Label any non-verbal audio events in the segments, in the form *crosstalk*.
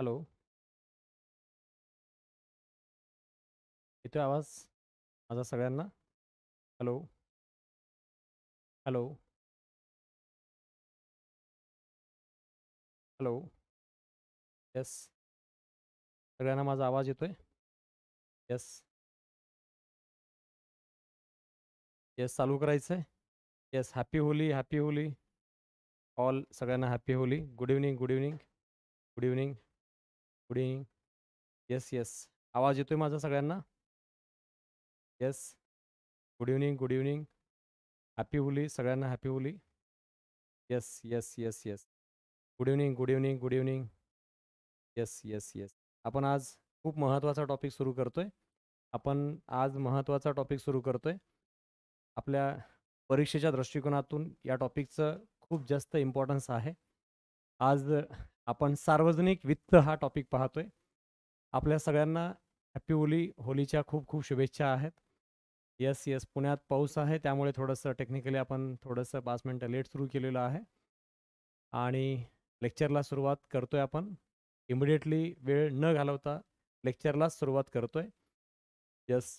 hello येतोय आवाज माझा सगळ्यांना हॅलो हॅलो हॅलो यस सगळ्यांना माझा आवाज येतोय यस यस चालू करायचं आहे yes happy Holi happy Holi all सगळ्यांना happy Holi good evening good evening good evening good evening yes yes आवाज येतोय माझा सगळ्यांना yes good evening good evening happy Holi सगळ्यांना happy Holi yes yes yes yes good evening good evening good evening yes yes yes आपण आज खूप महत्त्वाचा topic सुरू करतो आहे आपण आज महत्त्वाचा टॉपिक सुरू करतो आहे आपल्या परीक्षेच्या दृष्टिकोनातून या टॉपिकचं खूप जास्त इम्पॉर्टन्स आहे आज आपण सार्वजनिक वित्त हा टॉपिक पाहतोय आपल्या सगळ्यांना हॅपी होली होलीच्या खूप खूप शुभेच्छा आहेत येस येस पुण्यात पाऊस आहे त्यामुळे थोडंसं टेक्निकली आपण थोडंसं पाच मिनटं लेट सुरू केलेलं आहे आणि लेक्चरला सुरुवात करतोय आपण इमिडिएटली वेळ न घालवता लेक्चरलाच सुरुवात करतोय yes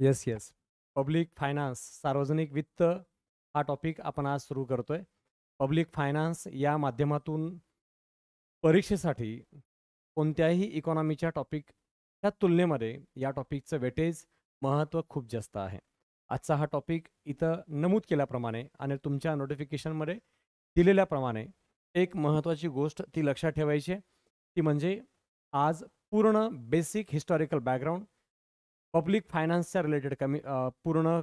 yes yes public finance सार्वजनिक वित्त हा टॉपिक आपण आज सुरू करतोय पब्लिक फायनान्स या माध्यमातून परीक्षेसाठी कोणत्याही इकॉनॉमीच्या टॉपिकच्या तुलनेमध्ये या टॉपिकचं वेटेज महत्त्व खूप जास्त आहे आजचा हा टॉपिक इथं नमूद केल्याप्रमाणे आणि तुमच्या नोटिफिकेशनमध्ये दिलेल्याप्रमाणे एक महत्त्वाची गोष्ट ती लक्षात ठेवायची ती म्हणजे आज पूर्ण बेसिक हिस्टॉरिकल बॅकग्राऊंड पब्लिक फायनान्सच्या रिलेटेड कमी पूर्ण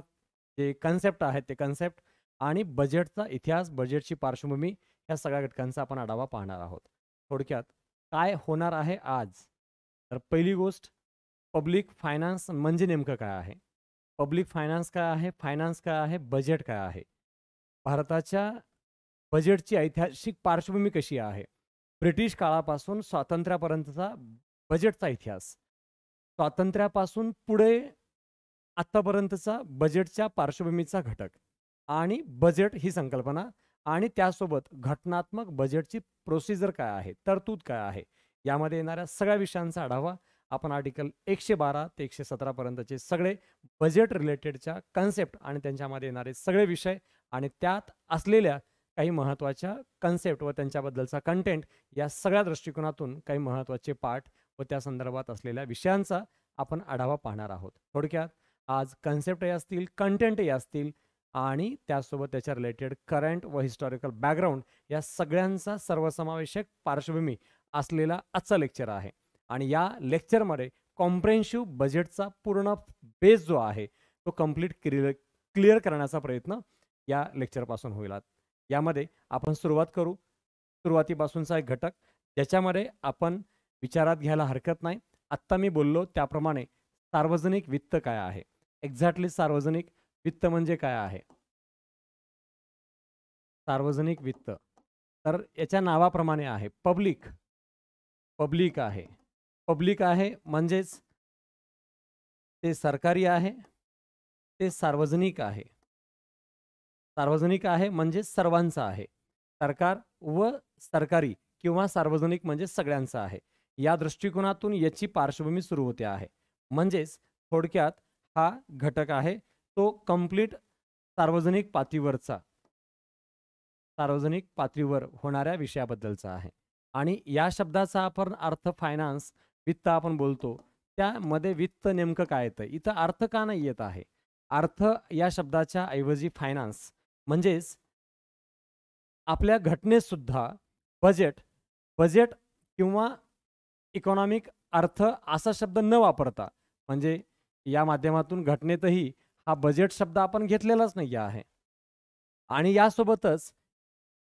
जे कन्सेप्ट आहेत ते कन्सेप्ट आणि बजेटचा इतिहास बजेटची पार्श्वभूमी या सगळ्या घटकांचा आपण आढावा पाहणार आहोत थोडक्यात काय होणार आहे आज तर पहिली गोष्ट पब्लिक फायनान्स म्हणजे नेमकं काय आहे पब्लिक फायनान्स काय आहे फायनान्स काय आहे बजेट काय आहे भारताच्या बजेटची ऐतिहासिक पार्श्वभूमी कशी आहे ब्रिटिश काळापासून स्वातंत्र्यापर्यंतचा बजेटचा इतिहास स्वातंत्र्यापासून पुढे आत्तापर्यंतचा बजेटच्या पार्श्वभूमीचा घटक आणि बजेट ही संकल्पना आणि त्यासोबत घटनात्मक बजेटची प्रोसिजर काय आहे तरतूद काय आहे यामध्ये येणाऱ्या सगळ्या विषयांचा आढावा आपण आर्टिकल एकशे बारा ते एकशे सतरापर्यंतचे सगळे बजेट रिलेटेडच्या कन्सेप्ट आणि त्यांच्यामध्ये येणारे सगळे विषय आणि त्यात असलेल्या काही महत्त्वाच्या कन्सेप्ट व त्यांच्याबद्दलचा कंटेंट या सगळ्या दृष्टिकोनातून काही महत्त्वाचे पाठ व त्या संदर्भात असलेल्या विषयांचा आपण आढावा पाहणार आहोत थोडक्यात आज कन्सेप्टही असतील कंटेंटही असतील आणि त्यासोबत त्याच्या रिलेटेड करंट व हिस्टॉरिकल बॅकग्राऊंड या सगळ्यांचा सर्वसमावेशक पार्श्वभूमी असलेला आजचा लेक्चर आहे आणि या लेक्चरमध्ये कॉम्प्रेन्शिव्ह बजेटचा पूर्ण बेस जो आहे तो कम्प्लीट क्लिअर क्लिअर करण्याचा प्रयत्न या लेक्चरपासून होईल यामध्ये आपण सुरुवात करू सुरुवातीपासूनचा एक घटक ज्याच्यामध्ये आपण विचारात घ्यायला हरकत नाही आत्ता मी बोललो त्याप्रमाणे सार्वजनिक वित्त काय आहे एक्झॅक्टली सार्वजनिक वित्त म्हणजे काय आहे सार्वजनिक वित्त तर याच्या नावाप्रमाणे आहे पब्लिक पब्लिक आहे पब्लिक आहे म्हणजेच ते सरकारी आहे ते सार्वजनिक आहे सार्वजनिक आहे म्हणजेच सर्वांचं आहे सरकार व सरकारी किंवा सार्वजनिक म्हणजे सगळ्यांचं आहे या दृष्टिकोनातून याची पार्श्वभूमी सुरू होते आहे म्हणजेच थोडक्यात हा घटक आहे तो कम्प्लीट सार्वजनिक पातळीवरचा सार्वजनिक पातळीवर होणाऱ्या विषयाबद्दलचा आहे आणि या शब्दाचा आपण अर्थ फायनान्स वित्त आपण बोलतो त्यामध्ये वित्त नेमकं काय येतं इथं अर्थ का नाही येत आहे अर्थ या शब्दाच्या ऐवजी फायनान्स म्हणजेच आपल्या घटनेतसुद्धा बजेट बजेट किंवा इकॉनॉमिक अर्थ असा शब्द न वापरता म्हणजे या माध्यमातून घटनेतही हा बजेट शब्द आपण घेतलेलाच नाही आहे आणि यासोबतच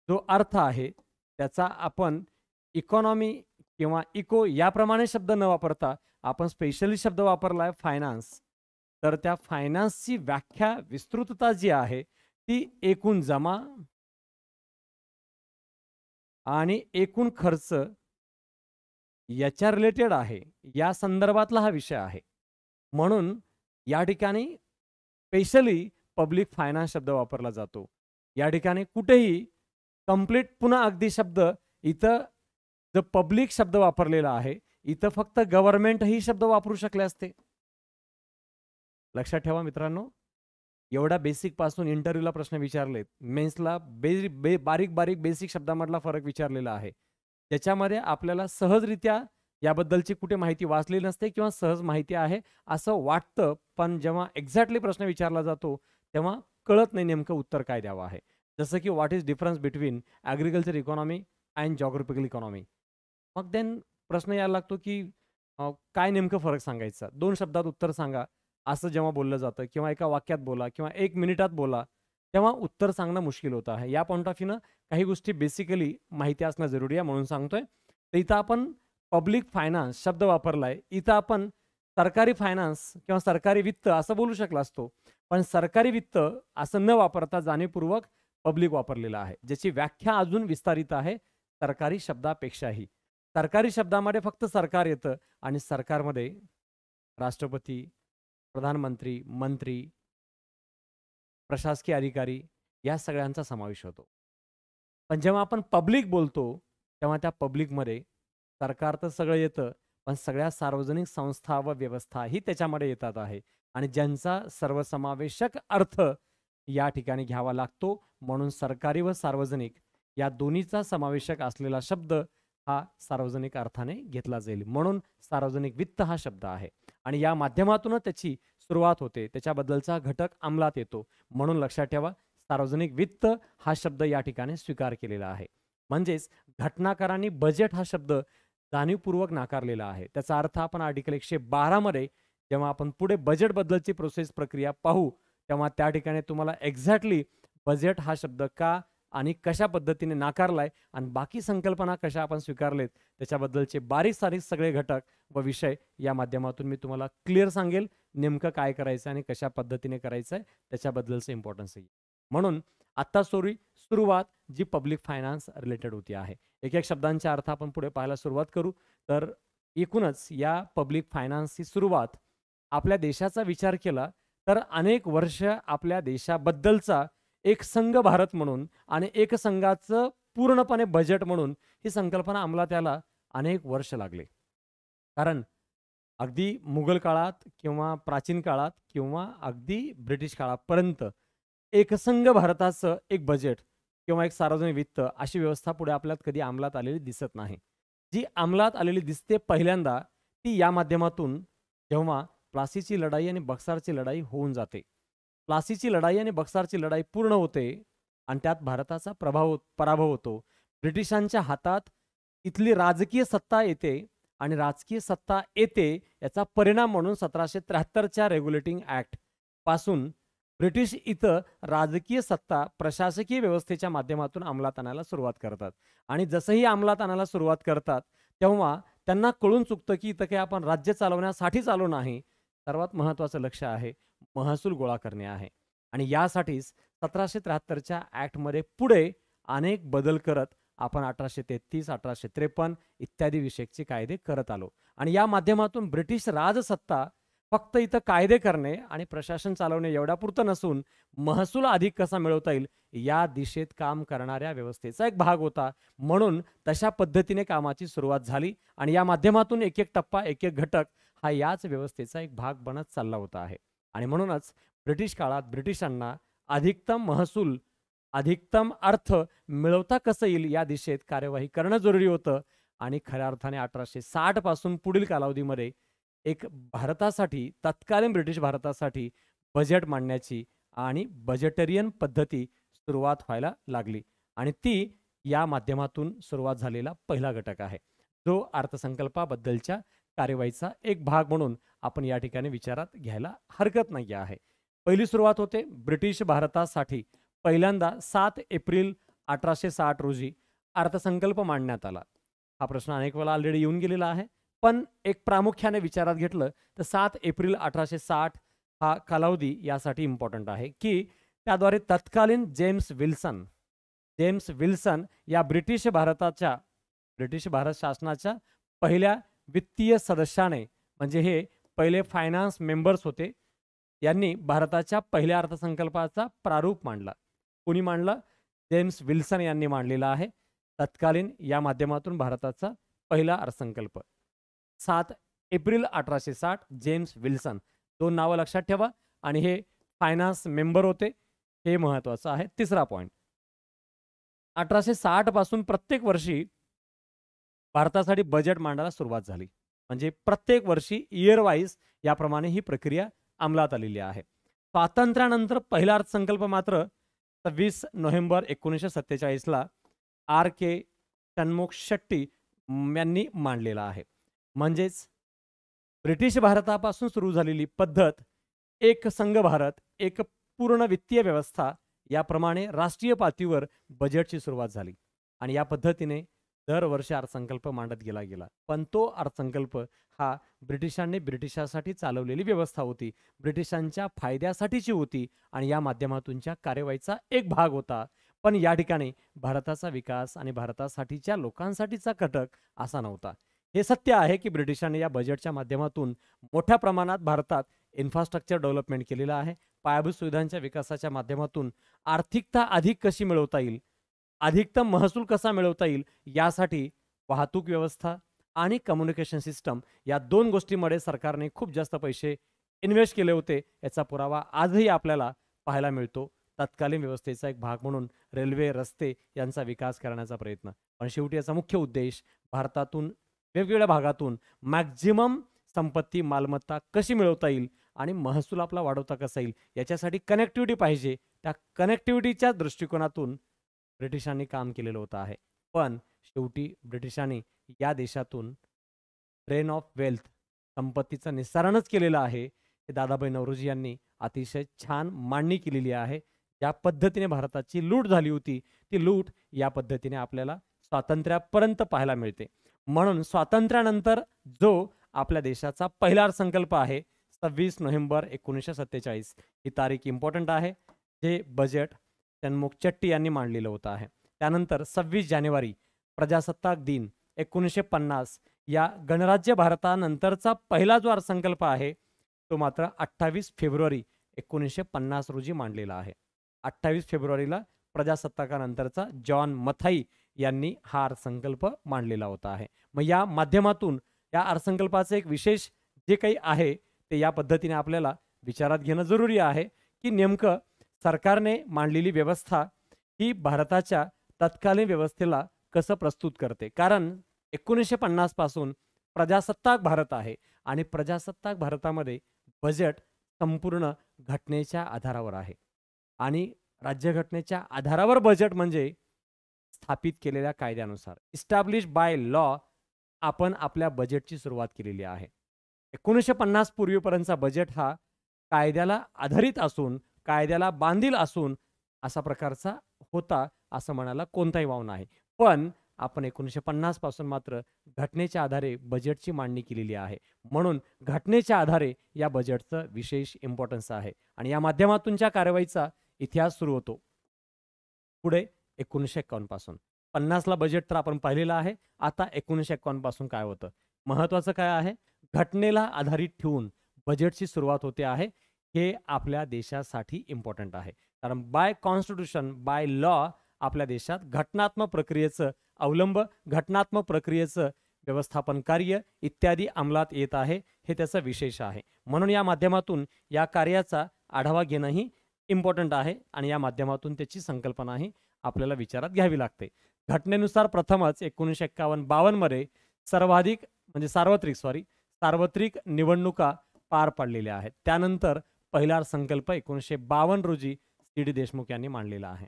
जो अर्थ आहे त्याचा आपण इकॉनॉमी किंवा इको याप्रमाणे शब्द न वापरता आपण स्पेशली शब्द वापरला आहे फायनान्स तर त्या फायनान्सची व्याख्या विस्तृतता जी आहे ती एकूण जमा आणि एकूण खर्च याच्या रिलेटेड आहे या संदर्भातला हा विषय आहे म्हणून या ठिकाणी स्पेशली पब्लिक फायनान्स शब्द वापरला जातो या ठिकाणी कुठेही कम्प्लीट पुन्हा अगदी शब्द इथं द पब्लिक शब्द वापरलेला आहे इथं फक्त गव्हर्नमेंट ही शब्द वापरू शकले असते लक्षात ठेवा मित्रांनो एवढा बेसिक पासून इंटरव्ह्यूला प्रश्न विचारलेत मेन्सला बे, बे बारीक बारीक बेसिक शब्दामधला फरक विचारलेला आहे त्याच्यामध्ये आपल्याला सहजरित्या याबद्दलची कुठे माहिती वाचली नसते किंवा सहज माहिती आहे असं वाटतं पण जेव्हा एक्झॅक्टली प्रश्न विचारला जातो तेव्हा कळत नाही नेमकं उत्तर काय द्यावं आहे जसं की what is difference between agriculture economy and geographical economy मग देन प्रश्न यायला लागतो की काय नेमकं फरक सांगायचा दोन शब्दात उत्तर सांगा असं जेव्हा बोललं जातं किंवा एका वाक्यात बोला किंवा एक मिनिटात बोला तेव्हा उत्तर सांगणं मुश्किल होतं आहे या पॉईंट ऑफ व्ह्यूनं काही गोष्टी बेसिकली माहिती असणं जरुरी आहे म्हणून सांगतोय तर इथं आपण पब्लिक फायनान्स शब्द वापरला आहे इथं आपण सरकारी फायनान्स किंवा सरकारी वित्त असं बोलू शकला असतो पण सरकारी वित्त असं न वापरता जाणीवपूर्वक पब्लिक वापरलेलं आहे ज्याची व्याख्या अजून विस्तारित आहे सरकारी शब्दापेक्षाही सरकारी शब्दामध्ये फक्त सरकार येतं आणि सरकारमध्ये राष्ट्रपती प्रधानमंत्री मंत्री प्रशासकीय अधिकारी या सगळ्यांचा समावेश होतो पण जेव्हा आपण पब्लिक बोलतो तेव्हा त्या पब्लिकमध्ये सरकार तर सगळं येतं पण सगळ्या सार्वजनिक संस्था व व्यवस्थाही त्याच्यामध्ये येतात आहे आणि ज्यांचा सर्वसमावेशक अर्थ या ठिकाणी घ्यावा लागतो म्हणून सरकारी व सार्वजनिक या दोन्हीचा समावेशक असलेला शब्द हा सार्वजनिक अर्थाने घेतला जाईल म्हणून सार्वजनिक वित्त हा शब्द आहे आणि या माध्यमातून त्याची सुरुवात होते त्याच्याबद्दलचा घटक अंमलात येतो म्हणून लक्षात ठेवा सार्वजनिक वित्त हा शब्द या ठिकाणी स्वीकार केलेला आहे म्हणजेच घटनाकारांनी बजेट हा शब्द जाणीवपूर्वक नाकारलेला आहे त्याचा अर्थ आपण आर्टिकल एकशे बारामध्ये जेव्हा आपण पुढे बजेट बदलची प्रोसेस प्रक्रिया पाहू तेव्हा त्या ठिकाणी तुम्हाला एक्झॅक्टली बजेट हा शब्द का आणि कशा पद्धतीने नाकारलाय आणि बाकी संकल्पना कशा आपण स्वीकारलेत त्याच्याबद्दलचे बारीक सारीक सगळे घटक व विषय या माध्यमातून मी तुम्हाला क्लिअर सांगेल नेमकं काय करायचं आणि कशा पद्धतीने करायचं आहे त्याच्याबद्दलचं इम्पॉर्टन्स आहे म्हणून आत्ता सॉरी सुरुवात जी पब्लिक फायनान्स रिलेटेड होती आहे एक एक शब्दांचा अर्थ आपण पुढे पाहायला सुरुवात करू तर एकूणच या पब्लिक फायनान्सची सुरुवात आपल्या देशाचा विचार केला तर अनेक वर्ष आपल्या देशाबद्दलचा एक संघ भारत म्हणून आणि एक संघाचं पूर्णपणे बजेट म्हणून ही संकल्पना अंमलात त्याला अनेक वर्ष लागले कारण अगदी मुघल काळात किंवा प्राचीन काळात किंवा अगदी ब्रिटिश काळापर्यंत एकसंघ भारताचं एक बजेट किंवा एक सार्वजनिक वित्त अशी व्यवस्था पुढे आपल्यात कधी अंमलात आलेली दिसत नाही जी अंमलात आलेली दिसते पहिल्यांदा ती या माध्यमातून जेव्हा प्लासीची लढाई आणि बक्सारची लढाई होऊन जाते प्लासीची लढाई आणि बक्सारची लढाई पूर्ण होते आणि त्यात भारताचा प्रभाव पराभव होतो ब्रिटिशांच्या हातात इथली राजकीय सत्ता येते आणि राजकीय सत्ता येते याचा परिणाम म्हणून सतराशे त्र्याहत्तरच्या रेग्युलेटिंग ॲक्ट पासून ब्रिटिश इथं राजकीय सत्ता प्रशासकीय व्यवस्थेच्या माध्यमातून अंमलात आणायला सुरुवात करतात आणि जसंही अंमलात आणायला सुरुवात करतात तेव्हा त्यांना कळून चुकतं की इथं काही आपण राज्य चालवण्यासाठी चालू नाही सर्वात महत्त्वाचं लक्ष आहे महसूल गोळा करणे आहे आणि यासाठीच सतराशे त्र्याहत्तरच्या ॲक्टमध्ये पुढे अनेक बदल करत आपण अठराशे तेहतीस अठराशे त्रेपन्न इत्यादी विषयकचे कायदे करत आलो आणि या माध्यमातून ब्रिटिश राजसत्ता फक्त इथं कायदे करणे आणि प्रशासन चालवणे एवढ्यापुरतं नसून महसूल अधिक कसा मिळवता येईल या दिशेत काम करणाऱ्या व्यवस्थेचा एक भाग होता म्हणून तशा पद्धतीने कामाची सुरुवात झाली आणि या माध्यमातून एक एक टप्पा एक एक घटक हा याच व्यवस्थेचा एक भाग बनत चालला होता आहे आणि म्हणूनच ब्रिटिश काळात ब्रिटिशांना अधिकतम महसूल अधिकतम अर्थ मिळवता कसं येईल या दिशेत कार्यवाही करणं जरुरी होतं आणि खऱ्या अर्थाने अठराशे साठ पासून पुढील कालावधीमध्ये एक भारतासाठी तत्कालीन ब्रिटिश भारतासाठी बजेट मांडण्याची आणि बजेटेरियन पद्धती सुरुवात व्हायला लागली आणि ती या माध्यमातून सुरुवात झालेला पहिला घटक आहे जो अर्थसंकल्पाबद्दलच्या कार्यवाहीचा एक भाग म्हणून आपण या ठिकाणी विचारात घ्यायला हरकत नाही आहे पहिली सुरुवात होते ब्रिटिश भारतासाठी पहिल्यांदा सात एप्रिल अठराशे साठ रोजी अर्थसंकल्प मांडण्यात आला हा प्रश्न अनेक वेळा ऑलरेडी येऊन गेलेला आहे पण एक प्रामुख्याने विचारात घेतलं तर सात एप्रिल अठराशे साठ हा कालावधी यासाठी इम्पॉर्टंट आहे की त्याद्वारे तत्कालीन जेम्स विल्सन जेम्स विल्सन या ब्रिटिश भारताच्या ब्रिटिश भारत शासनाच्या पहिल्या वित्तीय सदस्याने म्हणजे हे पहिले फायनान्स मेंबर्स होते यांनी भारताच्या पहिल्या अर्थसंकल्पाचा प्रारूप मांडला कोणी मांडला जेम्स विल्सन यांनी मांडलेला आहे तत्कालीन या माध्यमातून भारताचा पहिला अर्थसंकल्प सात एप्रिल अठराशे साठ जेम्स विल्सन दोन नावं लक्षात ठेवा आणि हे फायनान्स मेंबर होते हे महत्वाचं आहे तिसरा पॉईंट अठराशे पासून प्रत्येक वर्षी भारतासाठी बजेट मांडायला सुरुवात झाली म्हणजे प्रत्येक वर्षी इयर याप्रमाणे ही प्रक्रिया अंमलात आलेली आहे स्वातंत्र्यानंतर पहिला अर्थसंकल्प मात्र सव्वीस नोव्हेंबर एकोणीसशे सत्तेचाळीसला आर के तन्मुख शेट्टी यांनी मांडलेला आहे म्हणजेच ब्रिटिश भारतापासून सुरू झालेली पद्धत एक संघ भारत एक पूर्ण वित्तीय व्यवस्था याप्रमाणे राष्ट्रीय पातळीवर बजेटची सुरुवात झाली आणि या पद्धतीने दरवर्षी अर्थसंकल्प मांडत गेला गेला पण तो अर्थसंकल्प हा ब्रिटिशांनी ब्रिटिशासाठी चालवलेली व्यवस्था होती ब्रिटिशांच्या फायद्यासाठीची होती आणि या माध्यमातूनच्या कार्यवाहीचा एक भाग होता पण या ठिकाणी भारताचा विकास आणि भारतासाठीच्या लोकांसाठीचा घटक असा नव्हता हे सत्य आहे की ब्रिटिशांनी या बजेटच्या माध्यमातून मोठ्या प्रमाणात भारतात इन्फ्रास्ट्रक्चर डेव्हलपमेंट केलेलं आहे पायाभूत सुविधांच्या विकासाच्या माध्यमातून आर्थिकता अधिक कशी मिळवता येईल अधिकतम महसूल कसा मिळवता येईल यासाठी वाहतूक व्यवस्था आणि कम्युनिकेशन सिस्टम या दोन गोष्टीमध्ये सरकारने खूप जास्त पैसे इन्व्हेस्ट केले होते याचा पुरावा आजही आपल्याला पाहायला मिळतो तत्कालीन व्यवस्थेचा एक भाग म्हणून रेल्वे रस्ते यांचा विकास करण्याचा प्रयत्न पण शेवटी याचा मुख्य उद्देश भारतातून वेगवेगळ्या भागातून मॅक्झिमम संपत्ती मालमत्ता कशी मिळवता येईल आणि महसूल आपला वाढवता कसा येईल याच्यासाठी कनेक्टिव्हिटी पाहिजे त्या कनेक्टिव्हिटीच्या दृष्टिकोनातून ब्रिटिशांनी काम केलेलं होतं आहे पण शेवटी ब्रिटिशांनी या देशातून ब्रेन ऑफ वेल्थ संपत्तीचं निस्सारणच केलेलं आहे हे दादाभाई नवरोजी यांनी अतिशय छान मांडणी केलेली आहे ज्या पद्धतीने भारताची लूट झाली होती ती लूट या पद्धतीने आपल्याला स्वातंत्र्यापर्यंत पाहायला मिळते म्हणून स्वातंत्र्यानंतर जो आपल्या देशाचा पहिला संकल्प आहे सव्वीस नोव्हेंबर एकोणीसशे सत्तेचाळीस ही तारीख इम्पॉर्टंट आहे जे बजेट शणमुख चट्टी यांनी मांडलेलं होतं आहे त्यानंतर सव्वीस जानेवारी प्रजासत्ताक दिन एकोणीसशे पन्नास या गणराज्य भारतानंतरचा पहिला जो अर्थसंकल्प आहे तो मात्र अठ्ठावीस फेब्रुवारी एकोणीसशे पन्नास रोजी मांडलेला आहे अठ्ठावीस फेब्रुवारीला प्रजासत्ताकानंतरचा जॉन मथाई यांनी हा अर्थसंकल्प मांडलेला होता आहे मग या माध्यमातून या अर्थसंकल्पाचं एक विशेष जे काही आहे ते या पद्धतीने आपल्याला विचारात घेणं जरुरी आहे की नेमकं सरकारने मांडलेली व्यवस्था ही भारताच्या तत्कालीन व्यवस्थेला कसं प्रस्तुत करते कारण एकोणीसशे पन्नासपासून प्रजासत्ताक भारत आहे आणि प्रजासत्ताक भारतामध्ये बजेट संपूर्ण घटनेच्या आधारावर आहे आणि राज्यघटनेच्या आधारावर बजेट म्हणजे स्थापित केलेल्या कायद्यानुसार इस्टॅब्लिश बाय लॉ आपण आपल्या बजेटची सुरुवात केलेली आहे एकोणीसशे पन्नास पूर्वीपर्यंतचा बजेट हा कायद्याला आधारित असून कायद्याला बांधील असून असा प्रकारचा होता असं म्हणायला कोणताही वाव नाही पण आपण एकोणीसशे पन्नास पासून मात्र घटनेच्या आधारे बजेटची मांडणी केलेली आहे म्हणून घटनेच्या आधारे या बजेटचं विशेष इम्पॉर्टन्स आहे आणि या माध्यमातूनच्या कारवाईचा इतिहास सुरू होतो पुढे एकोणीसशे एक्कावन्न पन्नासला बजेट तर आपण पाहिलेलं आहे आता एकोणीसशे एक्कावन्न पासून काय होतं महत्त्वाचं काय आहे घटनेला आधारित ठेवून बजेटची सुरुवात होते आहे हे आपल्या देशासाठी इम्पॉर्टंट आहे कारण बाय कॉन्स्टिट्यूशन बाय लॉ आपल्या देशात घटनात्मक प्रक्रियेचं अवलंब घटनात्मक प्रक्रियेचं व्यवस्थापन कार्य इत्यादी अंमलात येत आहे हे त्याचं विशेष आहे म्हणून या माध्यमातून या कार्याचा आढावा घेणंही इम्पॉर्टंट आहे आणि या माध्यमातून त्याची संकल्पनाही आपल्याला विचारात घ्यावी लागते घटनेनुसार प्रथमच एकोणीसशे एक्कावन्न मध्ये सर्वाधिक म्हणजे सार्वत्रिक सॉरी सार्वत्रिक निवडणुका पार पाडलेल्या आहेत त्यानंतर पहिला संकल्प एकोणीसशे बावन रोजी सी डी देशमुख यांनी मांडलेला आहे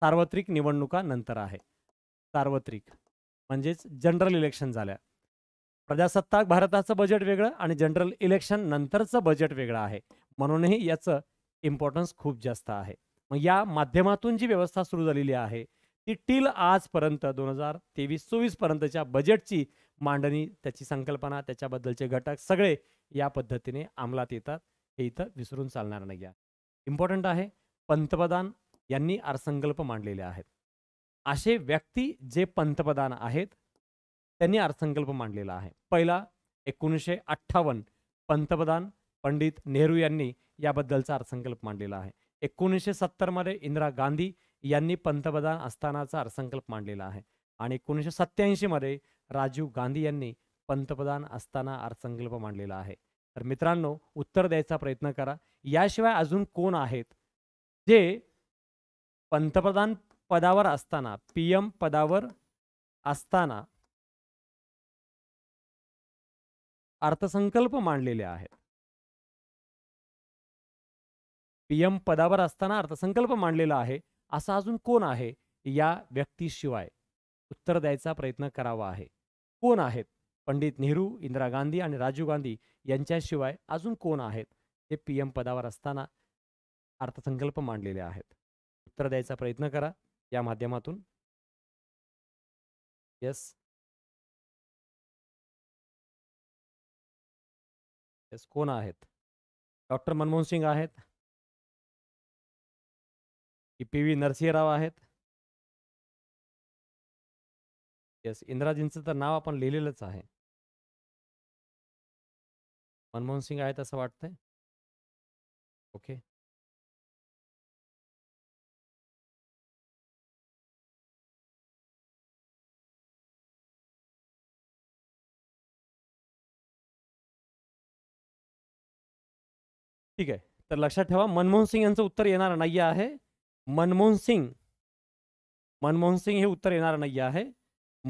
सार्वत्रिक निवडणुका नंतर आहे सार्वत्रिक म्हणजेच जनरल इलेक्शन झाल्या प्रजासत्ताक भारताचं बजेट वेगळं आणि जनरल इलेक्शन नंतरचं बजेट वेगळं आहे म्हणूनही याचं इम्पॉर्टन्स खूप जास्त आहे या माध्यमातून जी व्यवस्था सुरू झालेली आहे ती टील आजपर्यंत दोन हजार तेवीस चोवीस पर्यंतच्या बजेटची मांडणी त्याची संकल्पना त्याच्याबद्दलचे घटक सगळे या पद्धतीने अंमलात येतात हे इथं विसरून चालणार नाही इम्पॉर्टंट आहे पंतप्रधान यांनी अर्थसंकल्प मांडलेले आहेत असे व्यक्ती जे पंतप्रधान आहेत त्यांनी अर्थसंकल्प मांडलेला आहे पहिला एकोणीसशे अठ्ठावन्न पंतप्रधान पंडित नेहरू यांनी याबद्दलचा अर्थसंकल्प मांडलेला आहे एकोणीसशे सत्तरमध्ये इंदिरा गांधी यांनी पंतप्रधान असतानाचा अर्थसंकल्प मांडलेला आहे आणि एकोणीसशे मध्ये राजीव गांधी यांनी पंतप्रधान असताना अर्थसंकल्प मांडलेला आहे तर मित्रांनो उत्तर द्यायचा प्रयत्न करा याशिवाय अजून कोण आहेत जे पंतप्रधान पदावर असताना पी पदावर असताना अर्थसंकल्प मांडलेले आहेत पीएम पदावर असताना अर्थसंकल्प मांडलेला आहे असा अजून कोण आहे या व्यक्तीशिवाय उत्तर द्यायचा प्रयत्न करावा आहे कोण आहेत पंडित नेहरू इंदिरा गांधी आणि राजीव गांधी यांच्याशिवाय अजून कोण आहेत ते पी एम पदावर असताना अर्थसंकल्प मांडलेले आहेत उत्तर द्यायचा प्रयत्न करा या माध्यमातून येस येस कोण आहेत डॉक्टर मनमोहन सिंग आहेत की पी व्ही नरसिंहराव आहेत येस इंदिराजींचं तर नाव आपण लिहिलेलंच आहे मनमोहन सिंग आहेत असं वाटतंय ओके ठीक आहे तर लक्षात ठेवा मनमोहन सिंग यांचं उत्तर येणार नाही आहे मनमोहन सिंग मनमोहन सिंग हे उत्तर येणार नाही आहे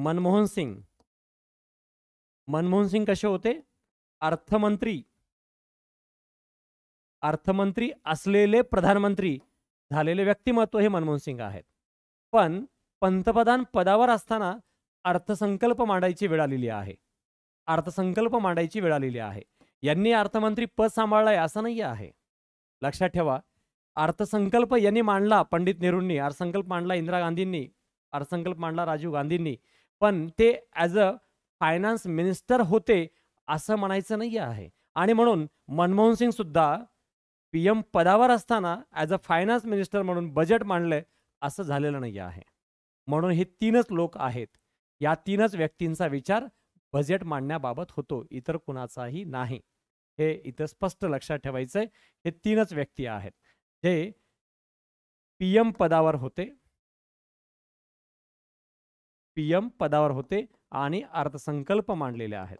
मनमोहन सिंग मनमोहन सिंग कसे होते अर्थमंत्री अर्थमंत्री असलेले प्रधानमंत्री झालेले व्यक्तिमत्व हे मनमोहन सिंग आहेत पण पंतप्रधान पदावर असताना अर्थसंकल्प मांडायची वेळ आलेली आहे अर्थसंकल्प मांडायची वेळ आलेली आहे यांनी अर्थमंत्री पद सांभाळलाय असं नाही आहे लक्षात ठेवा अर्थसंकल्प यांनी मांडला पंडित नेहरूंनी अर्थसंकल्प मांडला इंदिरा गांधींनी अर्थसंकल्प मांडला राजीव गांधींनी पण ते ॲज अ फायनान्स मिनिस्टर होते असं म्हणायचं नाही आहे आणि म्हणून मनमोहन सिंग सुद्धा पी एम पदावर असताना ॲज अ फायनान्स मिनिस्टर म्हणून बजेट मांडलंय असं झालेलं नाही आहे म्हणून हे तीनच लोक आहेत या तीनच व्यक्तींचा विचार बजेट मांडण्याबाबत होतो इतर कुणाचाही नाही हे इथं स्पष्ट लक्षात ठेवायचं आहे हे तीनच व्यक्ती आहेत जे पीएम पदावर होते पीएम पदावर होते आणि अर्थसंकल्प मांडलेले आहेत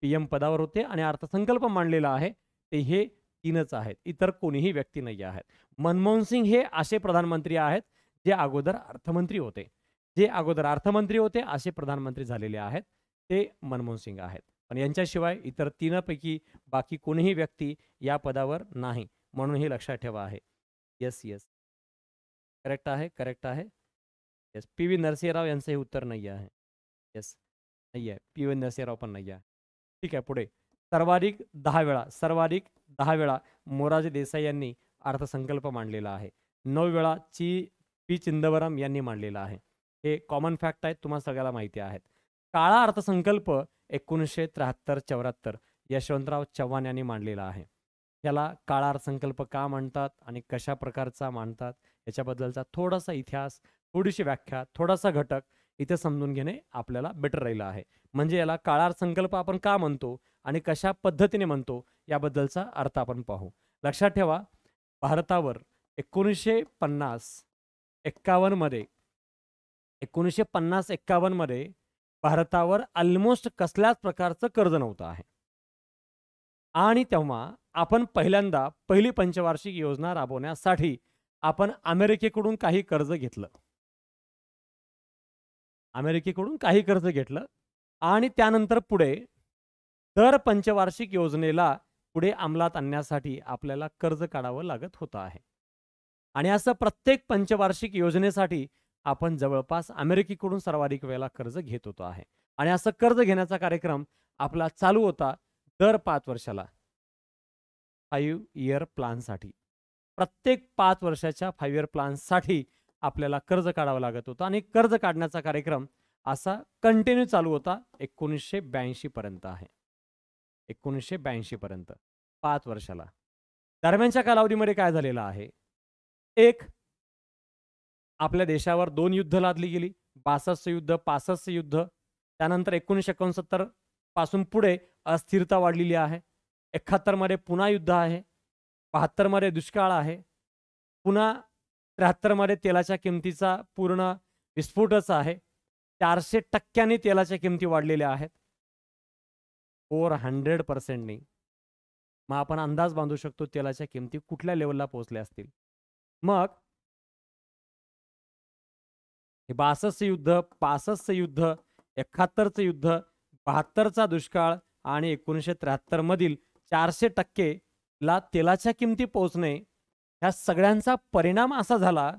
पी एम पदावर होते आणि अर्थसंकल्प मांडलेला आहे ते हे तीनच आहेत इतर कोणीही व्यक्ती नाही आहेत मनमोहन सिंग हे असे प्रधानमंत्री आहेत जे अगोदर अर्थमंत्री होते जे अगोदर अर्थमंत्री होते असे प्रधानमंत्री झालेले आहेत ते मनमोहन सिंग आहेत पण यांच्याशिवाय इतर तीनपैकी बाकी कोणीही व्यक्ती या पदावर नाही म्हणून ही लक्षात ठेवा आहे येस येस करेक्ट आहे करेक्ट आहे येस पी व्ही नरसिंहराव यांचं हे उत्तर नाही आहे येस नाही आहे पी व्ही नरसिंहराव पण नाही आहे ठीक आहे पुढे सर्वाधिक दहा वेळा सर्वाधिक दहा वेळा मोराजे देसाई यांनी अर्थसंकल्प मांडलेला आहे नऊ वेळा ची पी चिंदवरम यांनी मांडलेला आहे हे कॉमन फॅक्ट आहेत तुम्हाला सगळ्याला माहिती आहेत काळा अर्थसंकल्प एकोणीसशे त्र्याहत्तर चौऱ्याहत्तर यशवंतराव चव्हाण यांनी मांडलेला आहे याला काळार संकल्प का म्हणतात आणि कशा प्रकारचा मानतात याच्याबद्दलचा थोडासा इतिहास थोडीशी व्याख्या थोडासा घटक इथे समजून घेणे आपल्याला बेटर राहिलं आहे म्हणजे याला काळार संकल्प आपण का म्हणतो आणि कशा पद्धतीने म्हणतो याबद्दलचा अर्थ आपण पाहू लक्षात ठेवा भारतावर एकोणीसशे पन्नास एक्कावन्नमध्ये एकोणीसशे पन्नास एक्कावन्नमध्ये भारतावर ऑलमोस्ट कसल्याच प्रकारचं कर्ज नव्हतं आहे आणि तेव्हा आपण पहिल्यांदा पहिली पंचवार्षिक योजना राबवण्यासाठी आपण अमेरिकेकडून काही कर्ज घेतलं अमेरिकेकडून काही कर्ज घेतलं आणि त्यानंतर पुढे दर पंचवार्षिक योजनेला पुढे अंमलात आणण्यासाठी आपल्याला कर्ज काढावं लागत होतं आहे आणि असं प्रत्येक पंचवार्षिक योजनेसाठी आपण जवळपास अमेरिकेकडून सर्वाधिक वेळेला कर्ज घेत होतो आहे आणि असं कर्ज घेण्याचा कार्यक्रम आपला चालू होता दर पाच वर्षाला फाईव्ह इयर प्लानसाठी प्रत्येक पाच वर्षाच्या फाईव्ह इयर प्लानसाठी आपल्याला कर्ज काढावं लागत होतं आणि कर्ज काढण्याचा कार्यक्रम असा कंटिन्यू चालू होता एकोणीसशे पर्यंत आहे एकोणीसशे पर्यंत पाच वर्षाला दरम्यानच्या कालावधीमध्ये काय झालेलं आहे एक आपल्या देशावर दोन युद्ध लादली गेली बासष्ट युद्ध पासष्ट युद्ध त्यानंतर एकोणीसशे एकोणसत्तर पासून पुढे अस्थिरता वाढलेली आहे एकाहत्तरमध्ये पुन्हा युद्ध आहे बहात्तरमध्ये दुष्काळ आहे पुन्हा त्र्याहत्तरमध्ये तेलाच्या किमतीचा पूर्ण विस्फोटच आहे चारशे टक्क्यांनी तेलाच्या किमती वाढलेल्या आहेत फोर हंड्रेड पर्सेंटनी मग आपण अंदाज बांधू शकतो तेलाच्या किमती कुठल्या लेवलला पोहोचल्या असतील मग हे बासष्ट युद्ध पासष्ट युद्ध एकाहत्तरचं युद्ध बहात्तरचा दुष्काळ आणि एकोणीसशे त्र्याहत्तरमधील चारशे टक्के ला तेलाच्या किमती पोचणे ह्या सगळ्यांचा परिणाम असा झाला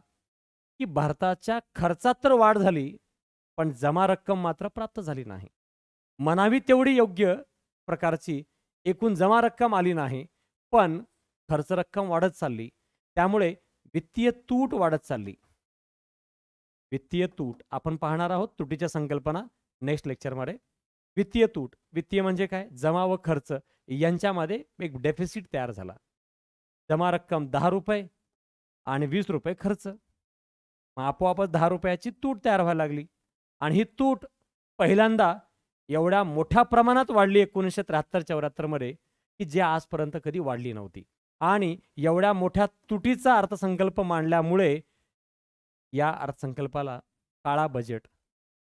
की भारताच्या खर्चात तर वाढ झाली पण जमा रक्कम मात्र प्राप्त झाली नाही म्हणावी तेवढी योग्य प्रकारची एकूण जमा रक्कम आली नाही पण खर्च रक्कम वाढत चालली त्यामुळे वित्तीय तूट वाढत चालली वित्तीय तूट आपण पाहणार आहोत तुटीच्या संकल्पना नेक्स्ट लेक्चरमध्ये वित्तीय तूट वित्तीय म्हणजे काय जमा व खर्च यांच्यामध्ये एक डेफिसिट तयार झाला जमा रक्कम दहा रुपये आणि वीस रुपये खर्च मग आपोआपच दहा रुपयाची तूट तयार व्हायला लागली आणि ही तूट पहिल्यांदा एवढ्या मोठ्या प्रमाणात वाढली एकोणीसशे त्र्याहत्तर चौऱ्याहत्तरमध्ये की जे आजपर्यंत कधी वाढली नव्हती आणि एवढ्या मोठ्या तुटीचा अर्थसंकल्प मांडल्यामुळे या अर्थसंकल्पाला काळा बजेट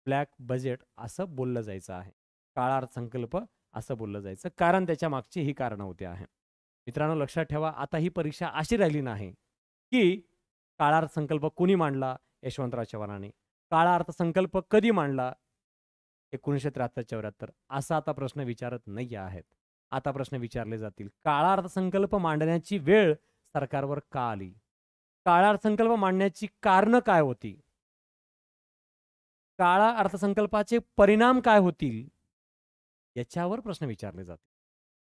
ब्लॅक बजेट असं बोललं जायचं आहे काळार संकल्प असं बोललं जायचं कारण त्याच्या मागची ही कारणं होती आहे मित्रांनो लक्षात ठेवा आता ही परीक्षा अशी राहिली नाही की काळार्थ संकल्प कोणी मांडला यशवंतराव चव्हाणांनी काळा अर्थसंकल्प कधी मांडला एकोणीसशे त्र्याहत्तर चौऱ्याहत्तर असा आता प्रश्न विचारत नाही आहेत आता प्रश्न विचारले जातील काळा अर्थसंकल्प मांडण्याची वेळ सरकारवर का आली काळा अर्थसंकल्प मांडण्याची कारणं काय होती काळा अर्थसंकल्पाचे परिणाम काय होतील याच्यावर प्रश्न विचारले जाते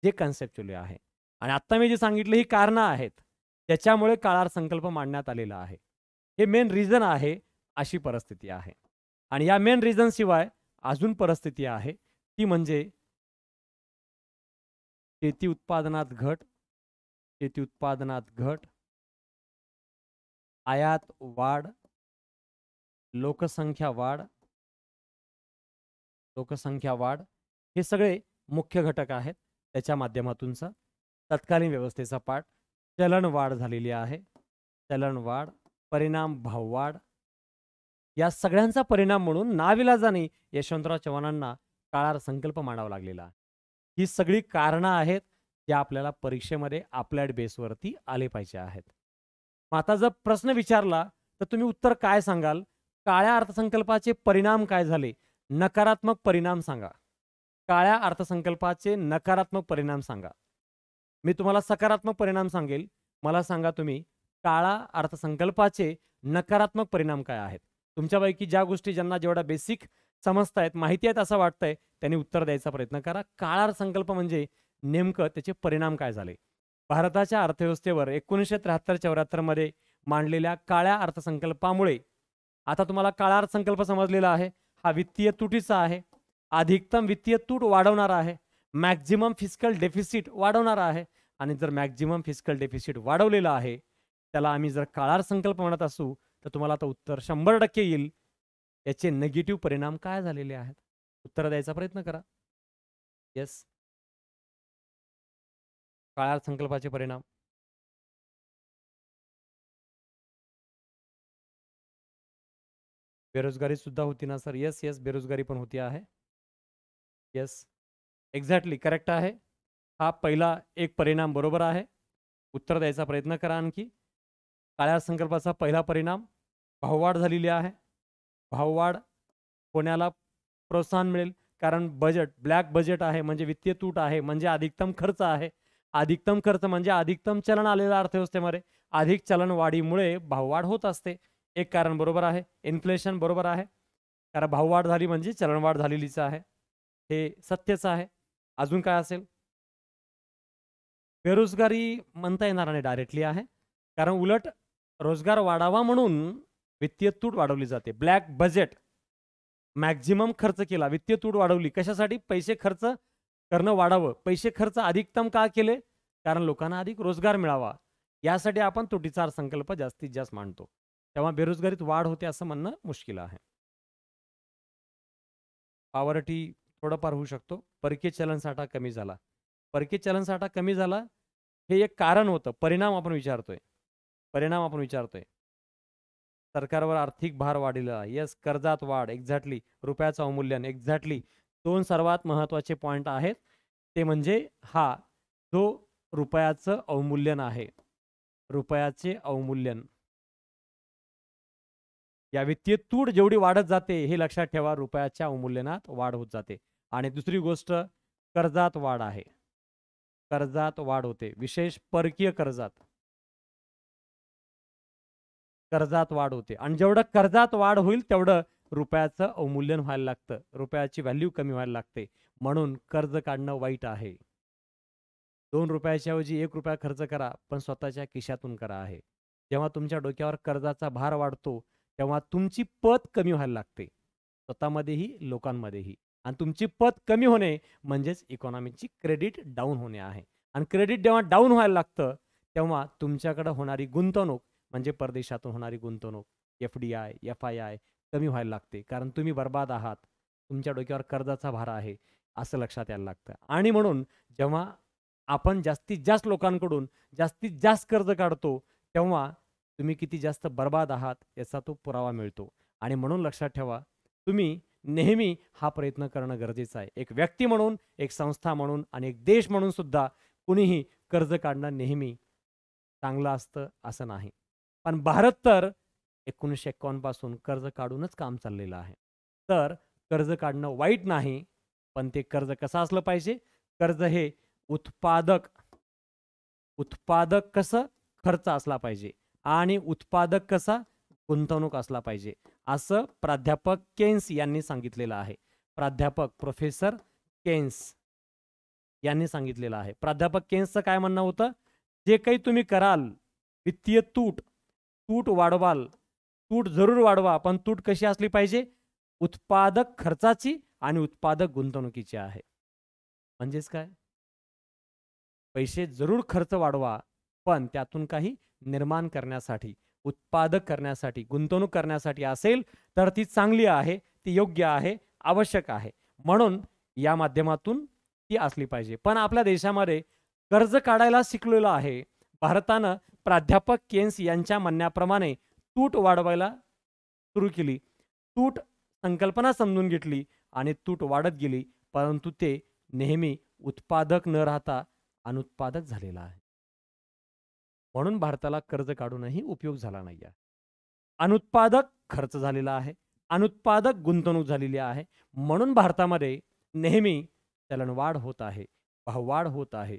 जे कन्सेप्च्युअली आहे आणि आत्ता मी जे सांगितले ही कारणं आहेत त्याच्यामुळे काळार संकल्प मांडण्यात आलेला आहे हे मेन रिझन आहे अशी परिस्थिती आहे आणि या मेन शिवाय अजून परिस्थिती आहे ती म्हणजे शेती उत्पादनात घट शेती उत्पादनात घट आयात वाढ लोकसंख्या वाढ लोकसंख्या वाढ हे सगळे मुख्य घटक आहेत त्याच्या माध्यमातूनचा तत्कालीन व्यवस्थेचा पाठ चलनवाढ झालेली आहे चलनवाढ परिणाम भाववाढ या सगळ्यांचा परिणाम म्हणून नाविलाजाने यशवंतराव चव्हाणांना काळार संकल्प मांडावा लागलेला ही सगळी कारणं आहेत ज्या आपल्याला परीक्षेमध्ये आपल्या बेसवरती आले पाहिजे आहेत आता जर प्रश्न विचारला तर तुम्ही उत्तर काय सांगाल काळ्या अर्थसंकल्पाचे परिणाम काय झाले नकारात्मक परिणाम सांगा काळ्या अर्थसंकल्पाचे नकारात्मक परिणाम सांगा मी तुम्हाला सकारात्मक परिणाम सांगेल मला सांगा तुम्ही काळा अर्थसंकल्पाचे नकारात्मक परिणाम काय आहेत तुमच्यापैकी ज्या गोष्टी ज्यांना जेवढा बेसिक समजतायत माहिती आहेत असं वाटतंय त्यांनी उत्तर द्यायचा प्रयत्न करा काळा अर्थसंकल्प म्हणजे नेमकं त्याचे परिणाम काय झाले भारताच्या अर्थव्यवस्थेवर एकोणीसशे त्र्याहत्तर चौऱ्याहत्तरमध्ये मांडलेल्या काळ्या अर्थसंकल्पामुळे आता तुम्हाला काळा अर्थसंकल्प समजलेला आहे हा वित्तीय तुटीचा आहे अधिकतम वित्तीय तूट वाढवणार आहे मॅक्झिमम फिस्कल डेफिसिट वाढवणार आहे आणि जर मॅक्झिमम फिस्कल डेफिसिट वाढवलेलं आहे त्याला आम्ही जर काळार संकल्प म्हणत असू तर तुम्हाला आता उत्तर शंभर टक्के येईल याचे नेगेटिव्ह परिणाम काय झालेले आहेत उत्तर द्यायचा प्रयत्न करा येस काळार संकल्पाचे परिणाम बेरोजगारी सुद्धा होती ना सर येस येस बेरोजगारी पण होती आहे येस एक्झॅक्टली करेक्ट आहे हा पहिला एक परिणाम बरोबर आहे उत्तर द्यायचा प्रयत्न करा आणखी काळ्या संकल्पाचा पहिला परिणाम भाववाढ झालेली आहे भाववाढ होण्याला प्रोत्साहन मिळेल कारण बजेट ब्लॅक बजेट आहे म्हणजे वित्तीय तूट आहे म्हणजे अधिकतम खर्च आहे अधिकतम खर्च म्हणजे अधिकतम चलन आलेल्या अर्थव्यवस्थेमध्ये अधिक चलनवाढीमुळे भाववाढ होत असते एक कारण बरोबर आहे इन्फ्लेशन बरोबर आहे कारण भाववाढ झाली म्हणजे चलनवाढ झालेलीच आहे हे सत्यच आहे अजून काय असेल बेरोजगारी म्हणता येणार नाही डायरेक्टली आहे कारण उलट रोजगार वाढावा म्हणून वित्तीय तूट वाढवली जाते ब्लॅक बजेट मॅक्झिमम खर्च केला वित्तीय तूट वाढवली कशासाठी पैसे खर्च करणं वाढावं पैसे खर्च अधिकतम का केले कारण लोकांना अधिक रोजगार मिळावा यासाठी आपण तुटीचार संकल्प जास्तीत जास्त मांडतो तेव्हा बेरोजगारीत वाढ होते असं म्हणणं मुश्किल आहे पॉवर्टी थोडंफार होऊ शकतो परकीय चलन साठा कमी झाला परकीय चलन साठा कमी झाला हे एक कारण होतं परिणाम आपण विचारतोय परिणाम आपण विचारतोय सरकारवर आर्थिक भार वाढलेला येस कर्जात वाढ एक्झॅक्टली रुपयाचं अवमूल्यन एक्झॅक्टली दोन सर्वात महत्त्वाचे पॉईंट आहेत ते म्हणजे हा जो रुपयाचं अवमूल्यन आहे रुपयाचे अवमूल्यन या वित्तीय तूट जेवढी वाढत जाते हे लक्षात ठेवा रुपयाच्या अवमूल्यनात वाढ होत जाते आणि दुसरी गोष्ट कर्जात वाढ आहे कर्जात वाढ होते विशेष परकीय कर्जात कर्जात वाढ होते आणि जेवढं कर्जात वाढ होईल तेवढं रुपयाचं अवमूल्यन व्हायला लागतं रुपयाची व्हॅल्यू कमी व्हायला लागते म्हणून कर्ज काढणं वाईट आहे दोन रुपयाच्या एक रुपया खर्च करा पण स्वतःच्या खिशातून करा आहे जेव्हा तुमच्या डोक्यावर कर्जाचा भार वाढतो तेव्हा तुमची पत कमी व्हायला लागते स्वतःमध्येही लोकांमध्येही आणि तुमची पत कमी होणे म्हणजेच इकॉनॉमीची क्रेडिट डाऊन होणे आहे आणि क्रेडिट जेव्हा डाऊन व्हायला लागतं तेव्हा तुमच्याकडं होणारी गुंतवणूक म्हणजे परदेशातून होणारी गुंतवणूक F D I F I I कमी व्हायला लागते कारण तुम्ही बर्बाद आहात तुमच्या डोक्यावर कर्जाचा भार आहे असं लक्षात यायला लागतं आणि म्हणून जेव्हा आपण जास्तीत जास्त लोकांकडून जास्तीत जास्त कर्ज काढतो तेव्हा तुम्ही किती जास्त बर्बाद आहात याचा तो पुरावा मिळतो आणि म्हणून लक्षात ठेवा तुम्ही नेहमी हा प्रयत्न करणं गरजेचं आहे एक व्यक्ती म्हणून एक संस्था म्हणून आणि एक देश म्हणून सुद्धा कुणीही कर्ज काढणं नेहमी चांगलं असतं असं नाही पण भारत तर एकोणीसशे पासून कर्ज काढूनच काम चाललेलं आहे तर कर्ज काढणं वाईट नाही पण ते कर्ज कसं असलं पाहिजे कर्ज हे उत्पादक उत्पादक कसं खर्च असला पाहिजे आणि उत्पादक कसा गुंतवणूक असला पाहिजे असं प्राध्यापक केन्स यांनी सांगितलेलं आहे प्राध्यापक प्रोफेसर केन्स यांनी सांगितलेलं आहे प्राध्यापक केन्सचं काय म्हणणं होतं जे काही तुम्ही कराल वित्तीय तूट तूट वाढवाल तूट जरूर वाढवा पण तूट कशी असली पाहिजे उत्पादक खर्चाची आणि उत्पादक गुंतवणुकीची आहे म्हणजेच काय पैसे जरूर खर्च वाढवा पण त्यातून काही निर्माण करण्यासाठी उत्पादक करण्यासाठी गुंतवणूक करण्यासाठी असेल तर ती चांगली आहे ती योग्य आहे आवश्यक आहे म्हणून या माध्यमातून ती असली पाहिजे पण आपल्या देशामध्ये कर्ज काढायला शिकलेलं आहे भारतानं प्राध्यापक केन्स यांच्या म्हणण्याप्रमाणे तूट वाढवायला सुरू केली तूट संकल्पना समजून घेतली आणि तूट वाढत गेली परंतु ते नेहमी उत्पादक न राहता अनुत्पादक झालेला आहे म्हणून भारताला कर्ज काढूनही उपयोग झाला नाही आहे अनुत्पादक खर्च झालेला आहे अनुत्पादक गुंतवणूक झालेली आहे म्हणून भारतामध्ये नेहमी चलनवाढ होत आहे भाववाढ होत आहे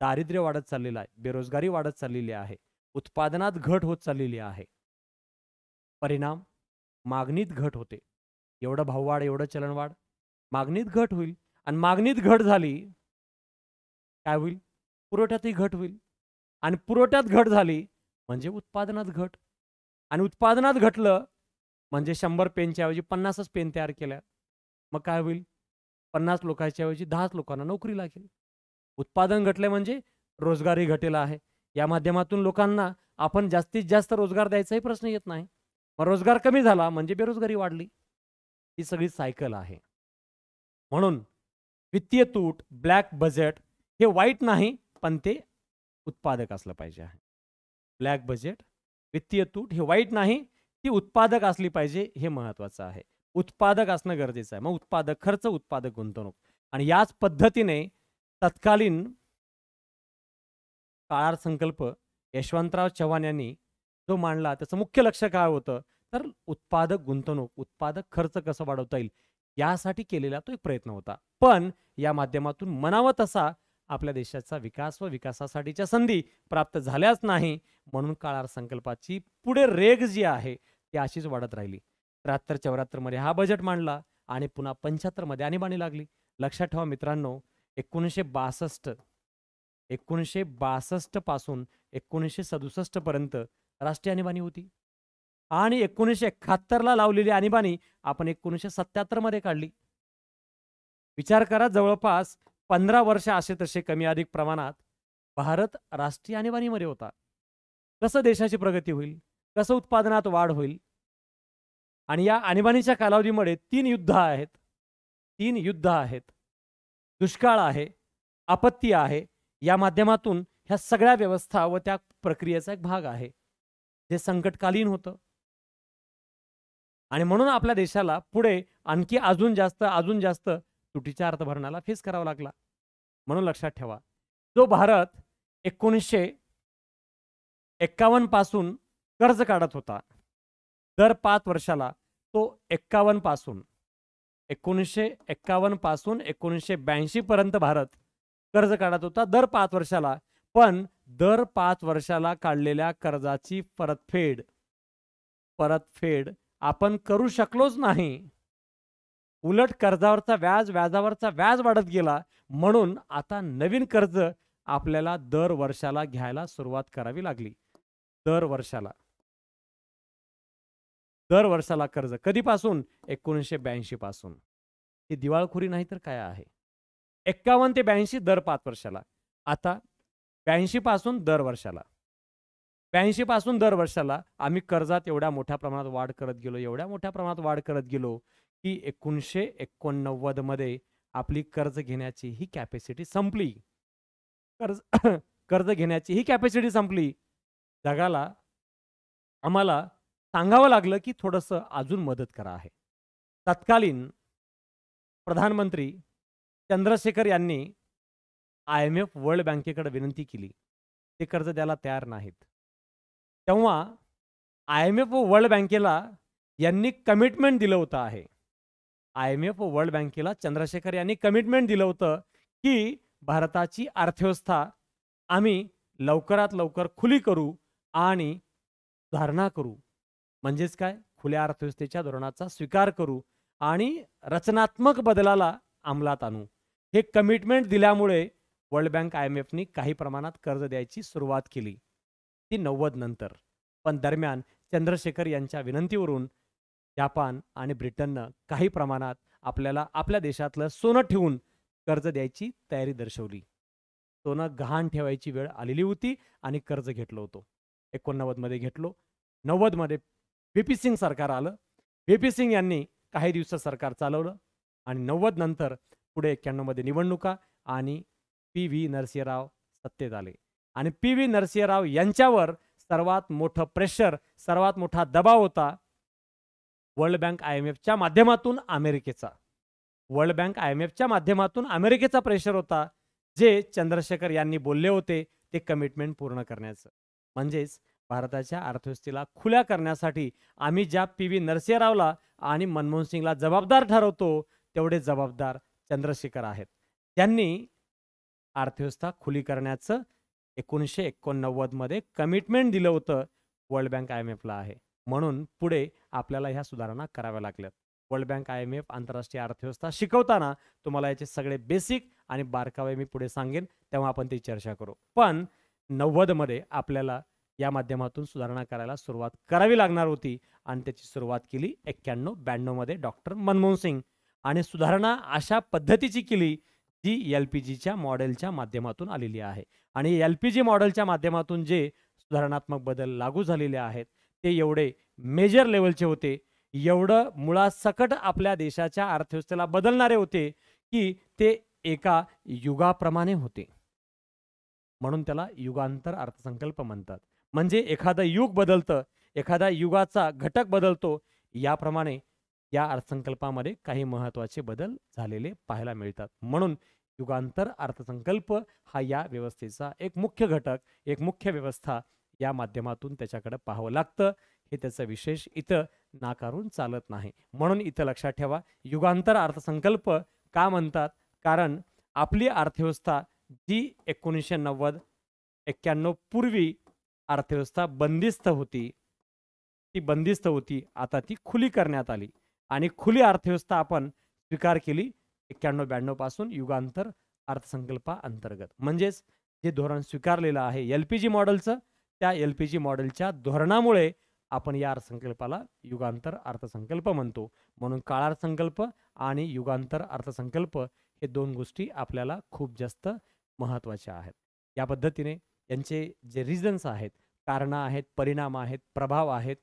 दारिद्र्य वाढत चाललेलं आहे बेरोजगारी वाढत चाललेली आहे उत्पादनात घट होत चाललेली आहे परिणाम मागणीत घट होते एवढं भाववाढ एवढं चलनवाढ मागणीत घट होईल आणि मागणीत घट झाली काय होईल पुरवठ्यातही घट होईल आणि पुरवठ्यात घट झाली म्हणजे उत्पादनात घट आणि उत्पादनात घटलं म्हणजे शंभर पेनच्या ऐवजी पन्नासच पेन तयार केल्या मग काय होईल पन्नास लोकांच्या ऐवजी दहाच लोकांना नोकरी लागेल उत्पादन घटले म्हणजे रोजगारही घटेला आहे या माध्यमातून लोकांना आपण जास्तीत जास्त रोजगार द्यायचाही प्रश्न येत नाही मग रोजगार कमी झाला म्हणजे बेरोजगारी वाढली ही सगळी सायकल आहे म्हणून वित्तीय तूट ब्लॅक बजेट हे वाईट नाही पण ते उत्पादक असलं पाहिजे आहे ब्लॅक बजेट वित्तीय तूट हे वाईट नाही ती उत्पादक असली पाहिजे हे महत्वाचं आहे उत्पादक असणं गरजेचं आहे मग उत्पादक खर्च उत्पादक गुंतवणूक आणि याच पद्धतीने तत्कालीन काळार संकल्प यशवंतराव चव्हाण यांनी जो मांडला त्याचं मुख्य लक्ष काय होतं तर उत्पादक गुंतवणूक उत्पादक खर्च कसं वाढवता येईल यासाठी केलेला तो एक प्रयत्न होता पण या माध्यमातून मनावत तसा आपल्या देशाचा विकास व विकासासाठीच्या संधी प्राप्त झाल्याच नाही म्हणून काळार संकल्पाची पुढे रेग जी आहे ती अशीच वाढत राहिली त्र्याहत्तर मध्ये हा बजेट मांडला आणि पुन्हा मध्ये आणीबाणी लागली लक्षात ठेवा मित्रांनो एकोणीसशे बासष्ट एकोणीसशे बासष्ट पासून एकोणीसशे सदुसष्ट पर्यंत राष्ट्रीय आणीबाणी होती आणि एकोणीसशे ला लावलेली आणीबाणी आपण एकोणीसशे सत्याहत्तर मध्ये काढली विचार करा जवळपास पंधरा वर्ष असे तसे कमी अधिक प्रमाणात भारत राष्ट्रीय आणीबाणीमध्ये होता कसं देशाची प्रगती होईल कसं उत्पादनात वाढ होईल आणि या आणीबाणीच्या कालावधीमध्ये तीन युद्ध आहेत तीन युद्ध आहेत दुष्काळ आहे आपत्ती आहे या माध्यमातून ह्या सगळ्या व्यवस्था व त्या प्रक्रियेचा एक भाग आहे जे संकटकालीन होतं आणि म्हणून आपल्या देशाला पुढे आणखी अजून जास्त अजून जास्त तुटीच्या अर्थभरणाला फेस करावा लागला म्हणून लक्षात ठेवा जो भारत एकोणीसशे एक्कावन्नपासून कर्ज काढत होता दर पाच वर्षाला तो एक्कावन्नपासून एकोणीसशे एक्कावन्नपासून एकोणीसशे ब्याऐंशीपर्यंत भारत कर्ज काढत होता दर पाच वर्षाला पण दर पाच वर्षाला काढलेल्या कर्जाची परतफेड परतफेड आपण करू शकलोच नाही उलट कर्जावरचा व्याज व्याजावरचा व्याज वाढत गेला म्हणून आता नवीन कर्ज आपल्याला दर वर्षाला घ्यायला सुरुवात करावी लागली दर वर्षाला दर वर्षाला कर्ज कधीपासून एकोणीसशे ब्याऐंशी पासून ही दिवाळखोरी नाही तर काय आहे एक्कावन्न ते ब्याऐंशी दर पाच वर्षाला आता ब्याऐंशी पासून दर वर्षाला ब्याऐंशी पासून दर वर्षाला आम्ही कर्जात एवढ्या मोठ्या प्रमाणात वाढ करत गेलो एवढ्या मोठ्या प्रमाणात वाढ करत गेलो की एकोणीसशे एकोणनव्वदमध्ये आपली कर्ज घेण्याची ही कॅपॅसिटी संपली कर्ज *coughs* कर्ज घेण्याची ही कॅपॅसिटी संपली जगाला आम्हाला सांगावं लागलं की थोडंसं अजून मदत करा आहे तत्कालीन प्रधानमंत्री चंद्रशेखर यांनी आय एम एफ वर्ल्ड बँकेकडे विनंती केली ते कर्ज द्यायला तयार नाहीत तेव्हा आय एम एफ व वर्ल्ड बँकेला यांनी कमिटमेंट दिलं होतं आहे आय एम एफ वर्ल्ड बँकेला चंद्रशेखर यांनी कमिटमेंट दिलं होतं की भारताची अर्थव्यवस्था आम्ही लवकरात लवकर खुली करू आणि धारणा करू म्हणजेच काय खुल्या अर्थव्यवस्थेच्या धोरणाचा स्वीकार करू आणि रचनात्मक बदलाला अंमलात आणू हे कमिटमेंट दिल्यामुळे वर्ल्ड बँक आय एम एफनी काही प्रमाणात कर्ज द्यायची सुरुवात केली ती नव्वद नंतर पण दरम्यान चंद्रशेखर यांच्या विनंतीवरून जापान आणि ब्रिटननं काही प्रमाणात आपल्याला आपल्या देशातलं सोनं ठेवून कर्ज द्यायची तयारी दर्शवली सोनं गहाण ठेवायची वेळ आलेली होती आणि कर्ज घेतलो होतो एकोणनव्वदमध्ये घेतलो नव्वदमध्ये बी पी सिंग सरकार आलं बी पी सिंग यांनी काही दिवस सरकार चालवलं आणि नव्वद नंतर पुढे एक्क्याण्णवमध्ये निवडणुका आणि पी व्ही नरसिंहराव सत्तेत आले आणि पी व्ही नरसिंहराव यांच्यावर सर्वात मोठं प्रेशर सर्वात मोठा दबाव होता वर्ल्ड बँक आय एम एफच्या माध्यमातून अमेरिकेचा वर्ल्ड बँक आय एम एफच्या माध्यमातून अमेरिकेचा प्रेशर होता जे चंद्रशेखर यांनी बोलले होते ते कमिटमेंट पूर्ण करण्याचं म्हणजेच भारताच्या अर्थव्यवस्थेला खुल्या करण्यासाठी आम्ही ज्या पी व्ही नरसिंहरावला आणि मनमोहन सिंगला जबाबदार ठरवतो तेवढे जबाबदार चंद्रशेखर आहेत त्यांनी अर्थव्यवस्था खुली करण्याचं एकोणीसशे एकोणनव्वदमध्ये कमिटमेंट दिलं होतं वर्ल्ड बँक आय एम एफला आहे म्हणून पुढे आपल्याला ह्या सुधारणा कराव्या लागल्यात world bank I M F आंतरराष्ट्रीय अर्थव्यवस्था शिकवताना तुम्हाला याचे सगळे बेसिक आणि बारकावे मी पुढे सांगेन तेव्हा आपण ती चर्चा करू पण नव्वदमध्ये आपल्याला या माध्यमातून सुधारणा करायला सुरुवात करावी लागणार होती आणि त्याची सुरुवात केली एक्क्याण्णव ब्याण्णवमध्ये डॉक्टर मनमोहन सिंग आणि सुधारणा अशा पद्धतीची केली जी एल पी जीच्या मॉडेलच्या माध्यमातून आलेली आहे आणि एल पी जी मॉडेलच्या माध्यमातून जे सुधारणात्मक बदल लागू झालेले आहेत ते एवढे मेजर लेवलचे होते एवढं मुळासकट आपल्या देशाच्या अर्थव्यवस्थेला बदलणारे होते की ते एका युगाप्रमाणे होते म्हणून त्याला युगांतर अर्थसंकल्प म्हणतात म्हणजे एखादं युग बदलतं एखादा युगाचा घटक बदलतो याप्रमाणे या अर्थसंकल्पामध्ये काही महत्त्वाचे बदल झालेले पाहायला मिळतात म्हणून युगांतर अर्थसंकल्प हा या व्यवस्थेचा एक मुख्य घटक एक मुख्य व्यवस्था या माध्यमातून त्याच्याकडे पाहावं लागतं हे त्याचं विशेष इथं नाकारून चालत नाही म्हणून इथं लक्षात ठेवा युगांतर अर्थसंकल्प का म्हणतात कारण आपली अर्थव्यवस्था जी एकोणीसशे नव्वद एक्क्याण्णव पूर्वी अर्थव्यवस्था बंदिस्त होती ती बंदिस्त होती आता ती खुली करण्यात आली आणि खुली अर्थव्यवस्था आपण स्वीकार केली एक्क्याण्णव ब्याण्णवपासून युगांतर अर्थसंकल्पाअंतर्गत म्हणजेच जे धोरण स्वीकारलेलं आहे एल पी जी मॉडेलचं त्या एल पी जी मॉडेलच्या धोरणामुळे आपण या अर्थसंकल्पाला युगांतर अर्थसंकल्प म्हणतो म्हणून काळार्थसंकल्प आणि युगांतर अर्थसंकल्प हे दोन गोष्टी आपल्याला खूप जास्त महत्त्वाच्या आहेत या पद्धतीने यांचे जे रिझन्स आहेत कारणं आहेत परिणाम आहेत प्रभाव आहेत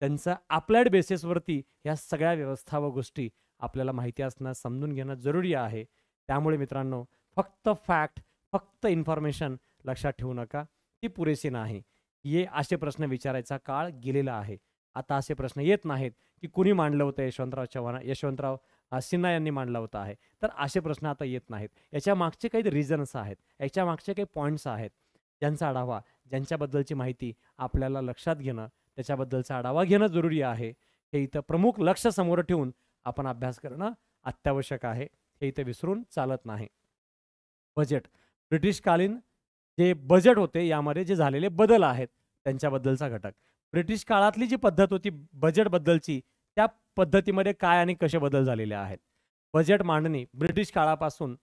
त्यांचा आपल्याड बेसिसवरती ह्या सगळ्या व्यवस्था व गोष्टी आपल्याला माहिती असणं समजून घेणं जरुरी आहे त्यामुळे मित्रांनो फक्त फॅक्ट फक्त इन्फॉर्मेशन लक्षात ठेवू नका ती पुरेशी नाही ये असे प्रश्न विचारायचा काळ गेलेला आहे आता असे प्रश्न येत नाहीत की कुणी मांडलं होतं यशवंतराव चव्हाण यशवंतराव सिन्हा यांनी मांडला होता आहे तर असे प्रश्न आता येत नाहीत याच्या मागचे काही रिझन्स आहेत याच्या मागचे काही पॉईंट्स आहेत ज्यांचा आढावा ज्यांच्याबद्दलची माहिती आपल्याला लक्षात घेणं त्याच्याबद्दलचा आढावा घेणं जरुरी आहे हे इथं प्रमुख लक्ष समोर ठेवून आपण अभ्यास करणं अत्यावश्यक आहे हे इथं विसरून चालत नाही बजेट ब्रिटिशकालीन जे बजेट होते यामध्ये जे झालेले बदल आहेत त्यांच्याबद्दलचा घटक ब्रिटिश काळातली जी पद्धत होती बजेटबद्दलची त्या पद्धतीमध्ये काय आणि कसे बदल झालेले आहेत बजेट मांडणी ब्रिटिश काळापासून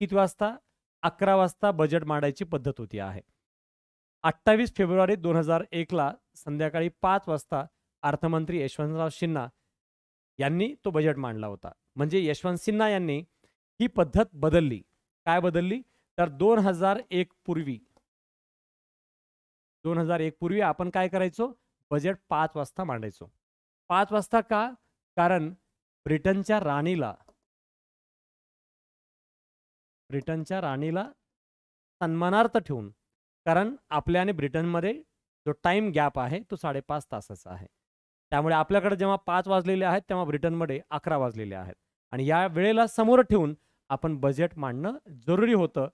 किती वाजता अकरा वाजता बजेट मांडायची पद्धत होती आहे अठ्ठावीस फेब्रुवारी दोन हजार एकला संध्याकाळी पाच वाजता अर्थमंत्री यशवंतराव सिन्हा यांनी तो बजेट मांडला होता म्हणजे यशवंत सिन्हा यांनी ही पद्धत बदलली काय बदलली तर दोन हजार एक पूर्वी दोन हजार एक पूर्वी आपण काय करायचो बजेट पाच वाजता मांडायचो पाच वाजता का कारण ब्रिटनच्या राणीला ब्रिटनच्या राणीला सन्मानार्थ ठेवून कारण आपल्या आणि ब्रिटनमध्ये जो टाइम गॅप आहे तो साडेपाच तासाचा आहे त्यामुळे आपल्याकडे जेव्हा पाच वाजलेले आहेत तेव्हा ब्रिटनमध्ये अकरा वाजलेले आहेत आणि या वेळेला समोर ठेवून आपण बजेट मांडणं जरुरी होतं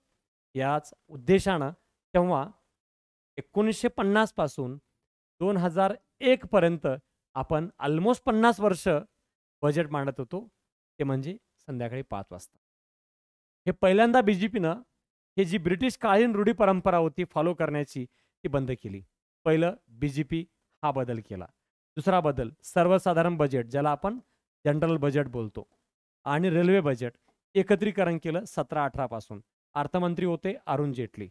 याच उद्देशानं तेव्हा एकोणीसशे पन्नासपासून दोन हजार एकपर्यंत आपण ऑलमोस्ट पन्नास वर्ष बजेट मांडत होतो ते म्हणजे संध्याकाळी पाच वाजता हे पहिल्यांदा बी जे पीनं हे जी ब्रिटिश रूढी परंपरा होती फॉलो करण्याची ती बंद केली पहिलं बी जे पी हा बदल केला दुसरा बदल सर्वसाधारण बजेट ज्याला आपण जनरल बजेट बोलतो आणि रेल्वे बजेट एकत्रीकरण केलं सतरा अठरापासून अर्थमंत्री होते अरुण जेटली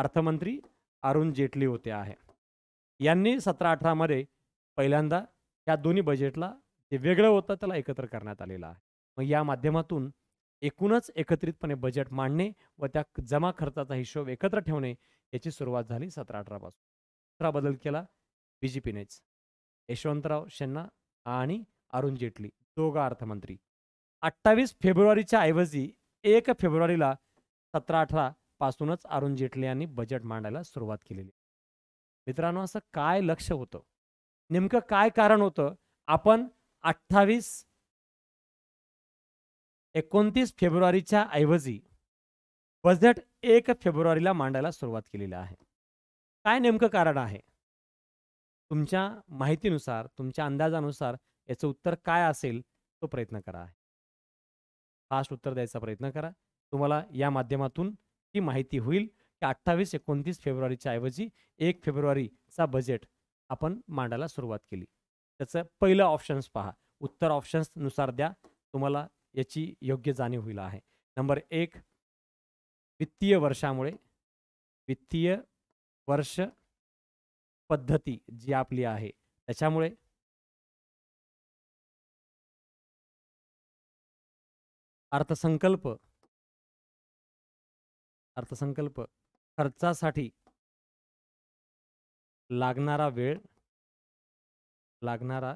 अर्थमंत्री अरुण जेटली होते आहे यांनी सतरा अठरामध्ये पहिल्यांदा या दोन्ही बजेटला जे वेगळं होतं त्याला एकत्र करण्यात आलेलं आहे मग या माध्यमातून एकूणच एकत्रितपणे बजेट मांडणे व त्या जमा खर्चाचा हिशोब एकत्र ठेवणे याची सुरुवात झाली सतरा अठरापासून दुसरा बदल केला बी जे पीनेच यशवंतराव शेन्ना आणि अरुण जेटली दोघा अर्थमंत्री अठ्ठावीस फेब्रुवारीच्या ऐवजी एक फेब्रुवारीला सतरा अठरा पासूनच अरुण जेटली यांनी बजेट मांडायला सुरुवात केलेली मित्रांनो असं काय लक्ष होतं नेमकं काय कारण होतं आपण अठ्ठावीस एकोणतीस फेब्रुवारीच्या ऐवजी बजेट एक फेब्रुवारीला मांडायला सुरुवात केलेली आहे काय नेमकं कारण आहे तुमच्या माहितीनुसार तुमच्या अंदाजानुसार याचं उत्तर काय असेल तो प्रयत्न करा फास्ट उत्तर द्यायचा प्रयत्न करा तुम्हाला या माध्यमातून ही माहिती होईल की अठ्ठावीस एकोणतीस फेब्रुवारीच्या ऐवजी एक फेब्रुवारीचा बजेट आपण मांडायला सुरुवात केली त्याचं पहिलं ऑप्शन्स पहा उत्तर ऑप्शन्सनुसार द्या तुम्हाला याची योग्य जाणीव होईल आहे नंबर एक वित्तीय वर्षामुळे वित्तीय वर्ष पद्धती जी आपली आहे त्याच्यामुळे अर्थसंकल्प अर्थसंकल्प खर्चासाठी लागणारा वेळ लागणारा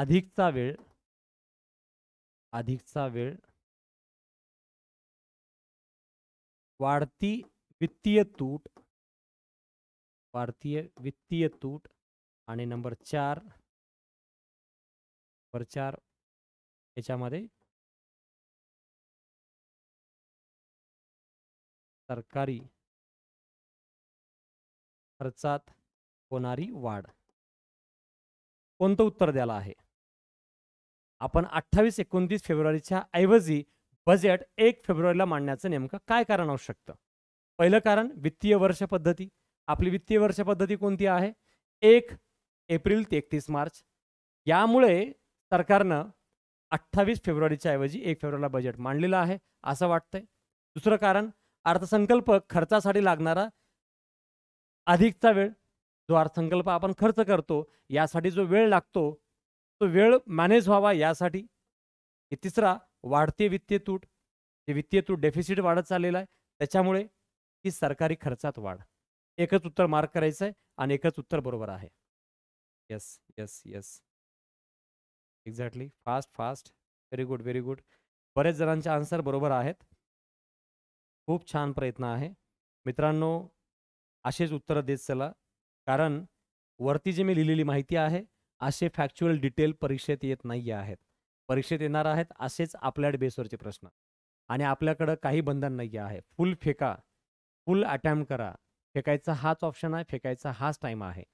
अधिकचा वेळ अधिकचा वेळ वाढती वित्तीय तूट वाढतीय वित्तीय तूट आणि नंबर चार नंबर चार याच्यामध्ये सरकारी खर्चात होणारी वाढ कोणतं उत्तर द्यायला आहे आपण अठ्ठावीस एकोणतीस फेब्रुवारीच्या ऐवजी बजेट एक फेब्रुवारीला मांडण्याचं नेमकं काय कारण असू शकतं पहिलं कारण वित्तीय वर्ष पद्धती आपली वित्तीय वर्ष पद्धती कोणती आहे एक एप्रिल ते एकतीस मार्च यामुळे सरकारनं अठ्ठावीस फेब्रुवारीच्या ऐवजी एक फेब्रुवारीला बजेट मांडलेलं आहे असं वाटतंय दुसरं कारण अर्थसंकल्प खर्चासाठी लागणारा अधिकचा वेळ जो अर्थसंकल्प आपण खर्च करतो यासाठी जो वेळ लागतो तो वेळ मॅनेज व्हावा यासाठी तिसरा वाढते वित्तीय तूट हे वित्तीय तूट डेफिसिट वाढत चाललेला आहे त्याच्यामुळे ही सरकारी खर्चात वाढ एकच उत्तर मार्क करायचं आहे आणि एकच उत्तर बरोबर आहे yes yes yes exactly fast fast very good very good बरेच जणांचे आन्सर बरोबर आहेत खूप छान प्रयत्न आहे मित्रांनो असेच उत्तरं देत चला कारण वरती जी मी लिहिलेली माहिती आहे असे फॅक्च्युअल डिटेल परीक्षेत येत नाही आहेत परीक्षेत येणार आहेत असेच आपल्या बेसवरचे प्रश्न आणि आपल्याकडं काही बंधन नाही आहे फुल फेका फुल अटॅम्प्ट करा फेकायचा हाच ऑप्शन आहे फेकायचा हाच टाईम आहे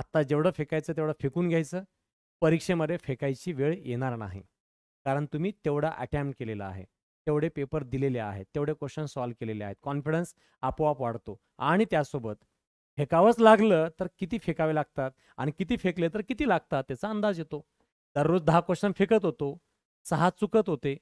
आत्ता जेवढं फेकायचं तेवढं फेकून घ्यायचं परीक्षेमध्ये फेकायची वेळ येणार नाही कारण तुम्ही तेवढा अटॅम्प्ट केलेला आहे तेवढे पेपर दिलेले आहेत तेवढे क्वेश्चन सॉल्व्ह केलेले आहेत कॉन्फिडन्स आपोआप वाढतो आणि त्यासोबत फेकावंच लागलं तर किती फेकावे लागतात आणि किती फेकले तर किती लागतात त्याचा अंदाज येतो दररोज दहा क्वेश्चन फेकत होतो सहा चुकत होते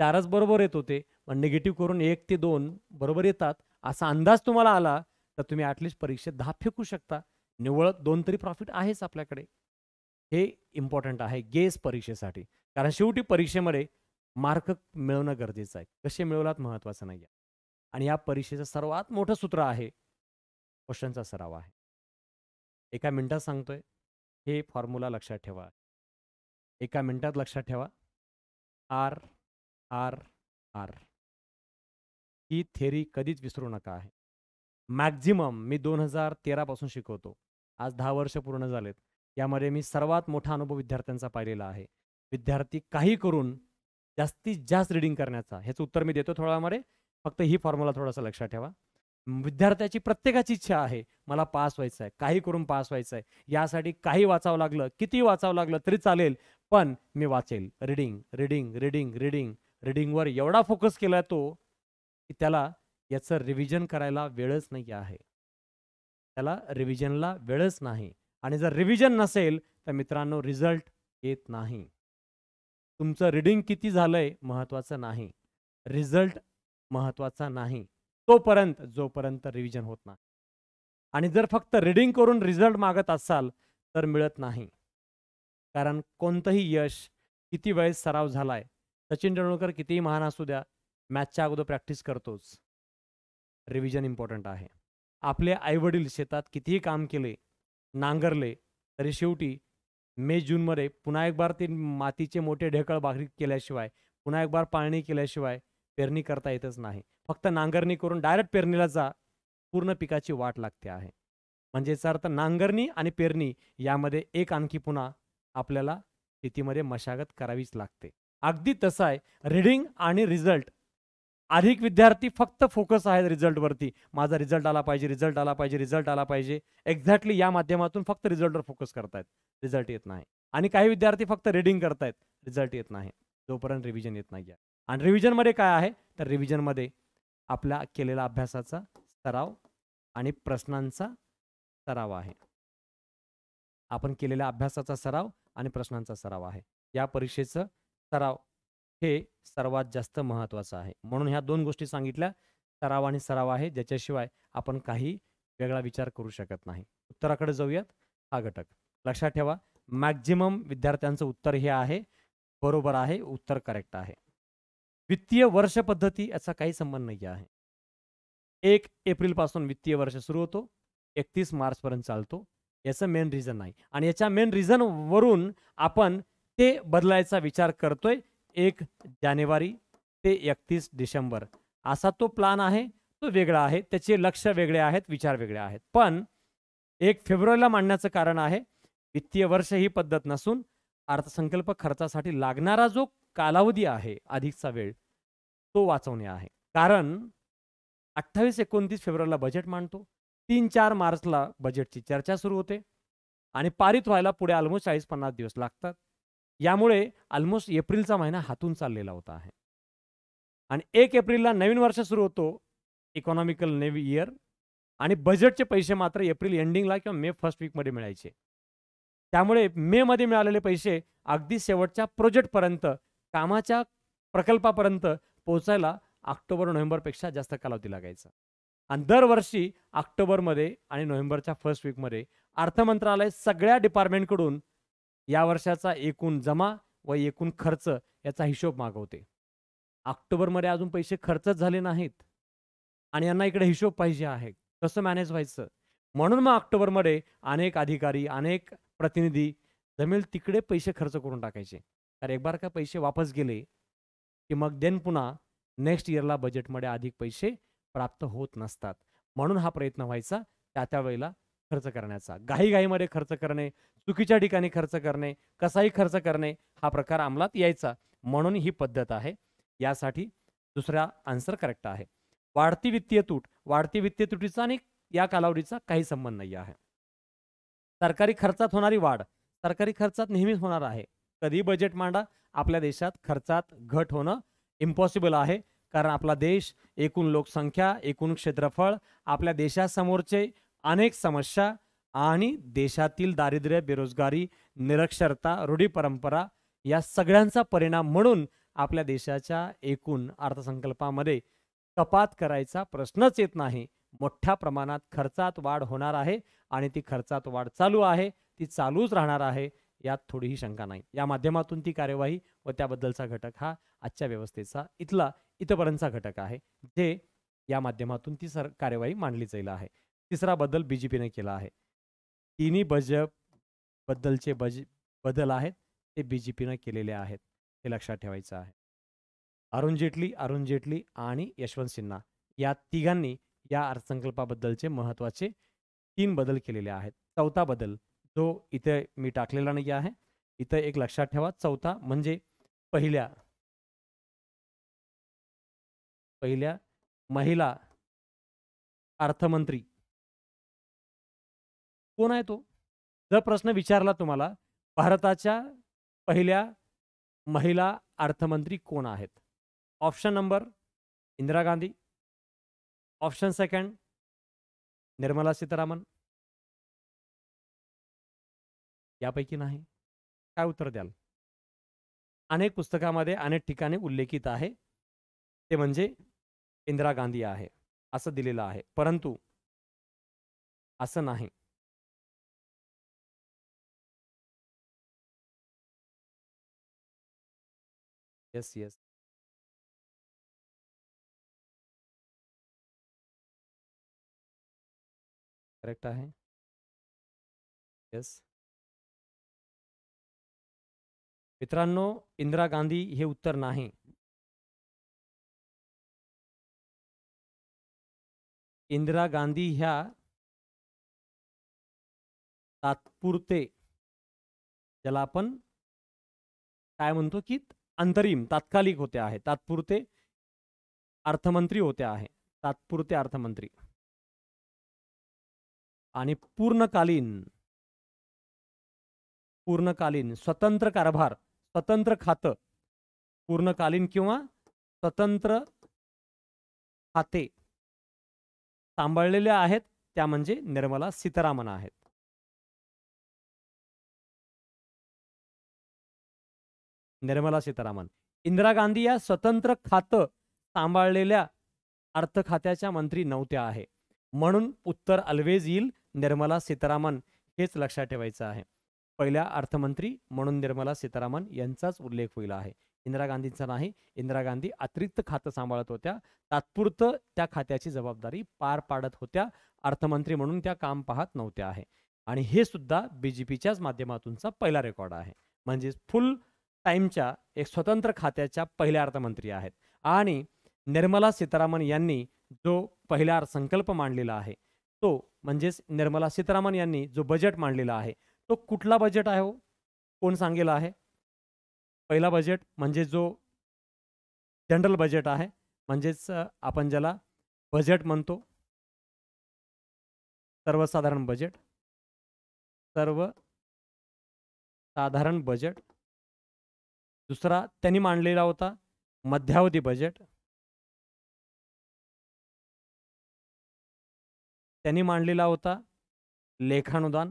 चारच बरोबर येत होते पण निगेटिव्ह करून एक ते दोन बरोबर येतात असा अंदाज तुम्हाला आला तर तुम्ही ॲटलिस्ट परीक्षेत दहा फेकू शकता निव्वळ दोन तरी प्रॉफिट आहेच आपल्याकडे हे इम्पॉर्टंट आहे गेस परीक्षेसाठी कारण शेवटी परीक्षेमध्ये मार्क मिळवणं गरजेचं आहे कसे मिळवलात महत्त्वाचं नाही आहे आणि या परीक्षेचं सर्वात मोठं सूत्र आहे क्वेश्चनचा सराव आहे एका मिनिटात सांगतोय हे फॉर्म्युला लक्षात ठेवा एका मिनिटात लक्षात ठेवा आर आर आर ही थेरी कधीच विसरू नका आहे मॅक्झिमम मी दोन हजार तेरापासून शिकवतो आज दहा वर्ष पूर्ण झालेत यामध्ये मी सर्वात मोठा अनुभव विद्यार्थ्यांचा पाहिलेला आहे विद्यार्थी काही करून जास्तीत जास्त रीडिंग करण्याचा ह्याचं उत्तर मी देतो थोड्या वेळामध्ये फक्त ही फॉर्म्युला थोडासा लक्षात ठेवा विद्यार्थ्याची प्रत्येकाची इच्छा आहे मला पास व्हायचं आहे काही करून पास व्हायचं आहे यासाठी काही वाचावं लागलं किती वाचावं लागलं तरी चालेल पण मी वाचेल रिडिंग रिडिंग रिडिंग रिडिंग रिडिंगवर एवढा फोकस केला तो की त्याला याचं रिव्हिजन करायला वेळच नाही आहे त्याला रिव्हिजनला वेळच नाही आणि जर रिव्हिजन नसेल तर मित्रांनो रिझल्ट येत नाही तुमचं रिडिंग किती झालंय महत्त्वाचं नाही रिझल्ट महत्त्वाचा नाही तोपर्यंत जोपर्यंत रिव्हिजन होत नाही आणि जर फक्त रिडिंग करून रिझल्ट मागत असाल तर मिळत नाही कारण कोणतंही यश किती वेळेस सराव झालाय सचिन तेंडुलकर कितीही महान असू द्या मॅचच्या अगोदर प्रॅक्टिस करतोच रिव्हिजन इम्पॉर्टंट आहे आपले आईवडील शेतात कितीही काम केले नांगरले तरी शेवटी मे जूनमध्ये पुन्हा एक बार ते मातीचे मोठे ढेकळ बारीक केल्याशिवाय पुन्हा एक बार पाळणी केल्याशिवाय पेरणी करता येतच नाही फक्त नांगरणी करून डायरेक्ट पेरणीला जा पूर्ण पिकाची वाट लागते आहे म्हणजे याचा अर्थ नांगरणी आणि पेरणी यामध्ये एक आणखी पुन्हा आपल्याला शेतीमध्ये मशागत करावीच लागते अगदी तसा आहे रिडिंग आणि रिझल्ट अधिक विद्यार्थी फक्त फोकस आहेत रिझल्टवरती माझा रिझल्ट आला पाहिजे रिझल्ट आला पाहिजे रिझल्ट आला पाहिजे एक्झॅक्टली या माध्यमातून फक्त रिझल्टवर फोकस करतायत रिझल्ट येत नाही आणि काही विद्यार्थी फक्त रिडिंग करतायत रिझल्ट येत नाही जोपर्यंत रिव्हिजन येत नाही आणि रिव्हिजनमध्ये काय आहे तर रिव्हिजनमध्ये आपल्या केलेला अभ्यासाचा सराव आणि प्रश्नांचा सराव आहे आपण केलेल्या अभ्यासाचा सराव आणि प्रश्नांचा सराव आहे या परीक्षेचं सराव हे सर्वात जास्त महत्वाचं आहे म्हणून ह्या दोन गोष्टी सांगितल्या सराव आणि सराव आहे ज्याच्याशिवाय आपण काही वेगळा विचार करू शकत नाही उत्तराकडे जाऊयात हा घटक लक्षात ठेवा मॅक्झिमम विद्यार्थ्यांचं उत्तर हे आहे बरोबर आहे उत्तर करेक्ट आहे वित्तीय वर्ष पद्धती याचा काही संबंध नाही आहे एक एप्रिलपासून वित्तीय वर्ष सुरू होतो एकतीस मार्चपर्यंत चालतो याचं मेन रिझन नाही आणि याच्या मेन रिझनवरून आपण ते बदलायचा विचार करतोय एक जानेवारी ते एकतीस डिसेंबर असा तो प्लान आहे तो वेगळा आहे त्याचे लक्ष वेगळे आहेत विचार वेगळे आहेत पण एक फेब्रुवारीला मांडण्याचं कारण आहे वित्तीय वर्ष ही पद्धत नसून अर्थसंकल्प खर्चासाठी लागणारा जो कालावधी आहे अधिकचा वेळ तो वाचवणे आहे कारण अठ्ठावीस एकोणतीस फेब्रुवारीला बजेट मांडतो तीन चार मार्चला बजेटची चर्चा सुरू होते आणि पारित व्हायला पुढे ऑलमोस्ट चाळीस पन्नास दिवस लागतात यामुळे ऑलमोस्ट एप्रिलचा महिना हातून चाललेला होता आहे आणि एक एप्रिलला नवीन वर्ष सुरू होतो इकॉनॉमिकल नेव इयर आणि बजेटचे पैसे मात्र एप्रिल एंडिंगला किंवा मे फर्स्ट वीकमध्ये मिळायचे त्यामुळे मेमध्ये मिळालेले पैसे अगदी शेवटच्या प्रोजेक्टपर्यंत कामाच्या प्रकल्पापर्यंत पोहोचायला ऑक्टोबर नोव्हेंबरपेक्षा जास्त कालावधी लागायचा आणि दरवर्षी ऑक्टोबरमध्ये आणि नोव्हेंबरच्या फर्स्ट वीकमध्ये अर्थमंत्रालय सगळ्या डिपार्टमेंटकडून या वर्षाचा एकूण जमा व एकूण खर्च याचा हिशोब मागवते ऑक्टोबरमध्ये अजून पैसे खर्चच झाले नाहीत आणि यांना इकडे हिशोब पाहिजे आहे कसं मॅनेज व्हायचं म्हणून मग ऑक्टोबरमध्ये अनेक अधिकारी अनेक प्रतिनिधी जमेल तिकडे पैसे खर्च करून टाकायचे तर एक बार का पैसे वापस गेले की मग देन पुन्हा नेक्स्ट इयरला बजेटमध्ये अधिक पैसे प्राप्त होत नसतात म्हणून हा प्रयत्न व्हायचा त्या त्यावेळेला खर्च करण्याचा घाईघाईमध्ये खर्च करणे चुकीच्या ठिकाणी खर्च करणे कसाही खर्च करणे हा प्रकार अंमलात यायचा म्हणून ही पद्धत आहे यासाठी दुसरा आन्सर करेक्ट आहे वाढती वित्तीय तूट वाढती वित्तीय तुटीचा आणि या कालावधीचा काही संबंध नाही आहे सरकारी खर्चात होणारी वाढ सरकारी खर्चात नेहमीच होणार आहे कधी बजेट मांडा आपल्या देशात खर्चात घट होणं इम्पॉसिबल आहे कारण आपला देश एकूण लोकसंख्या एकूण क्षेत्रफळ आपल्या देशासमोरचे अनेक समस्या आणि देशातील दारिद्र्य बेरोजगारी निरक्षरता रूढी परंपरा या सगळ्यांचा परिणाम म्हणून आपल्या देशाच्या एकूण अर्थसंकल्पामध्ये कपात करायचा प्रश्नच येत नाही मोठ्या प्रमाणात खर्चात वाढ होणार आहे आणि ती खर्चात वाढ चालू आहे ती चालूच राहणार आहे यात थोडीही शंका नाही या माध्यमातून ती कार्यवाही व त्याबद्दलचा घटक हा आजच्या व्यवस्थेचा इथला इथपर्यंतचा घटक आहे जे या माध्यमातून ती सर कार्यवाही मांडली जाईल आहे तिसरा बदल बी जे पीने केला आहे तिन्ही बज बद्दलचे बज बदल आहेत ते बी जे पीनं केलेले आहेत हे लक्षात ठेवायचं आहे अरुण जेटली अरुण जेटली आणि यशवंत सिन्हा या तिघांनी या अर्थसंकल्पाबद्दलचे महत्त्वाचे तीन बदल केलेले आहेत चौथा बदल जो इथे मी टाकलेला नाही आहे इथे एक लक्षात ठेवा चौथा म्हणजे पहिल्या पहिल्या महिला अर्थमंत्री कोण आहे तो जर प्रश्न विचारला तुम्हाला भारताच्या पहिल्या महिला अर्थमंत्री कोण आहेत option number Indira Gandhi option second Nirmala Sitharaman यापैकी नाही काय उत्तर द्याल अनेक पुस्तकामध्ये अनेक ठिकाणी उल्लेखित आहे ते म्हणजे इंदिरा गांधी आहे असं दिलेलं आहे परंतु असं नाही यस यस करेक्ट है यस मित्रांनो इंदिरा गांधी हे उत्तर नाही इंदिरा गांधी ह्या तात्पुरते ज्याला आपण काय म्हणतो की अंतरिम तात्कालिक होते आहे तात्पुरते अर्थमंत्री होते आहे तात्पुरते अर्थमंत्री आणि पूर्णकालीन पूर्णकालीन स्वतंत्र कारभार स्वतंत्र खातं पूर्णकालीन किंवा स्वतंत्र खाते सांभाळलेले आहेत त्या म्हणजे निर्मला सीतारामन आहेत निर्मला सीतारामन इंदिरा गांधी या स्वतंत्र खातं सांभाळलेल्या अर्थ खात्याच्या मंत्री नव्हत्या आहे म्हणून उत्तर अल्वेज येईल निर्मला सीतारामन हेच लक्षात ठेवायचं आहे पहिल्या अर्थमंत्री म्हणून निर्मला सीतारामन यांचाच उल्लेख होईल आहे इंदिरा गांधींचा नाही इंदिरा गांधी अतिरिक्त खातं सांभाळत होत्या तात्पुरतं त्या खात्याची जबाबदारी पार पाडत होत्या अर्थमंत्री म्हणून त्या काम पाहत नव्हत्या आहे आणि हे सुद्धा बी पीच्याच माध्यमातूनचा पहिला रेकॉर्ड आहे म्हणजेच फुल टाइमच्या एक स्वतंत्र खात्याच्या पहिल्या अर्थमंत्री आहेत आणि निर्मला सीतारामन यांनी जो पहिला अर्थसंकल्प मांडलेला आहे तो म्हणजेच निर्मला सीतारामन यांनी जो बजेट मांडलेला आहे तो कुठला बजेट आहे हो कोण सांगेल आहे पहिला बजेट म्हणजे जो जनरल बजेट आहे म्हणजेच आपण ज्याला बजेट म्हणतो सर्वसाधारण बजेट सर्व साधारण बजेट दुसरा त्यांनी मांडलेला होता मध्यावधी बजेट त्यांनी मांडलेला होता लेखानुदान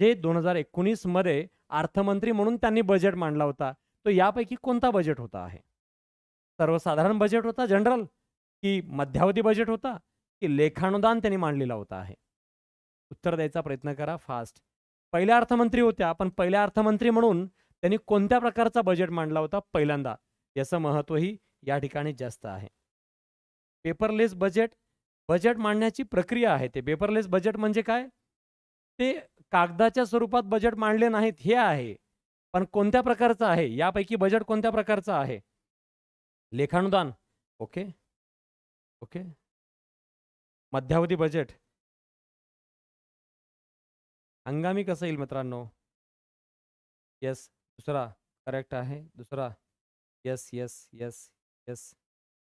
जे दोन हजार एकोणीस मध्ये अर्थमंत्री म्हणून त्यांनी बजेट मांडला होता तो यापैकी कोणता बजेट होता आहे सर्वसाधारण बजेट होता जनरल की मध्यावधी बजेट होता की लेखानुदान त्यांनी मांडलेला होता आहे उत्तर द्यायचा प्रयत्न करा फास्ट पहिल्या अर्थमंत्री होत्या पण पहिल्या अर्थमंत्री म्हणून त्यांनी कोणत्या प्रकारचा बजेट मांडला होता पहिल्यांदा याचं महत्त्वही या ठिकाणी जास्त आहे पेपरलेस बजेट बजेट मांडण्याची प्रक्रिया आहे ते पेपरलेस बजेट म्हणजे काय ते कागदाच्या स्वरूपात बजेट मांडले नाहीत हे आहे पण कोणत्या प्रकारचं आहे यापैकी बजेट कोणत्या प्रकारचं आहे लेखानुदान ओके ओके मध्यावधी बजेट हंगामी कसं येईल मित्रांनो येस दुसरा करेक्ट आहे दुसरा येस येस येस येस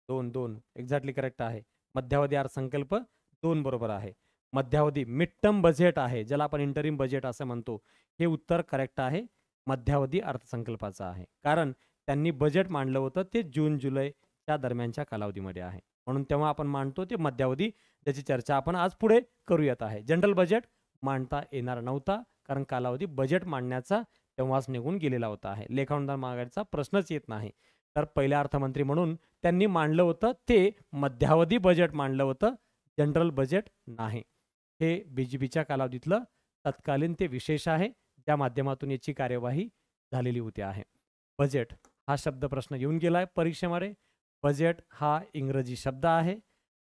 दोन दोन एक्झॅक्टली करेक्ट आहे मध्यावधी अर्थसंकल्प दोन बरोबर आहे मध्यावधी मिड टर्म बजेट आहे ज्याला आपण इंटरिम बजेट असं म्हणतो हे उत्तर करेक्ट आहे मध्यावधी अर्थसंकल्पाचं आहे कारण त्यांनी बजेट मांडलं होतं ते जून जुलैच्या दरम्यानच्या कालावधीमध्ये आहे म्हणून तेव्हा आपण मांडतो ते मध्यावधी त्याची चर्चा आपण आज पुढे करूयात आहे जनरल बजेट मांडता येणार नव्हता कारण कालावधी बजेट मांडण्याचा तेव्हाच निघून गेलेला होता आहे लेखानुदान मागायचा प्रश्नच येत नाही तर पहिल्या अर्थमंत्री म्हणून त्यांनी मांडलं होतं ते मध्यावधी बजेट मांडलं होतं जनरल बजेट नाही हे बी जे पीच्या कालावधीतलं तत्कालीन ते विशेष आहे ज्या माध्यमातून याची कार्यवाही झालेली होती आहे बजेट हा शब्द प्रश्न येऊन गेला आहे परीक्षेमध्ये बजेट हा इंग्रजी शब्द आहे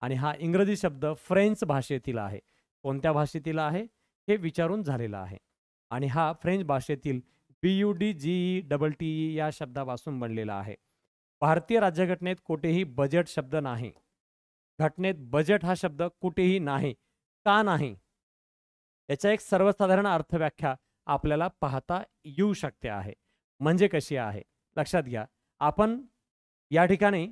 आणि हा इंग्रजी शब्द फ्रेंच भाषेतील आहे कोणत्या भाषेतील आहे हे विचारून झालेला आहे आणि हा फ्रेंच भाषेतील B U D G double T या शब्दापासून बनलेला आहे भारतीय राज्यघटनेत कुठेही बजेट शब्द नाही घटनेत बजेट हा शब्द कुठेही नाही का नाही याचा एक सर्वसाधारण अर्थव्याख्या आपल्याला पाहता येऊ शकते आहे म्हणजे कशी आहे लक्षात घ्या आपण या ठिकाणी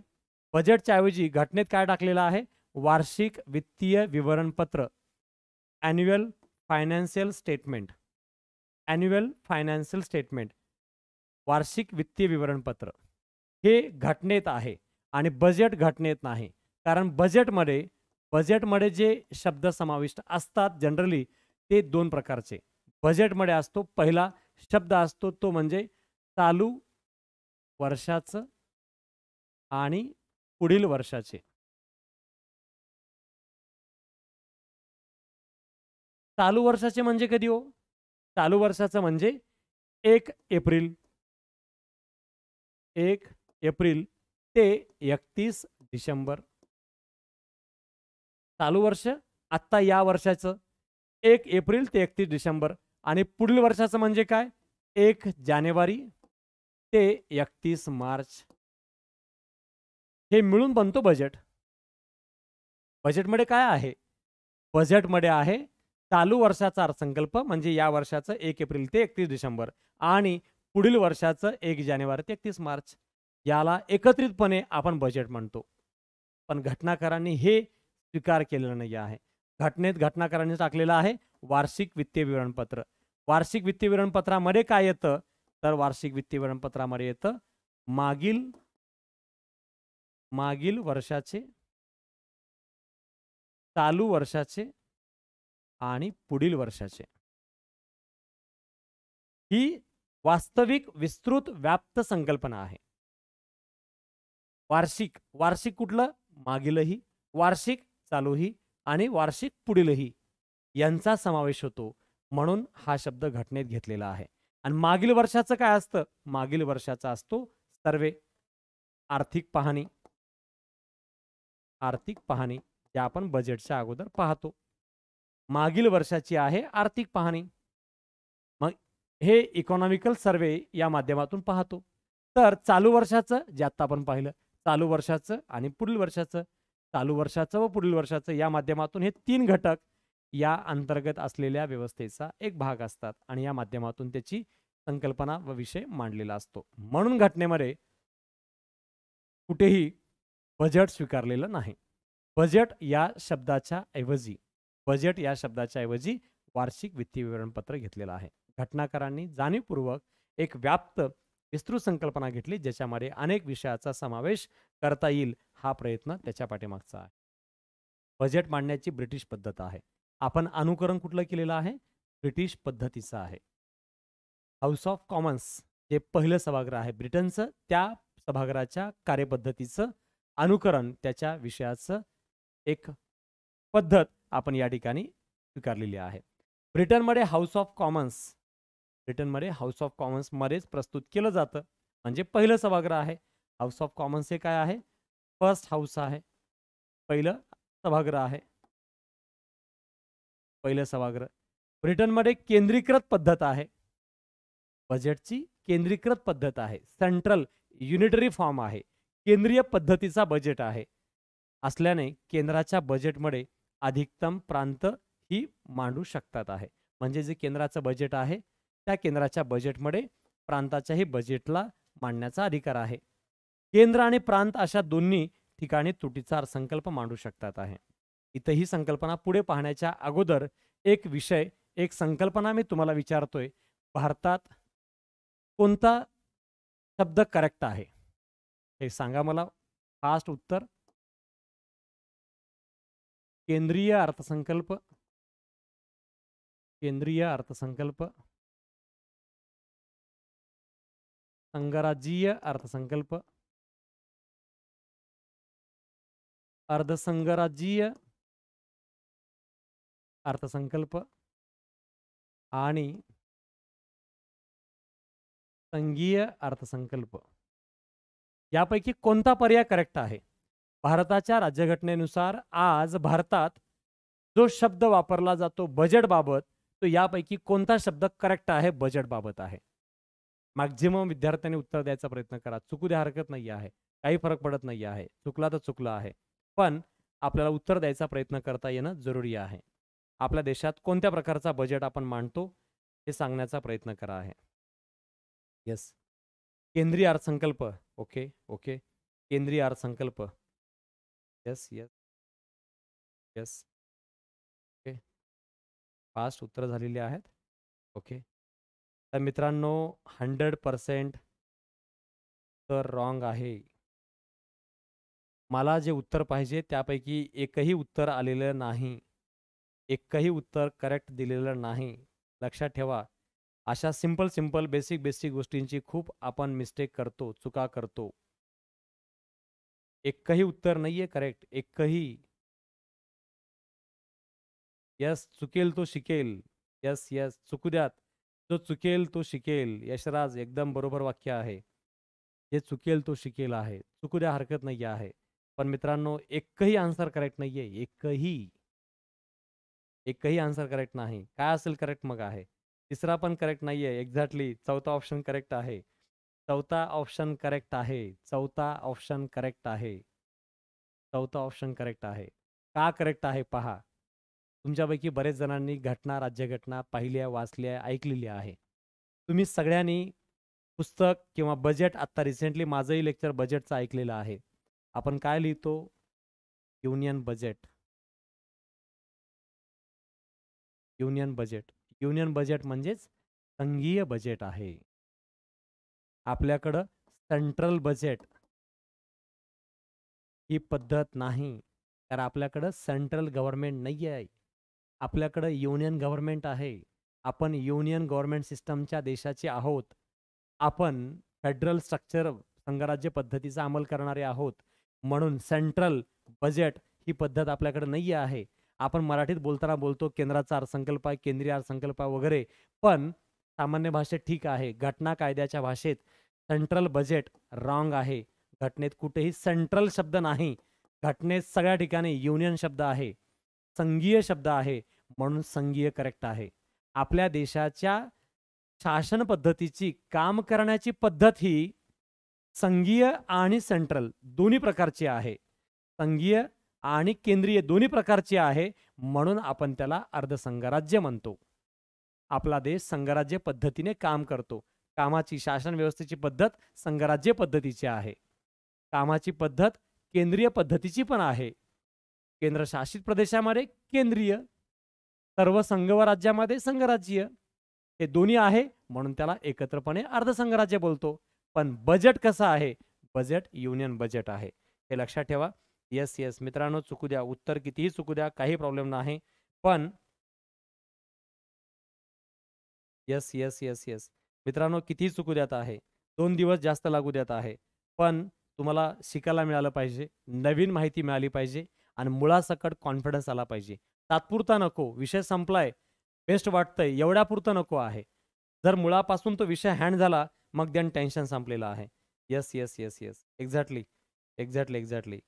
बजेटच्या ऐवजी घटनेत काय टाकलेलं आहे वार्षिक वित्तीय विवरणपत्र annual financial statement annual financial statement वार्षिक वित्तीय विवरणपत्र हे घटनेत आहे आणि बजेट घटनेत नाही कारण बजेटमध्ये बजेटमध्ये जे शब्द समाविष्ट असतात जनरली ते दोन प्रकारचे बजेटमध्ये असतो पहिला शब्द असतो तो म्हणजे चालू वर्षाचं आणि पुढील वर्षाचे चालू वर्षाचे म्हणजे कधी हो चालू वर्षाचं म्हणजे एक एप्रिल एक एप्रिल ते एकतीस डिसेंबर चालू वर्ष आत्ता या वर्षाचं एक एप्रिल ते एकतीस डिसेंबर आणि पुढील वर्षाचं म्हणजे काय एक जानेवारी ते एकतीस मार्च हे मिळून बनतो बजेट बजेटमध्ये काय आहे बजेटमध्ये आहे चालू वर्षाचा अर्थसंकल्प म्हणजे या वर्षाचं एक एप्रिल ते एकतीस डिसेंबर आणि पुढील वर्षाचं एक जानेवारी ते एकतीस मार्च याला एकत्रितपणे आपण बजेट म्हणतो पण घटनाकारांनी हे स्वीकार केलेलं नाही आहे घटनेत घटनाकारांनी टाकलेलं आहे वार्षिक वित्तीय विवरणपत्र वार्षिक वित्तीय विवरणपत्रामध्ये काय येतं तर वार्षिक वित्तीय विवरणपत्रामध्ये येतं मागील मागील वर्षाचे चालू वर्षाचे आणि पुढील वर्षाचे ही वास्तविक विस्तृत व्याप्त संकल्पना आहे वार्षिक वार्षिक कुठलं मागीलही वार्षिक चालूही आणि वार्षिक पुढीलही यांचा समावेश होतो म्हणून हा शब्द घटनेत घेतलेला आहे आणि मागील वर्षाचं काय असतं मागील वर्षाचा असतो सर्वे आर्थिक पाहणी आर्थिक पाहणी जे आपण बजेटच्या अगोदर पाहतो मागील वर्षाची आहे आर्थिक पाहणी मग हे इकॉनॉमिकल सर्वे या माध्यमातून पाहतो तर चालू वर्षाचं जे आत्ता आपण पाहिलं चालू वर्षाचं आणि पुढील वर्षाचं चालू वर्षाचं व पुढील वर्षाचं या माध्यमातून हे तीन घटक या अंतर्गत असलेल्या व्यवस्थेचा एक भाग असतात आणि या माध्यमातून त्याची संकल्पना व विषय मांडलेला असतो म्हणून घटनेमध्ये कुठेही बजेट स्वीकारलेलं नाही बजेट या शब्दाच्या ऐवजी बजेट या शब्दाच्या ऐवजी वार्षिक वित्तीय विवरणपत्र घेतलेलं आहे घटनाकारांनी जाणीवपूर्वक एक व्याप्त विस्तृत संकल्पना घेतली ज्याच्यामध्ये अनेक विषयाचा समावेश करता येईल हा प्रयत्न त्याच्या पाठीमागचा आहे बजेट मांडण्याची ब्रिटिश पद्धत आहे आपण अनुकरण कुठलं केलेलं आहे ब्रिटिश पद्धतीचं आहे हाऊस ऑफ कॉमन्स जे पहिलं सभागृह आहे ब्रिटनचं त्या सभागृहाच्या कार्यपद्धतीचं अनुकरण त्याच्या विषयाचं एक पद्धत आपण या ठिकाणी स्वीकारलेली आहे ब्रिटनमध्ये हाऊस ऑफ कॉमन्स ब्रिटनमध्ये हाऊस ऑफ कॉमन्समध्येच प्रस्तुत केलं जातं म्हणजे पहिलं सभागृह आहे हाऊस ऑफ कॉमन्स हे काय आहे फर्स्ट हाऊस आहे पहिलं सभागृह आहे पहिलं सभागृह ब्रिटनमध्ये केंद्रीकृत पद्धत आहे बजेटची केंद्रीकृत पद्धत आहे सेंट्रल युनिटरी फॉर्म आहे केंद्रीय पद्धतीचा बजेट आहे असल्याने केंद्राच्या बजेटमध्ये अधिकतम प्रांत ही मांडू शकतात आहे म्हणजे जे केंद्राचं बजेट आहे त्या केंद्राच्या बजेटमध्ये प्रांताच्याही बजेटला मांडण्याचा अधिकार आहे केंद्र आणि प्रांत अशा दोन्ही ठिकाणी तुटीचा संकल्प मांडू शकतात आहे इथं ही संकल्पना पुढे पाहण्याच्या अगोदर एक विषय एक संकल्पना मी तुम्हाला विचारतोय भारतात कोणता शब्द करेक्ट आहे हे सांगा मला फास्ट उत्तर केंद्रीय अर्थसंकल्प केंद्रीय अर्थसंकल्प संघराज्यीय अर्थसंकल्प अर्धसंघराज्यीय अर्थसंकल्प आणि संघीय अर्थसंकल्प यापैकी कोणता पर्याय करेक्ट आहे भारताच्या राज्यघटनेनुसार आज भारतात जो शब्द वापरला जातो बजेटबाबत तो यापैकी कोणता शब्द करेक्ट आहे बजेटबाबत आहे मॅक्झिमम विद्यार्थ्यांनी उत्तर द्यायचा प्रयत्न करा चुकू द्या हरकत नाही आहे काही फरक पडत नाही आहे चुकला तर चुकला आहे पण आपल्याला उत्तर द्यायचा प्रयत्न करता येणं जरुरी आहे आपल्या देशात कोणत्या प्रकारचा बजेट आपण मांडतो हे सांगण्याचा प्रयत्न करा आहे येस केंद्रीय अर्थसंकल्प ओके ओके केंद्रीय अर्थसंकल्प yes yes yes okay fast उत्तर झालेली आहेत ओके तर मित्रांनो हंड्रेड पर्सेंट तर रॉंग आहे मला जे उत्तर पाहिजे त्यापैकी एकही उत्तर आलेलं नाही एकही उत्तर करेक्ट दिलेलं नाही लक्षात ठेवा अशा सिंपल सिंपल बेसिक बेसिक गोष्टींची खूप आपण मिस्टेक करतो चुका करतो एकही उत्तर नाहीये करेक्ट एकही यस चुकेल तो शिकेल यस यस चुकू द्यात जो चुकेल तो शिकेल यशराज एकदम बरोबर वाक्य आहे जे चुकेल तो शिकेल आहे चुकू द्या हरकत नाही आहे पण मित्रांनो एकही आन्सर करेक्ट नाहीये एकही एकही आन्सर करेक्ट नाही काय असेल करेक्ट मग आहे तिसरा पण करेक्ट नाहीये एक्झॅक्टली चौथा ऑप्शन करेक्ट आहे चौथा ऑप्शन करेक्ट आहे चौथा ऑप्शन करेक्ट आहे चौथा ऑप्शन करेक्ट आहे का करेक्ट आहे पहा तुमच्यापैकी बरेच जणांनी घटना राज्यघटना पाहिल्या वाचल्या ऐकलेली आहे तुम्ही सगळ्यांनी पुस्तक किंवा बजेट आत्ता रिसेंटली माझंही लेक्चर बजेटचं ऐकलेलं आहे आपण काय लिहितो union budget union budget union budget म्हणजेच संघीय बजेट आहे आपल्याकडं सेंट्रल बजेट ही पद्धत नाही तर आपल्याकडं सेंट्रल गव्हर्नमेंट नाही आहे आपल्याकडं युनियन गव्हर्नमेंट आहे आपण युनियन गव्हर्नमेंट सिस्टमच्या देशाचे आहोत आपण फेडरल स्ट्रक्चर संघराज्य पद्धतीचा अंमल करणारे आहोत म्हणून सेंट्रल बजेट ही पद्धत आपल्याकडे नाही आहे आपण मराठीत बोलताना बोलतो केंद्राचा अर्थसंकल्प आहे केंद्रीय अर्थसंकल्प वगैरे पण सामान्य भाषेत ठीक आहे घटना कायद्याच्या भाषेत सेंट्रल बजेट रॉंग आहे घटनेत कुठेही सेंट्रल शब्द नाही घटनेत सगळ्या ठिकाणी युनियन शब्द आहे संघीय शब्द आहे म्हणून संघीय करेक्ट आहे आपल्या देशाच्या शासन पद्धतीची काम करण्याची पद्धत ही संघीय आणि सेंट्रल दोन्ही प्रकारची आहे संघीय आणि केंद्रीय दोन्ही प्रकारची आहे म्हणून आपण त्याला अर्धसंघराज्य म्हणतो आपला देश संघराज्य पद्धतीने काम करतो कामाची शासन व्यवस्थेची पद्धत संघराज्य पद्धतीची आहे कामाची पद्धत केंद्रीय पद्धतीची पण आहे केंद्रशासित प्रदेशामध्ये केंद्रीय सर्व संघ व राज्यामध्ये संघराज्य हे दोन्ही आहे म्हणून त्याला एकत्रपणे अर्धसंघराज्य बोलतो पण बजेट कसं आहे बजेट युनियन बजेट आहे हे लक्षात ठेवा येस येस मित्रांनो चुकू द्या उत्तर कितीही चुकू द्या काही प्रॉब्लेम नाही पण येस येस येस येस मित्रांनो किती चुकू द्यात आहे दोन दिवस जास्त लागू द्यात आहे पण तुम्हाला शिकायला मिळालं पाहिजे नवीन माहिती मिळाली पाहिजे आणि मुळासकट कॉन्फिडन्स आला पाहिजे तात्पुरता नको विषय संपलाय बेस्ट वाटतंय एवढ्यापुरतं नको आहे जर मुळापासून तो विषय हँड झाला मग देन टेन्शन संपलेलं आहे yes yes yes yes exactly exactly exactly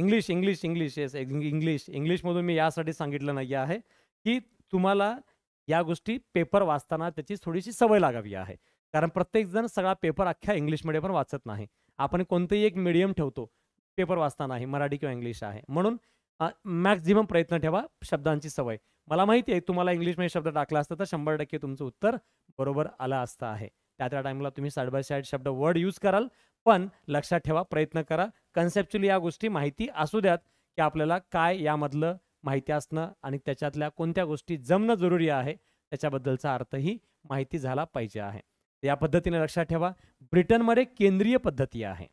English English English yes English इंग्लिशमधून मी यासाठी सांगितलं नाही आहे की तुम्हाला या गोष्टी पेपर वाचताना त्याची थोडीशी सवय लागावी आहे कारण प्रत्येकजण सगळा पेपर अख्ख्या इंग्लिशमध्ये पण वाचत नाही आपण कोणतंही एक मिडियम ठेवतो पेपर वाचताना आहे मराठी किंवा इंग्लिश आहे म्हणून मॅक्झिमम प्रयत्न ठेवा शब्दांची सवय मला माहिती आहे तुम्हाला इंग्लिशमध्ये शब्द टाकला असता तर शंभर टक्के तुमचं उत्तर बरोबर आलं असतं आहे त्या त्या टाईमला तुम्ही साईड बाय साईड शब्द वर्ड यूज कराल पण लक्षात ठेवा प्रयत्न करा कन्सेप्च्युअली या गोष्टी माहिती असू द्यात की आपल्याला काय यामधलं माहिती असणं आणि त्याच्यातल्या कोणत्या गोष्टी जमणं जरुरी आहे त्याच्याबद्दलचा अर्थही माहिती झाला पाहिजे आहे या पद्धतीने लक्षात ठेवा ब्रिटनमध्ये केंद्रीय पद्धती आहे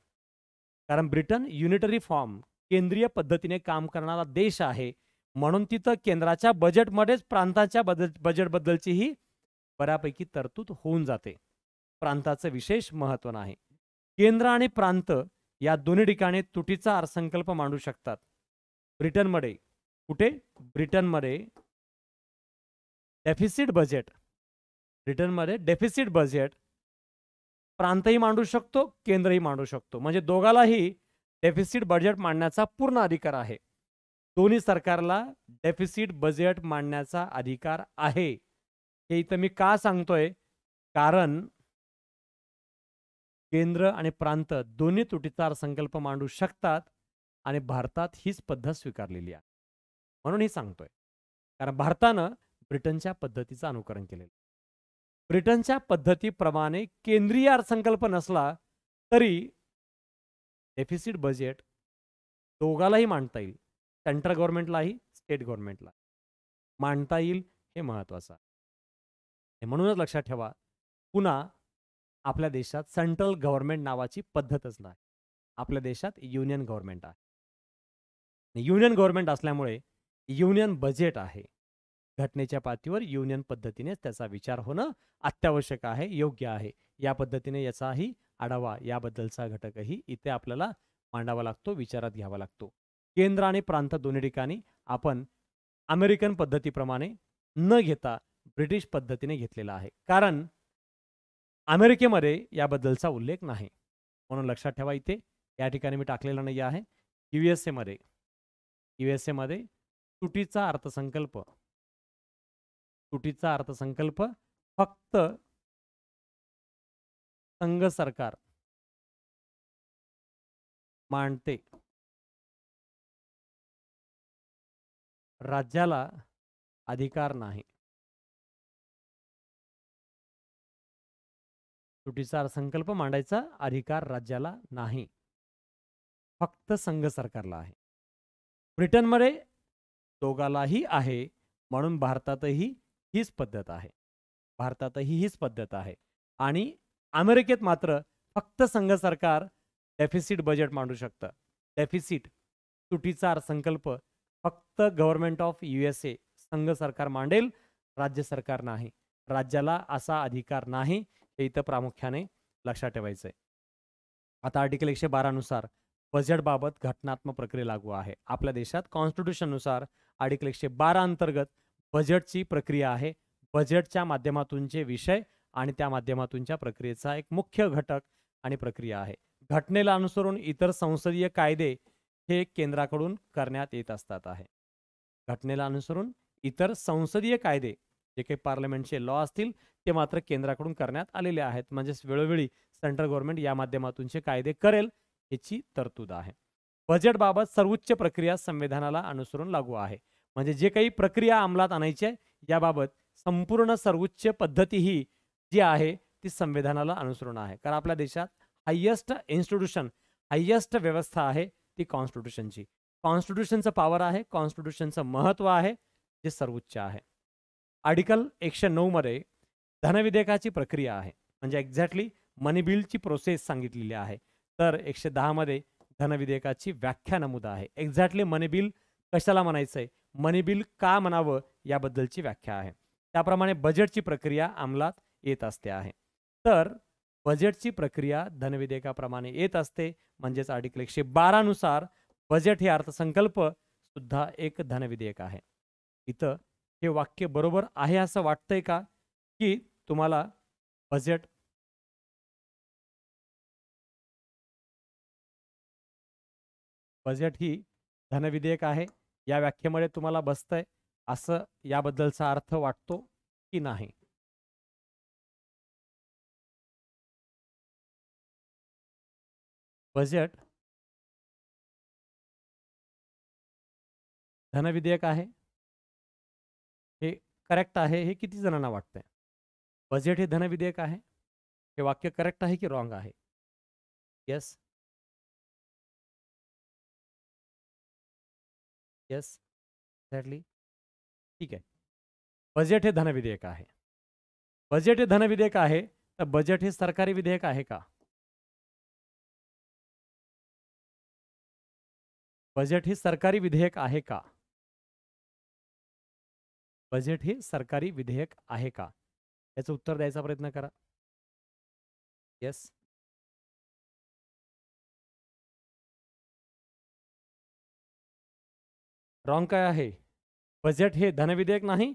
कारण ब्रिटन युनिटरी फॉर्म केंद्रीय पद्धतीने काम करणारा देश आहे म्हणून तिथं केंद्राच्या बजेटमध्येच प्रांताच्या बजेट बजेटबद्दलचीही बऱ्यापैकी तरतूद होऊन जाते प्रांताचं विशेष महत्त्व नाही केंद्र आणि प्रांत या दोन्ही ठिकाणी तुटीचा अर्थसंकल्प मांडू शकतात ब्रिटनमध्ये कुठे ब्रिटनमध्ये डेफिसिट बजेट ब्रिटनमध्ये डेफिसिट बजेट प्रांतही मांडू शकतो केंद्रही मांडू शकतो म्हणजे दोघालाही डेफिसिट बजेट मांडण्याचा पूर्ण अधिकार आहे दोन्ही सरकारला डेफिसिट बजेट मांडण्याचा अधिकार आहे हे इथं मी का सांगतोय कारण केंद्र आणि प्रांत दोन्ही तुटीचार संकल्प मांडू शकतात आणि भारतात हीच पद्धत स्वीकारलेली आहे म्हणून हे सांगतोय कारण भारतानं ब्रिटनच्या पद्धतीचं अनुकरण केलेलं ब्रिटनच्या पद्धतीप्रमाणे केंद्रीय अर्थसंकल्प नसला तरी डेफिसिट बजेट दोघालाही मांडता येईल सेंट्रल गव्हर्नमेंटलाही स्टेट गव्हर्नमेंटला मांडता येईल हे महत्वाचं आहे म्हणूनच लक्षात ठेवा पुन्हा आपल्या देशात सेंट्रल गव्हर्नमेंट नावाची पद्धतच नाही आपल्या देशात युनियन गव्हर्नमेंट आहे युनियन गव्हर्नमेंट असल्यामुळे युनियन बजेट आहे घटनेच्या पातळीवर युनियन पद्धतीने त्याचा विचार होणं अत्यावश्यक आहे योग्य आहे या पद्धतीने याचाही आढावा याबद्दलचा घटकही इथे आपल्याला मांडावा लागतो विचारात घ्यावा लागतो केंद्र आणि प्रांत दोन्ही ठिकाणी आपण अमेरिकन पद्धतीप्रमाणे न घेता ब्रिटिश पद्धतीने घेतलेला आहे कारण अमेरिकेमध्ये याबद्दलचा उल्लेख नाही म्हणून लक्षात ठेवा इथे या ठिकाणी मी टाकलेला नाही आहे यू एस एमध्ये यू एस एमध्ये तुटीचा अर्थसंकल्प तुटीचा अर्थसंकल्प फक्त संघ सरकार मांडते राज्याला अधिकार नाही तुटीचा अर्थसंकल्प मांडायचा अधिकार राज्याला नाही फक्त संघ सरकारला आहे ब्रिटनमध्ये दोघालाही आहे म्हणून भारतातही हीच पद्धत आहे भारतातही हीच पद्धत आहे आणि अमेरिकेत मात्र फक्त संघ सरकार डेफिसिट बजेट मांडू शकतं डेफिसिट तुटीचा संकल्प फक्त government of U S A संघ सरकार मांडेल राज्य सरकार नाही राज्याला असा अधिकार नाही हे इथं प्रामुख्याने लक्षात ठेवायचं आहे आता आर्टिकल एकशे बारानुसार बजेटबाबत घटनात्मक प्रक्रिया लागू आहे आपल्या देशात कॉन्स्टिट्यूशननुसार आर्टिकल एकशे बारा अंतर्गत बजेटची प्रक्रिया आहे बजेटच्या माध्यमातूनचे विषय आणि त्या माध्यमातूनच्या प्रक्रियेचा एक मुख्य घटक आणि प्रक्रिया आहे घटनेला अनुसरून इतर संसदीय कायदे हे केंद्राकडून करण्यात येत असतात आहे घटनेला अनुसरून इतर संसदीय कायदे जे काही पार्लमेंटचे लॉ असतील ते मात्र केंद्राकडून करण्यात आलेले आहेत म्हणजेच वेळोवेळी सेंट्रल गव्हर्नमेंट या माध्यमातूनचे कायदे करेल याची तरतूद आहे बजेटबाबत सर्वोच्च प्रक्रिया संविधानाला अनुसरून लागू आहे म्हणजे जे काही प्रक्रिया अंमलात आणायची आहे याबाबत संपूर्ण सर्वोच्च पद्धती ही जी आहे ती संविधानाला अनुसरून आहे कारण आपल्या देशात हायेस्ट इन्स्टिट्यूशन हायेस्ट व्यवस्था आहे ती कॉन्स्टिट्यूशनची कॉन्स्टिट्यूशनचं पॉवर आहे कॉन्स्टिट्यूशनचं महत्त्व आहे जे सर्वोच्च आहे आर्टिकल एकशे नऊमध्ये धनविधेयकाची प्रक्रिया आहे म्हणजे एक्झॅक्टली मनी बिलची प्रोसेस सांगितलेली आहे तर एकशे दहामध्ये धनविधेयकाची व्याख्या नमूद आहे एक्झॅक्टली मनी बिल कशाला म्हणायचं आहे मनी बिल का म्हणावं याबद्दलची व्याख्या आहे त्याप्रमाणे बजेटची प्रक्रिया अंमलात येत असते आहे तर बजेटची प्रक्रिया धनविधेयकाप्रमाणे येत असते म्हणजेच आर्टिकल एकशे बारानुसार बजेट हे अर्थसंकल्प सुद्धा एक धनविधेयक आहे इथं हे वाक्य बरोबर आहे असं वाटतंय का की तुम्हाला बजेट बजेट ही धनविधेयक आहे या व्याख्येमध्ये तुम्हाला बसतंय असं याबद्दलचा अर्थ वाटतो की नाही बजेट धनविधेयक आहे हे करेक्ट आहे हे किती जणांना वाटतंय बजेट हे धनविधेयक आहे हे वाक्य करेक्ट आहे की रॉंग आहे येस येस एक्झॅक्टली ठीक आहे बजेट हे धनविधेयक आहे बजेट हे धनविधेयक आहे तर बजेट हे सरकारी विधेयक आहे का बजेट हे सरकारी विधेयक आहे का बजेट हे सरकारी विधेयक आहे का याचं उत्तर द्यायचा प्रयत्न करा येस रॉंग काय आहे बजेट हे धनविधेयक नाही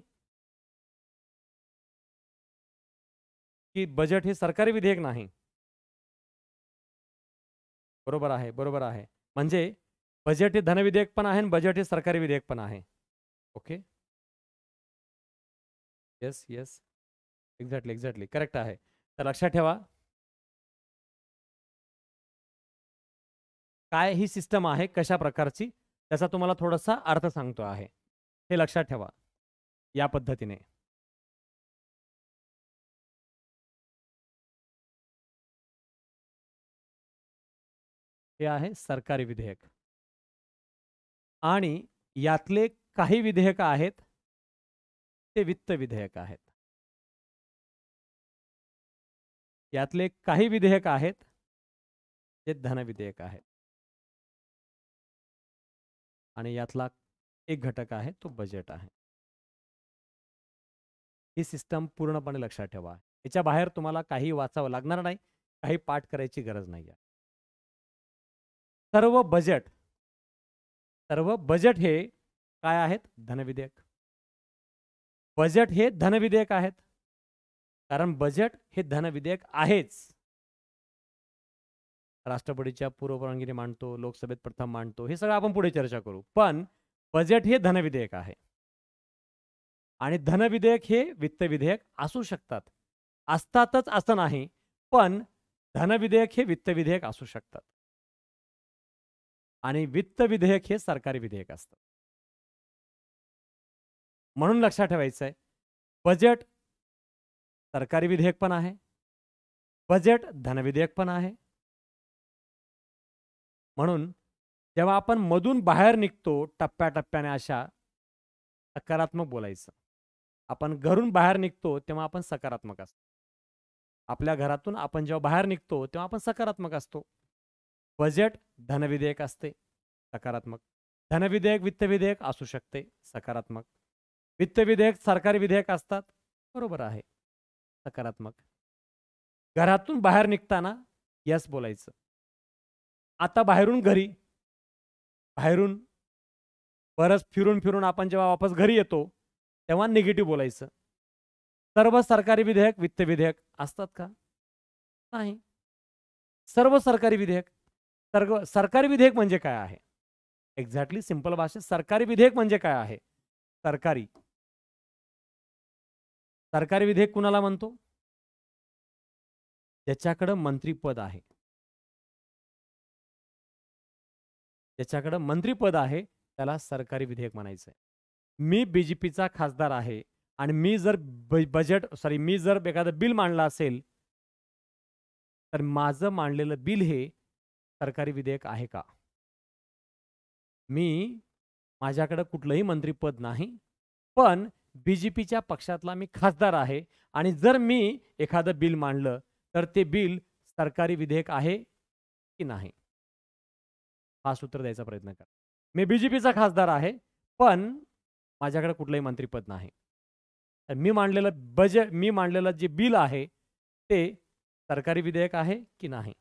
की बजेट हे सरकारी विधेयक नाही बरोबर आहे बरोबर आहे म्हणजे बजेट हे धनविधेयक पण आहे आणि बजेट हे सरकारी विधेयक पण आहे okay yes yes exactly exactly correct आहे तर लक्षात ठेवा काय ही सिस्टम आहे कशा प्रकारची त्याचा तुम्हाला थोडासा अर्थ सांगतो आहे हे लक्षात ठेवा या पद्धतीने हे आहे सरकारी विधेयक आणि यातले काही विधेयक आहेत ते वित्त विधेयक आहेत यातले काही विधेयक आहेत ते धनविधेयक आहेत आणि यातला एक घटक आहे तो बजेट आहे ही सिस्टम पूर्णपणे लक्षात ठेवा याच्या बाहेर तुम्हाला काही वाचावं लागणार नाही काही पाठ करायची गरज नाही आहे सर्व बजेट सर्व बजेट हे काय आहेत धनविधेयक बजेट हे धनविधेयक आहेत कारण बजेट हे धनविधेयक आहेच राष्ट्रपतीच्या पूर्वपरवानगीने मांडतो लोकसभेत प्रथम मांडतो हे सगळं आपण पुढे चर्चा करू पण बजेट हे धनविधेयक आहे आणि धनविधेयक हे वित्त विधेयक असू शकतात असतातच असं नाही पण धनविधेयक हे वित्त विधेयक असू शकतात आणि वित्त विधेयक हे सरकारी विधेयक असतं म्हणून लक्षात ठेवायचंय बजेट सरकारी विधेयक पण आहे बजेट धनविधेयक पण आहे म्हणून जेव्हा आपण मधून बाहेर निघतो टप्प्याटप्प्याने अशा सकारात्मक बोलायचं आपण घरून बाहेर निघतो तेव्हा आपण सकारात्मक असतो आपल्या घरातून आपण जेव्हा बाहेर निघतो तेव्हा आपण सकारात्मक असतो बजेट धनविधेयक असते सकारात्मक धनविधेयक वित्त विधेयक असू शकते सकारात्मक वित्त विधेयक सरकारी विधेयक असतात बरोबर आहे सकारात्मक घरातून बाहेर निघताना यस बोलायचं आता बाहेरून घरी बाहेरून बरंच फिरून फिरून आपण जेव्हा वापस घरी येतो तेव्हा निगेटिव्ह बोलायचं सर्व सरकारी विधेयक वित्त विधेयक असतात का नाही सर्व सरकारी विधेयक सर्व सरकारी विधेयक म्हणजे काय आहे एक्झॅक्टली सिंपल भाषेत सरकारी विधेयक म्हणजे काय आहे सरकारी सरकारी विधेयक कुणाला म्हणतो ज्याच्याकडं मंत्रीपद आहे त्याच्याकडं मंत्रीपद आहे त्याला सरकारी विधेयक म्हणायचं आहे मी बी जे पीचा खासदार आहे आणि मी जर बजेट सॉरी मी जर एखादं बिल मांडलं असेल तर माझं मांडलेलं बिल हे सरकारी विधेयक आहे का मी माझ्याकडं कुठलंही मंत्रीपद नाही पण बी जे पीच्या पक्षातला मी खासदार आहे आणि जर मी एखादं बिल मांडलं तर ते बिल सरकारी विधेयक आहे की नाही खास उत्तर द्यायचा प्रयत्न करा मी बी पीचा खासदार आहे पण माझ्याकडे कुठलंही मंत्रीपद नाही तर मी मांडलेलं बजेट मी मांडलेलं जे बिल आहे ते सरकारी विधेयक आहे की नाही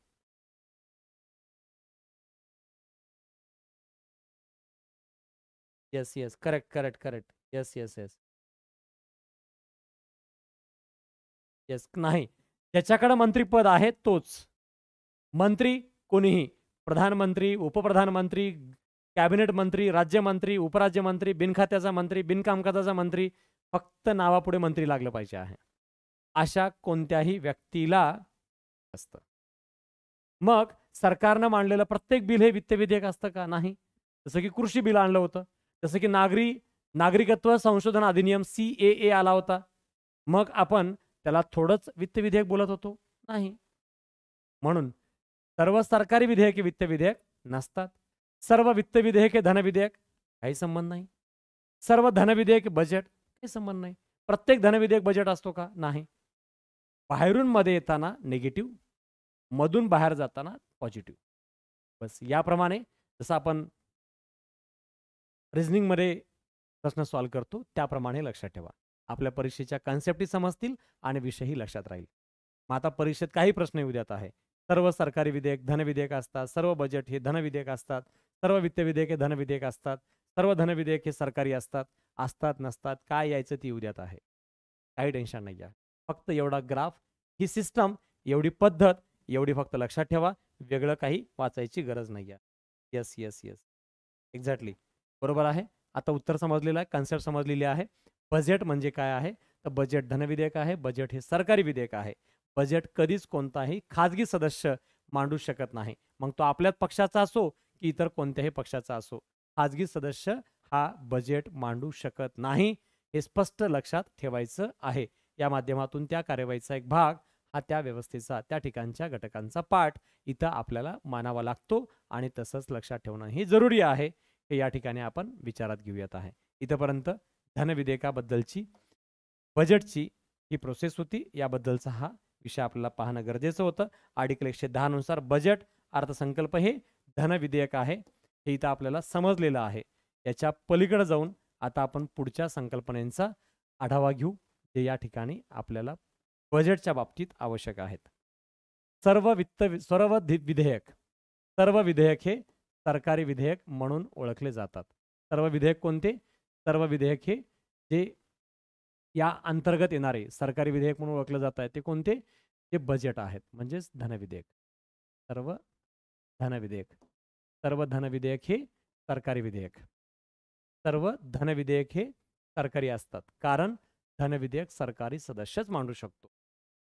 yes yes correct correct correct yes yes yes yes नाही ज्याच्याकडे मंत्रीपद आहे तोच मंत्री कोणीही प्रधानमंत्री उपप्रधानमंत्री कॅबिनेट मंत्री राज्यमंत्री उपराज्यमंत्री बिनखात्याचा मंत्री बिनकामकाजाचा मंत्री फक्त नावापुढे मंत्री लागलं पाहिजे आहे अशा कोणत्याही व्यक्तीला असतं मग सरकारनं मांडलेलं प्रत्येक बिल हे वित्त विधेयक असतं का नाही जसं की कृषी बिल आणलं होतं जसं की नागरी नागरिकत्व संशोधन अधिनियम सी ए ए आला होता मग आपण त्याला थोडंच वित्त विधेयक बोलत होतो नाही म्हणून सर्व सरकारी विधेयके वित्त विधेयक नसतात सर्व वित्त विधेयके धन विधेयक काही संबंध नाही सर्व धन विधेयक बजेट काही संबंध नाही प्रत्येक धनविधेयक बजेट असतो का नाही बाहेरून मध्ये येताना निगेटिव्ह मधून बाहेर जाताना पॉझिटिव्ह बस याप्रमाणे जसं आपण रिझनिंगमध्ये प्रश्न सॉल्व्ह करतो त्याप्रमाणे लक्षात ठेवा आपल्या परीक्षेच्या कन्सेप्टही समजतील आणि विषयही लक्षात राहील मग आता परीक्षेत काही प्रश्न येऊ आहे सर्व सरकारी विधेयक धनविधेयक असतात सर्व बजेट हे धनविधेयक असतात सर्व वित्त विधेयक हे धनविधेयक असतात सर्व धनविधेयक हे सरकारी असतात असतात नसतात काय यायचं ती उद्यात आहे काही टेन्शन नाही आहे फक्त एवढा ग्राफ ही सिस्टम एवढी पद्धत एवढी फक्त लक्षात ठेवा वेगळं काही वाचायची गरज नाही आहे येस येस येस एक्झॅक्टली बरोबर आहे आता उत्तर समजलेलं आहे कन्सेप्ट समजलेली आहे बजेट म्हणजे काय आहे तर बजेट धनविधेयक आहे बजेट हे सरकारी विधेयक आहे बजेट कधीच कोणताही खाजगी सदस्य मांडू शकत नाही मग तो आपल्याच पक्षाचा असो की इतर कोणत्याही पक्षाचा असो खाजगी सदस्य हा बजेट मांडू शकत नाही हे स्पष्ट लक्षात ठेवायचं आहे या माध्यमातून त्या कार्यवाहीचा एक भाग हा त्या व्यवस्थेचा त्या ठिकाणच्या घटकांचा पाठ इथं आपल्याला मानावा लागतो आणि तसंच लक्षात ठेवणं हे जरुरी आहे हे या ठिकाणी आपण विचारात घेऊयात आहे इथंपर्यंत धनविधेयकाबद्दलची बजेटची ही प्रोसेस होती याबद्दलचा हा विषय आपल्याला पाहणं गरजेचं होतं आर्टिकल एकशे दहानुसार बजेट अर्थसंकल्प हे धन विधेयक आहे हे इथं आपल्याला समजलेलं आहे याच्या पलीकडे जाऊन आता आपण पुढच्या संकल्पनेचा आढावा घेऊ जे या ठिकाणी आपल्याला बजेटच्या बाबतीत आवश्यक आहेत सर्व वित्त सर्व विधेयक सर्व विधेयक हे सरकारी विधेयक म्हणून ओळखले जातात सर्व विधेयक कोणते सर्व विधेयक हे जे या अंतर्गत येणारे सरकारी विधेयक म्हणून ओळखलं जात आहे ते कोणते ते बजेट आहेत म्हणजेच धनविधेयक सर्व धनविधेयक सर्व धनविधेयक हे सरकारी विधेयक सर्व धनविधेयक हे सरकारी असतात कारण धनविधेयक सरकारी सदस्यच मांडू शकतो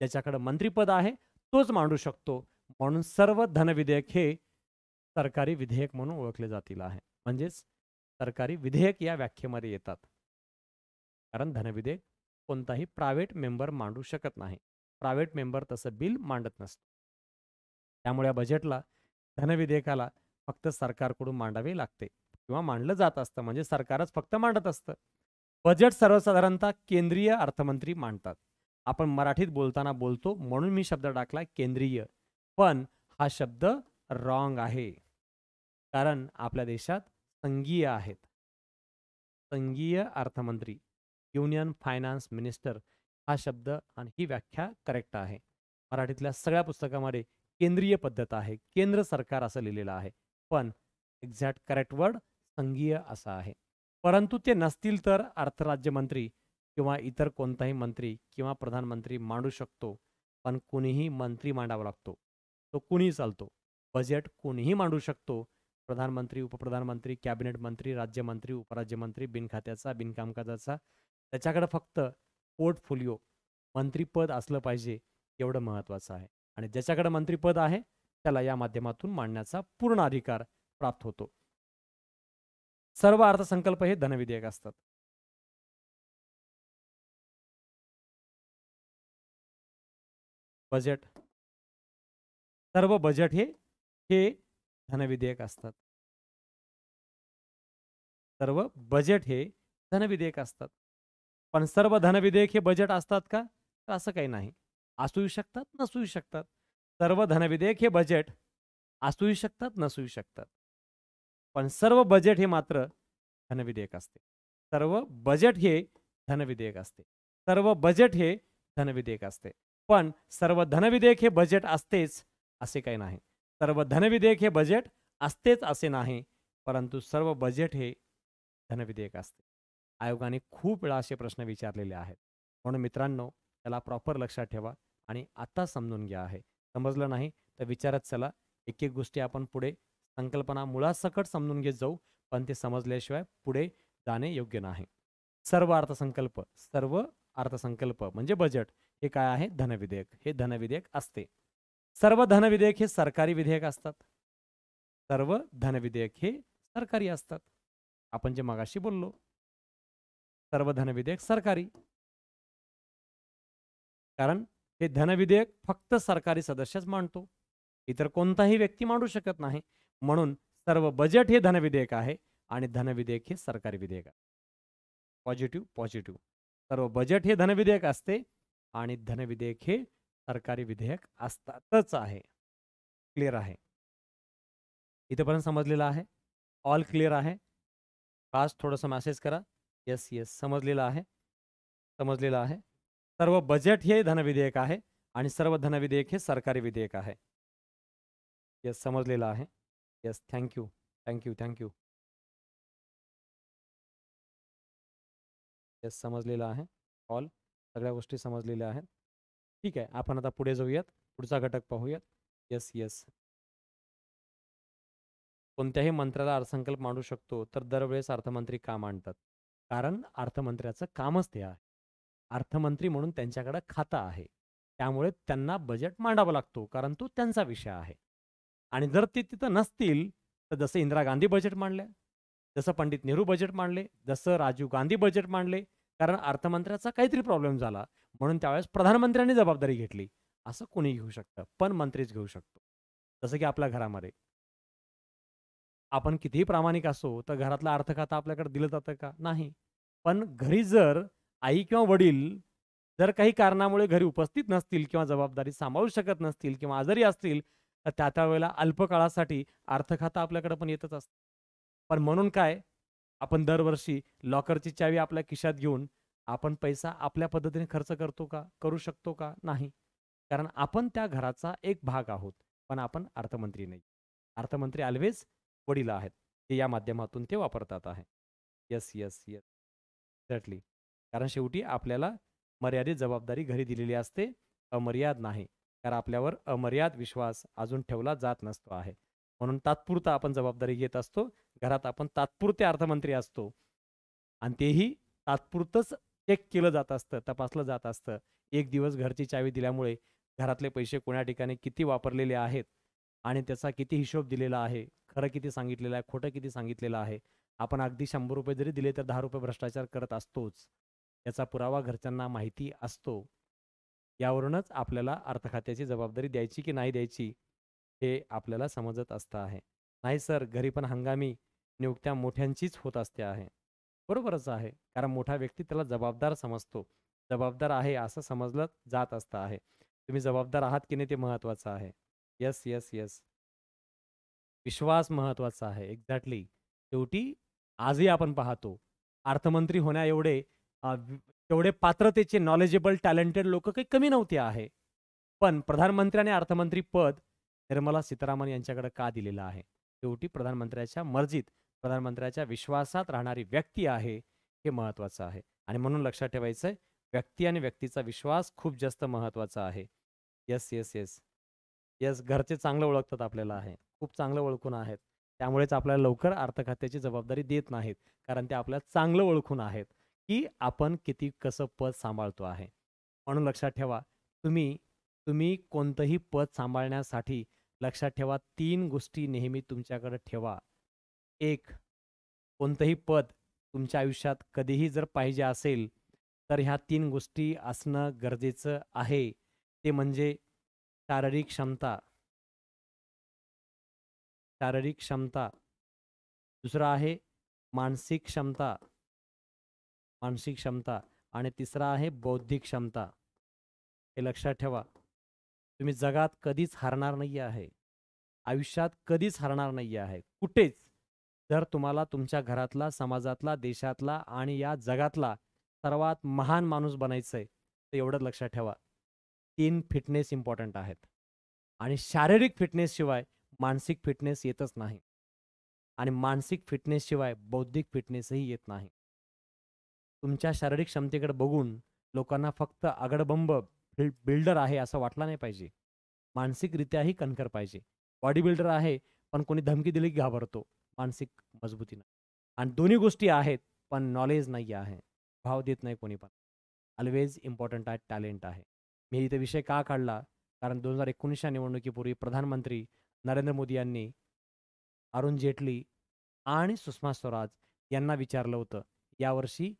ज्याच्याकडे मंत्रीपद आहे तोच मांडू शकतो म्हणून सर्व धनविधेयक हे सरकारी विधेयक म्हणून ओळखले जातील आहे म्हणजेच सरकारी विधेयक या व्याख्येमध्ये येतात कारण धनविधेयक कोणताही प्रायव्हेट मेंबर मांडू शकत नाही प्रायव्हेट मेंबर तसं बिल मांडत नसतो त्यामुळे या बजेटला धनविधेयकाला फक्त सरकारकडून मांडावे लागते किंवा मांडलं जात असतं म्हणजे सरकारच फक्त मांडत असतं बजेट सर्वसाधारणतः केंद्रीय अर्थमंत्री मांडतात आपण मराठीत बोलताना बोलतो म्हणून मी शब्द टाकला केंद्रीय पण हा शब्द रॉंग आहे कारण आपल्या देशात संघीय आहेत संघीय अर्थमंत्री युनियन फायनान्स मिनिस्टर हा शब्द आणि ही व्याख्या करेक्ट आहे मराठीतल्या सगळ्या पुस्तकामध्ये केंद्रीय पद्धत आहे केंद्र सरकार असं लिहिलेलं आहे पण एक्झॅक्ट करेक्ट वर्ड संघीय असा आहे परंतु ते नसतील तर अर्थराज्यमंत्री किंवा इतर कोणताही मंत्री किंवा प्रधानमंत्री मांडू शकतो पण कुणीही मंत्री मांडावा लागतो तो कुणीही चालतो बजेट कोणीही मांडू शकतो प्रधानमंत्री उपप्रधानमंत्री कॅबिनेट मंत्री राज्यमंत्री उपराज्यमंत्री बिनखात्याचा बिनकामकाजाचा त्याच्याकडे फक्त पोर्टफोलिओ मंत्रीपद असलं पाहिजे एवढं महत्त्वाचं आहे आणि ज्याच्याकडे मंत्रीपद आहे त्याला या माध्यमातून मांडण्याचा पूर्ण अधिकार प्राप्त होतो सर्व अर्थसंकल्प हे धनविधेयक असतात बजेट सर्व बजेट हे हे धनविधेयक असतात सर्व बजेट हे धनविधेयक असतात पण सर्व धनविधेयक हे बजेट असतात का तर असं काही नाही असूही शकतात नसूही शकतात सर्व धनविधेयक हे बजेट असूही शकतात नसूही शकतात पण सर्व बजेट हे मात्र धनविधेयक असते सर्व बजेट हे धनविधेयक असते सर्व बजेट हे धनविधेयक असते पण सर्व धनविधेयक हे बजेट असतेच असे काही नाही सर्व धनविधेयक हे बजेट असतेच असे नाही परंतु सर्व बजेट हे धनविधेयक असते आयोगाने खूप वेळा असे प्रश्न विचारलेले आहेत म्हणून मित्रांनो त्याला प्रॉपर लक्षात ठेवा आणि आता समजून घ्या आहे समजलं नाही तर विचारत चला एक एक गोष्टी आपण पुढे संकल्पना मुळासकट समजून घेत जाऊ पण ते समजल्याशिवाय पुढे जाणे योग्य नाही सर्व अर्थसंकल्प सर्व अर्थसंकल्प म्हणजे बजेट हे काय आहे धनविधेयक हे धनविधेयक असते सर्व धनविधेयक हे सरकारी विधेयक असतात सर्व धनविधेयक हे सरकारी असतात आपण जे मगाशी बोललो सर्व धनविधेयक सरकारी कारण हे धनविधेयक फक्त सरकारी सदस्यच मांडतो इतर कोणताही व्यक्ती मांडू शकत नाही म्हणून सर्व बजेट हे धनविधेयक आहे आणि धनविधेयक हे सरकारी विधेयक आहे पॉझिटिव्ह पॉझिटिव्ह सर्व बजेट हे धनविधेयक असते आणि धनविधेयक हे सरकारी विधेयक असतातच आहे क्लिअर आहे इथंपर्यंत समजलेलं आहे ऑल क्लिअर आहे फास्ट थोडंसं मॅसेज करा येस येस समजलेलं आहे समजलेलं आहे सर्व बजेट हे धनविधेयक आहे आणि सर्व धनविधेयक हे सरकारी विधेयक आहे येस समजलेलं आहे yes thank you thank you thank you yes समजलेलं आहे ऑल सगळ्या गोष्टी समजलेल्या आहेत ठीक आहे आपण आता पुढे जाऊयात पुढचा घटक पाहूयात येस येस कोणत्याही मंत्र्याला अर्थसंकल्प मांडू शकतो तर दरवेळेस अर्थमंत्री का मांडतात कारण अर्थमंत्र्याचं कामच ते आहे अर्थमंत्री म्हणून त्यांच्याकडं खातं आहे त्यामुळे त्यांना बजेट मांडावा लागतो कारण तो त्यांचा विषय आहे आणि जर ते तिथं नसतील तर जसं इंदिरा गांधी बजेट मांडल्या जसं पंडित नेहरू बजेट मांडले जसं राजीव गांधी बजेट मांडले कारण अर्थमंत्र्याचा काहीतरी प्रॉब्लेम झाला म्हणून त्यावेळेस प्रधानमंत्र्यांनी जबाबदारी घेतली असं कोणी घेऊ शकतं पण मंत्रीच घेऊ शकतो जसं की आपल्या घरामध्ये आपण कितीही प्रामाणिक असो तर घरातला अर्थखाता आपल्याकडे दिलं जातं का नाही पण घरी जर आई किंवा वडील जर काही कारणामुळे घरी उपस्थित नसतील किंवा जबाबदारी सांभाळू शकत नसतील किंवा आजारी असतील तर त्या त्यावेळेला अल्पकाळासाठी अर्थखाता आपल्याकडे पण येतच असतं पण म्हणून काय आपण दरवर्षी लॉकरची चावी आपल्या खिशात घेऊन आपण पैसा आपल्या पद्धतीने खर्च करतो का करू शकतो का नाही कारण आपण त्या घराचा एक भाग आहोत पण आपण अर्थमंत्री नाही अर्थमंत्री ऑलवेज वडील आहेत ते या माध्यमातून ते वापरतात आहे यस यस यस एक्झॅक्टली कारण शेवटी आपल्याला मर्यादित जबाबदारी घरी दिलेली असते अमर्याद नाही कारण आपल्यावर अमर्याद विश्वास अजून ठेवला जात नसतो आहे म्हणून तात्पुरता आपण जबाबदारी घेत असतो घरात आपण तात्पुरते अर्थमंत्री असतो आणि तेही तात्पुरतंच चेक केलं जात असतं तपासलं जात असतं एक दिवस घरची चावी दिल्यामुळे घरातले पैसे कोणा ठिकाणी किती वापरलेले आहेत आणि त्याचा किती हिशोब दिलेला आहे खरं किती सांगितलेलं आहे खोटं किती सांगितलेलं आहे आपण अगदी शंभर रुपये जरी दिले तर दहा रुपये भ्रष्टाचार करत असतोच याचा पुरावा घरच्यांना माहिती असतो यावरूनच आपल्याला अर्थखात्याची जबाबदारी द्यायची की नाही द्यायची हे आपल्याला समजत असतं आहे नाही सर घरी पण हंगामी नियुक्त्या मोठ्यांचीच होत असते आहे बरोबरच आहे कारण मोठा व्यक्ती त्याला जबाबदार समजतो जबाबदार आहे असं समजलं जात असतं आहे तुम्ही जबाबदार आहात की नाही ते महत्त्वाचं आहे यस येस येस विश्वास महत्वाचा आहे एक्झॅक्टली शेवटी आजही आपण पाहतो अर्थमंत्री होण्या एवढे एवढे पात्रतेचे नॉलेजेबल टॅलेंटेड लोक काही कमी नव्हते आहे पण प्रधानमंत्री आणि अर्थमंत्री पद निर्मला सीतारामन यांच्याकडे का दिलेलं आहे शेवटी प्रधानमंत्र्याच्या मर्जीत प्रधानमंत्र्याच्या विश्वासात राहणारी व्यक्ती आहे हे महत्वाचं आहे आणि म्हणून लक्षात ठेवायचं आहे व्यक्ती आणि व्यक्तीचा विश्वास खूप जास्त महत्वाचा आहे येस येस येस येस घरचे चांगलं ओळखतात आपल्याला आहे खूप चांगलं ओळखून आहेत त्यामुळेच आपल्याला लवकर अर्थखात्याची जबाबदारी देत नाहीत कारण ते आपल्या चांगलं ओळखून आहेत की आपण किती कसं पद सांभाळतो आहे म्हणून लक्षात ठेवा तुम्ही तुम्ही कोणतंही पद सांभाळण्यासाठी लक्षात ठेवा तीन गोष्टी नेहमी तुमच्याकडे ठेवा एक कोणतंही पद तुमच्या आयुष्यात कधीही जर पाहिजे असेल तर ह्या तीन गोष्टी असणं गरजेचं आहे ते म्हणजे शारीरिक क्षमता शारीरिक क्षमता दुसरा आहे मानसिक क्षमता मानसिक क्षमता आणि तिसरा आहे बौद्धिक क्षमता हे लक्षात ठेवा तुम्ही जगात कधीच हरणार नाही आहे आयुष्यात कधीच हरणार नाही आहे कुठेच जर तुम्हाला तुमच्या घरातला समाजातला देशातला आणि या जगातला सर्वात महान माणूस बनायचं आहे तर एवढंच लक्षात ठेवा तीन फिटनेस इम्पॉर्टंट आहेत आणि शारीरिक फिटनेसशिवाय मानसिक फिटनेस येतच नाही आणि मानसिक फिटनेसशिवाय बौद्धिक फिटनेसही येत नाही तुमच्या शारीरिक क्षमतेकडे बघून लोकांना फक्त आगडबंब बिल्डर आहे असं वाटला नाही पाहिजे मानसिकरित्याही कणखर पाहिजे बॉडी बिल्डर आहे पण कोणी धमकी दिली की घाबरतो मानसिक मजबूतीनं आणि दोन्ही गोष्टी आहेत पण नॉलेज नाही आहे भाव देत नाही कोणी पण ऑलवेज इम्पॉर्टंट आहे टॅलेंट आहे मी इथे विषय का काढला कारण दोन हजार एकोणीसच्या निवडणुकीपूर्वी प्रधानमंत्री नरेंद्र मोदी यांनी अरुण जेटली आणि सुषमा स्वराज यांना विचारलं होतं यावर्षी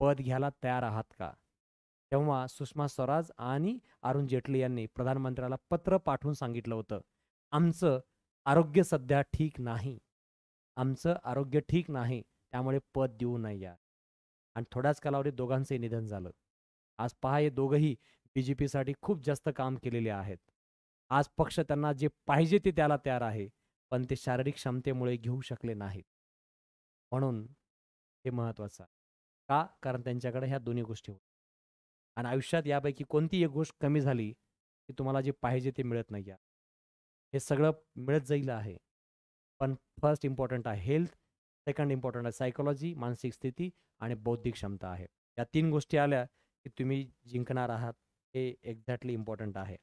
पद घ्यायला तयार आहात का तेव्हा सुषमा स्वराज आणि अरुण जेटली यांनी प्रधानमंत्र्याला पत्र पाठवून सांगितलं होतं आमचं आरोग्य सध्या ठीक नाही आमचं आरोग्य ठीक नाही त्यामुळे पद देऊ नाही या आणि थोड्याच कालावधी दोघांचंही निधन झालं आज पहा हे दोघंही बी जे पीसाठी खूप जास्त काम केलेले आहेत आज पक्ष त्यांना जे पाहिजे ते त्याला तयार आहे पण ते शारीरिक क्षमतेमुळे घेऊ शकले नाहीत म्हणून हे महत्त्वाचं आहे का कारण त्यांच्याकडे ह्या दोन्ही गोष्टी होत्या आणि आयुष्यात यापैकी कोणती एक गोष्ट कमी झाली की तुम्हाला जे पाहिजे ते मिळत नाही या हे सगळं मिळत जाईल आहे पण फर्स्ट इम्पॉर्टंट आहे हेल्थ सेकंड इम्पॉर्टंट आहे सायकोलॉजी मानसिक स्थिती आणि बौद्धिक क्षमता आहे या तीन गोष्टी आल्या की तुम्ही जिंकणार आहात हे एक्झॅक्टली इम्पॉर्टंट आहे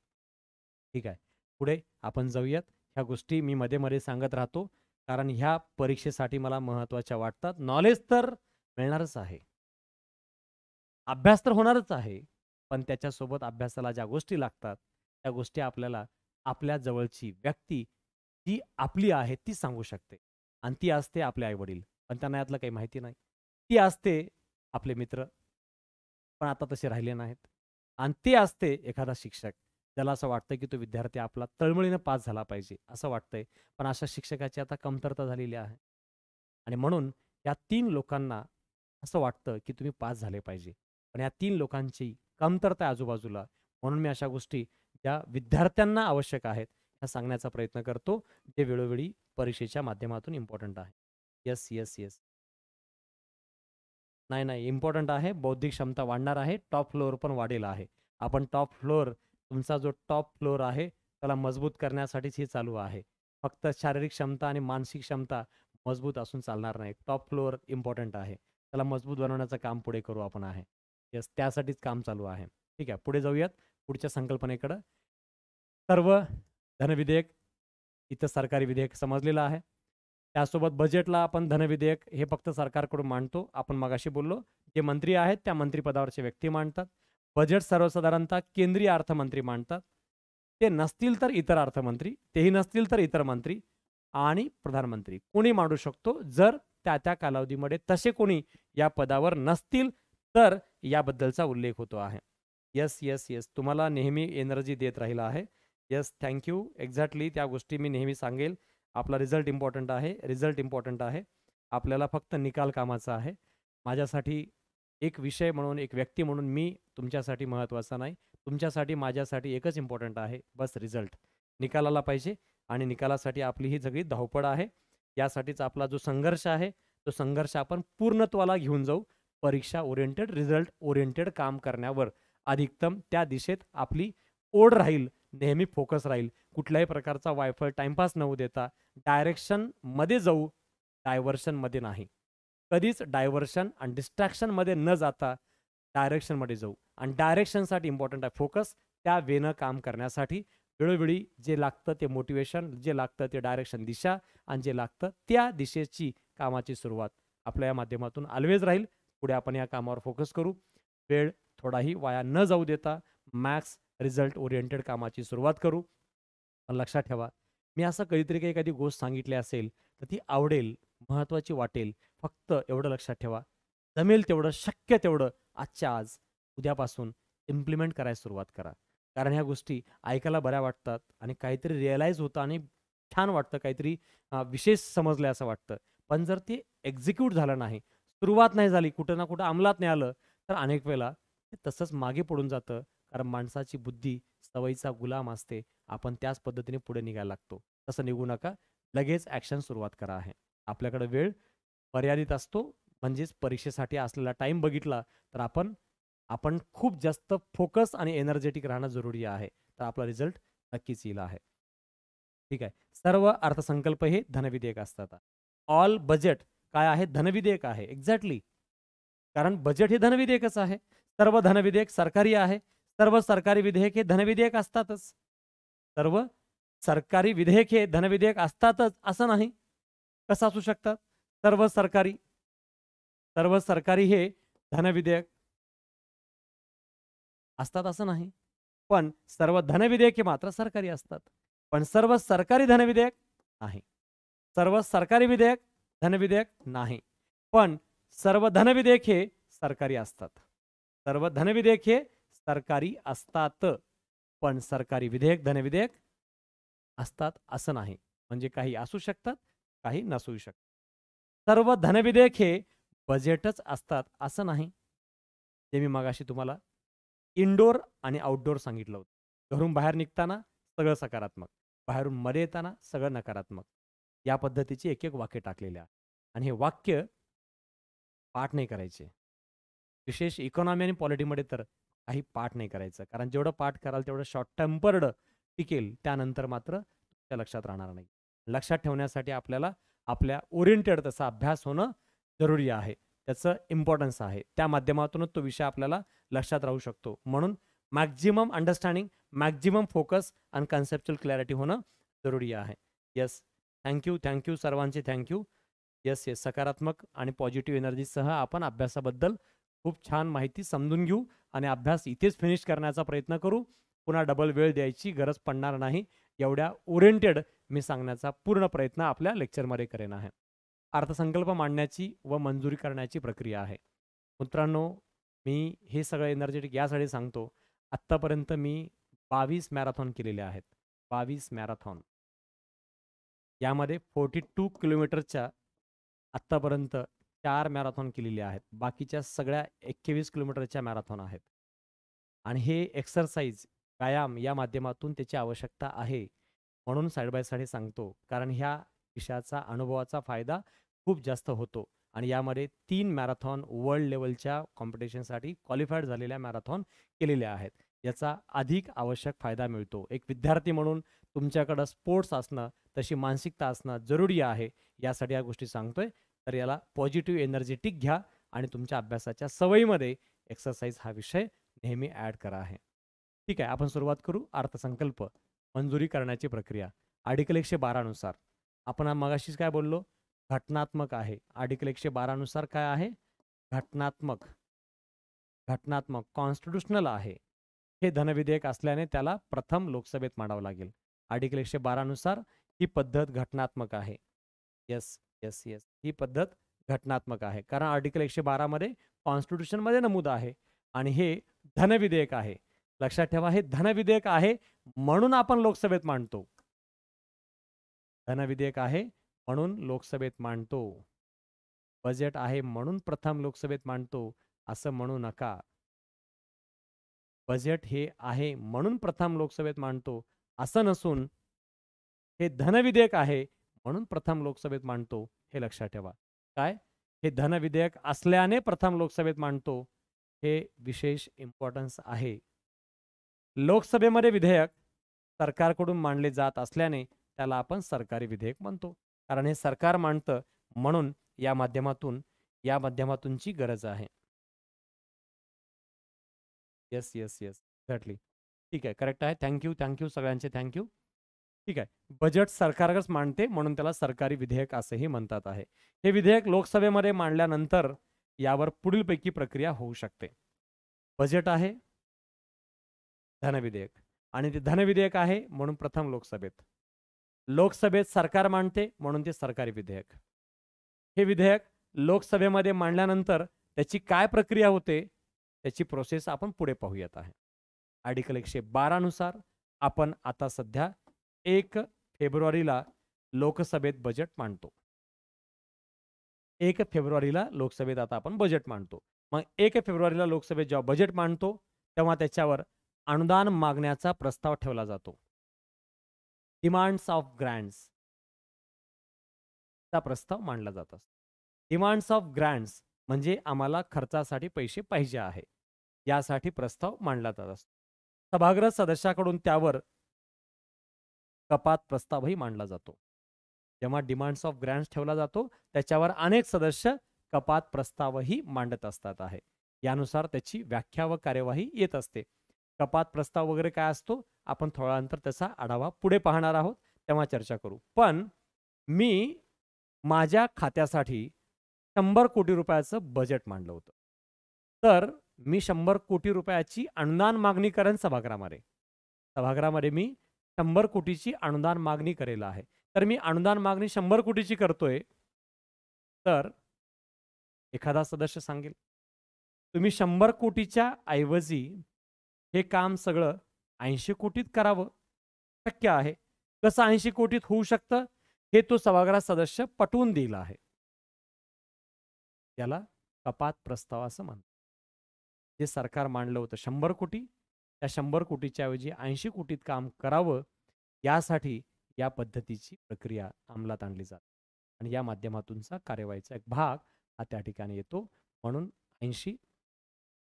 ठीक आहे पुढे आपण जाऊयात ह्या गोष्टी मी मध्ये मध्ये सांगत राहतो कारण ह्या परीक्षेसाठी मला महत्वाच्या वाटतात नॉलेज तर मिळणारच आहे अभ्यास तर होणारच आहे पण त्याच्यासोबत अभ्यासाला ज्या गोष्टी लागतात त्या गोष्टी आपल्याला आपल्या जवळची व्यक्ती जी आपली आहे ती सांगू शकते आणि ती असते आपले आई वडील पण त्यांना यातलं काही माहिती नाही ती असते आपले मित्र पण आता तसे राहिले नाहीत आणि ते असते एखादा शिक्षक त्याला असं वाटतं की तो विद्यार्थी आपला तळमळीनं पास झाला पाहिजे असं वाटतंय पण अशा शिक्षकाची आता कमतरता झालेली आहे आणि म्हणून या तीन लोकांना असं वाटतं की तुम्ही पास झाले पाहिजे पण या तीन लोकांची कमतरता आजूबाजूला म्हणून मी अशा गोष्टी ज्या विद्यार्थ्यांना आवश्यक आहेत ह्या सांगण्याचा प्रयत्न करतो जे वेळोवेळी परीक्षेच्या माध्यमातून इम्पॉर्टंट आहे येस येस येस नाही नाही इम्पॉर्टंट आहे बौद्धिक क्षमता वाढणार आहे टॉप फ्लोअर पण वाढेल आहे आपण टॉप फ्लोअर तुमचा जो टॉप फ्लोअर आहे त्याला मजबूत करण्यासाठीच हे चालू आहे फक्त शारीरिक क्षमता आणि मानसिक क्षमता मजबूत असून चालणार नाही टॉप फ्लोअर इम्पॉर्टंट आहे त्याला मजबूत बनवण्याचं काम पुढे करू आपण आहे यस त्यासाठीच काम चालू आहे ठीक आहे पुढे जाऊयात पुढच्या संकल्पनेकडं सर्व धनविधेयक इथं सरकारी विधेयक समजलेलं आहे त्यासोबत बजेटला आपण धनविधेयक हे फक्त सरकारकडून मांडतो आपण मगाशी बोललो जे मंत्री आहेत त्या मंत्रिपदावरचे व्यक्ती मांडतात बजेट सर्वसाधारणतः केंद्रीय अर्थमंत्री मांडतात ते नसतील तर इतर अर्थमंत्री तेही नसतील तर इतर मंत्री आणि प्रधानमंत्री कोणी मांडू शकतो जर त्या त्या कालावधीमध्ये तसे कोणी या पदावर नसतील तर याबद्दलचा उल्लेख होतो आहे येस येस येस तुम्हाला नेहमी एनर्जी देत राहिला आहे येस थँक्यू एक्झॅक्टली त्या गोष्टी मी नेहमी सांगेल आपला रिझल्ट इम्पॉर्टंट आहे रिझल्ट इम्पॉर्टंट आहे आपल्याला फक्त निकाल कामाचा आहे माझ्यासाठी एक विषय म्हणून एक व्यक्ती म्हणून मी तुमच्यासाठी महत्त्वाचा नाही तुमच्यासाठी माझ्यासाठी एकच इम्पॉर्टंट आहे बस रिझल्ट निकालाला पाहिजे आणि निकालासाठी आपली ही सगळी धावपळ आहे यासाठीच आपला जो संघर्ष आहे तो संघर्ष आपण पूर्णत्वाला घेऊन जाऊ परीक्षा ओरिएंटेड रिझल्ट ओरिएंटेड काम करण्यावर अधिकतम त्या दिशेत आपली ओढ राहील नेहमी फोकस राहील कुठल्याही प्रकारचा वायफळ टाइमपास न होऊ देता डायरेक्शनमध्ये जाऊ डायव्हर्शनमध्ये नाही कधीच डायव्हर्शन आणि डिस्ट्रॅक्शनमध्ये न जाता डायरेक्शनमध्ये जाऊ आणि डायरेक्शनसाठी इम्पॉर्टंट आहे फोकस त्या वेनं काम करण्यासाठी वेळोवेळी जे लागतं ते मोटिवेशन जे लागतं ते डायरेक्शन दिशा आणि जे लागतं त्या दिशेची कामाची सुरुवात आपल्या या माध्यमातून ऑलवेज राहील पुढे आपण या कामावर फोकस करू वेळ थोडाही वाया न जाऊ देता मॅक्स रिझल्ट ओरिएंटेड कामाची सुरुवात करू लक्षात ठेवा मी असं कधीतरी काही एखादी गोष्ट सांगितली असेल तर ती आवडेल महत्त्वाची वाटेल फक्त एवढं लक्षात ठेवा जमेल तेवढं शक्य तेवढं आजच्या आज उद्यापासून इम्प्लिमेंट करायला सुरुवात करा कारण ह्या गोष्टी ऐकायला बऱ्या वाटतात आणि काहीतरी रिअलाईज होतं आणि छान वाटतं काहीतरी विशेष समजलं असं वाटतं पण जर ते एक्झिक्यूट झालं नाही सुरुवात नाही झाली कुठं ना कुठं अंमलात नाही आलं तर अनेक वेळेला ते तसंच मागे पडून जातं कारण माणसाची बुद्धी सवयीचा गुलाम असते आपण त्याच पद्धतीने पुढे निघायला लागतो तसं निघू नका लगेच ॲक्शन सुरुवात करा आहे आपल्याकडे वेळ मर्यादित असतो म्हणजेच परीक्षेसाठी असलेला टाईम बघितला तर आपण आपण खूप जास्त फोकस आणि एनर्जेटिक राहणं जरुरी आहे तर आपला रिझल्ट नक्कीच येईल आहे ठीक आहे सर्व अर्थसंकल्प हे धनविधेयक असतात ऑल बजेट काय आहे धनविधेयक आहे एक्झॅक्टली कारण बजेट हे धनविधेयकच आहे सर्व धनविधेयक सरकारी आहे सर्व सरकारी विधेयक हे धनविधेयक असतातच सर्व सरकारी विधेयक हे धनविधेयक असतातच असं नाही कसं असू शकतात सर्व सरकारी सर्व सरकारी हे धनविधेयक असतात असं नाही पण सर्व धनविधेयक हे मात्र सरकारी असतात पण सर्व सरकारी धनविधेयक नाही सर्व सरकारी विधेयक धनविधेयक नाही पण सर्व धनविधेयक हे सरकारी असतात सर्व धनविधेयक हे सरकारी असतात पण सरकारी विधेयक धनविधेयक असतात असं नाही म्हणजे काही असू शकतात काही नसू शकतात सर्व धनविधेयक हे बजेटच असतात असं नाही ते मी मगाशी तुम्हाला इनडोर आणि आउटडोर सांगितलं होतं घरून बाहेर निघताना सगळं सकारात्मक बाहेरून मध्ये येताना सगळं नकारात्मक या पद्धतीची एक एक वाक्य टाकलेली आहे आणि हे वाक्य पाठ नाही करायचे विशेष इकॉनॉमी आणि पॉलिटीमध्ये तर काही पाठ नाही करायचं कारण जेवढं पाठ कराल तेवढं शॉर्ट टेम्पर्ड टिकेल त्यानंतर मात्र त्या लक्षात राहणार नाही लक्षात ठेवण्यासाठी आपल्याला आपल्या ओरिएंटेड तसा अभ्यास होणं जरुरी आहे त्याचं इम्पॉर्टन्स आहे त्या माध्यमातूनच तो विषय आपल्याला लक्षात राहू शकतो म्हणून मॅक्झिमम अंडरस्टँडिंग मॅक्झिमम फोकस आणि कन्सेप्च्युअल क्लॅरिटी होणं जरुरी आहे येस थँक्यू थँक्यू सर्वांचे थँक्यू येस येस सकारात्मक आणि पॉझिटिव्ह एनर्जीसह आपण अभ्यासाबद्दल खूप छान माहिती समजून घेऊ आणि अभ्यास इथेच फिनिश करण्याचा प्रयत्न करू पुन्हा डबल वेळ द्यायची गरज पडणार नाही एवढ्या ओरिएंटेड मी सांगण्याचा पूर्ण प्रयत्न आपल्या लेक्चरमध्ये करेन आहे अर्थसंकल्प मांडण्याची व मंजुरी करण्याची प्रक्रिया आहे मित्रांनो मी हे सगळं एनर्जेटिक यासाठी सांगतो आत्तापर्यंत मी बावीस मॅरेथॉन केलेले आहेत बावीस मॅरेथॉन यामध्ये फोर्टी टू किलोमीटरच्या आत्तापर्यंत चार मॅरेथॉन केलेले आहेत बाकीच्या सगळ्या एक्केवीस किलोमीटरच्या मॅरेथॉन आहेत आणि हे एक्सरसाइज व्यायाम या माध्यमातून त्याची आवश्यकता आहे म्हणून साईड बाय साईड सांगतो कारण ह्या विषयाचा अनुभवाचा फायदा खूप जास्त होतो आणि यामध्ये तीन मॅरेथॉन वर्ल्ड लेवलच्या कॉम्पिटिशनसाठी क्वालिफाईड झालेल्या मॅरेथॉन केलेल्या आहेत याचा अधिक आवश्यक फायदा मिळतो एक विद्यार्थी म्हणून तुमच्याकडं स्पोर्ट्स असणं तशी मानसिकता असणं जरुरी आहे यासाठी या गोष्टी सांगतोय तर याला पॉझिटिव्ह एनर्जेटिक घ्या आणि तुमच्या अभ्यासाच्या सवयीमध्ये एक्सरसाइज हा विषय नेहमी ॲड करा आहे ठीक आहे आपण सुरुवात करू अर्थसंकल्प मंजुरी करण्याची प्रक्रिया आर्टिकल एकशे बारानुसार आपण मगाशीच काय बोललो घटनात्मक आहे आर्टिकल एकशे बारानुसार काय आहे घटनात्मक घटनात्मक कॉन्स्टिट्युशनल आहे हे धनविधेयक असल्याने त्याला प्रथम लोकसभेत मांडावं लागेल आर्टिकल एकशे बारानुसार ही पद्धत घटनात्मक आहे येस येस येस ही पद्धत घटनात्मक आहे कारण आर्टिकल एकशे बारामध्ये कॉन्स्टिट्यूशनमध्ये नमूद आहे आणि हे धनविधेयक आहे लक्षात ठेवा हे धनविधेयक आहे म्हणून आपण लोकसभेत मांडतो धनविधेयक आहे म्हणून लोकसभेत मांडतो बजेट आहे म्हणून प्रथम लोकसभेत मांडतो असं म्हणू नका बजेट हे आहे म्हणून प्रथम लोकसभेत मांडतो असं नसून हे धनविधेयक आहे म्हणून प्रथम लोकसभेत मांडतो हे लक्षात ठेवा काय हे धनविधेयक असल्याने प्रथम लोकसभेत मांडतो हे विशेष इम्पॉर्टन्स आहे लोकसभेमध्ये विधेयक सरकारकडून मांडले जात असल्याने त्याला आपण सरकारी विधेयक म्हणतो कारण हे सरकार मांडतं म्हणून या माध्यमातून या माध्यमातूनची गरज आहे येस येस येस एक्झॅक्टली ठीक आहे करेक्ट आहे थँक्यू थँक्यू सगळ्यांचे थँक्यू ठीक आहे बजेट सरकारच मांडते म्हणून त्याला सरकारी विधेयक असेही म्हणतात आहे हे विधेयक लोकसभेमध्ये मांडल्यानंतर यावर पुढीलपैकी प्रक्रिया होऊ शकते बजेट आहे धनविधेयक आणि ते धनविधेयक आहे म्हणून प्रथम लोकसभेत लोकसभेत सरकार मांडते म्हणून ते सरकारी विधेयक हे विधेयक लोकसभेमध्ये मांडल्यानंतर त्याची काय प्रक्रिया होते त्याची प्रोसेस आपण पुढे पाहूयात आहे आर्टिकल एकशे बारानुसार आपण आता सध्या एक फेब्रुवारीला लोकसभेत बजेट मांडतो एक फेब्रुवारीला लोकसभेत आता आपण बजेट मांडतो मग एक फेब्रुवारीला लोकसभेत जेव्हा बजेट मांडतो तेव्हा त्याच्यावर अनुदान मागण्याचा प्रस्ताव ठेवला जातो डिमांड्स ऑफ ग्रँड्स चा प्रस्ताव मांडला जात डिमांड्स ऑफ ग्रँड्स म्हणजे आम्हाला खर्चासाठी पैसे पाहिजे आहे यासाठी प्रस्ताव मांडला जात असतो सभागृह सदस्याकडून त्यावर कपात प्रस्तावही मांडला जातो जेव्हा डिमांड्स ऑफ ग्रँड्स ठेवला जातो त्याच्यावर अनेक सदस्य कपात प्रस्तावही मांडत असतात आहे यानुसार त्याची व्याख्या व कार्यवाही येत असते कपात प्रस्ताव वगैरे काय असतो आपण थोडा नंतर त्याचा आढावा पुढे पाहणार आहोत तेव्हा चर्चा करू पण मी माझ्या खात्यासाठी शंभर कोटी रुपयाचं बजेट मांडलं होतं तर मी शंभर कोटी रुपयाची अनुदान मागणी करेन सभागृहामध्ये सभागृहामध्ये मी शंभर कोटीची अनुदान मागणी करेल आहे तर मी अनुदान मागणी शंभर कोटीची करतोय तर एखादा सदस्य सांगेल तुम्ही शंभर कोटीच्या ऐवजी हे काम सगळं ऐंशी कोटीत करावं शक्य आहे कसं ऐंशी कोटीत होऊ शकतं हे तो सभागृहात सदस्य पटवून दिला आहे त्याला कपात प्रस्ताव असं म्हणतात जे सरकार मांडलं होतं शंभर कोटी त्या शंभर कोटीच्या ऐवजी ऐंशी कोटीत काम करावं यासाठी या पद्धतीची प्रक्रिया अंमलात आणली जाते आणि या माध्यमातूनचा कार्यवाहीचा एक भाग हा त्या ठिकाणी येतो म्हणून ऐंशी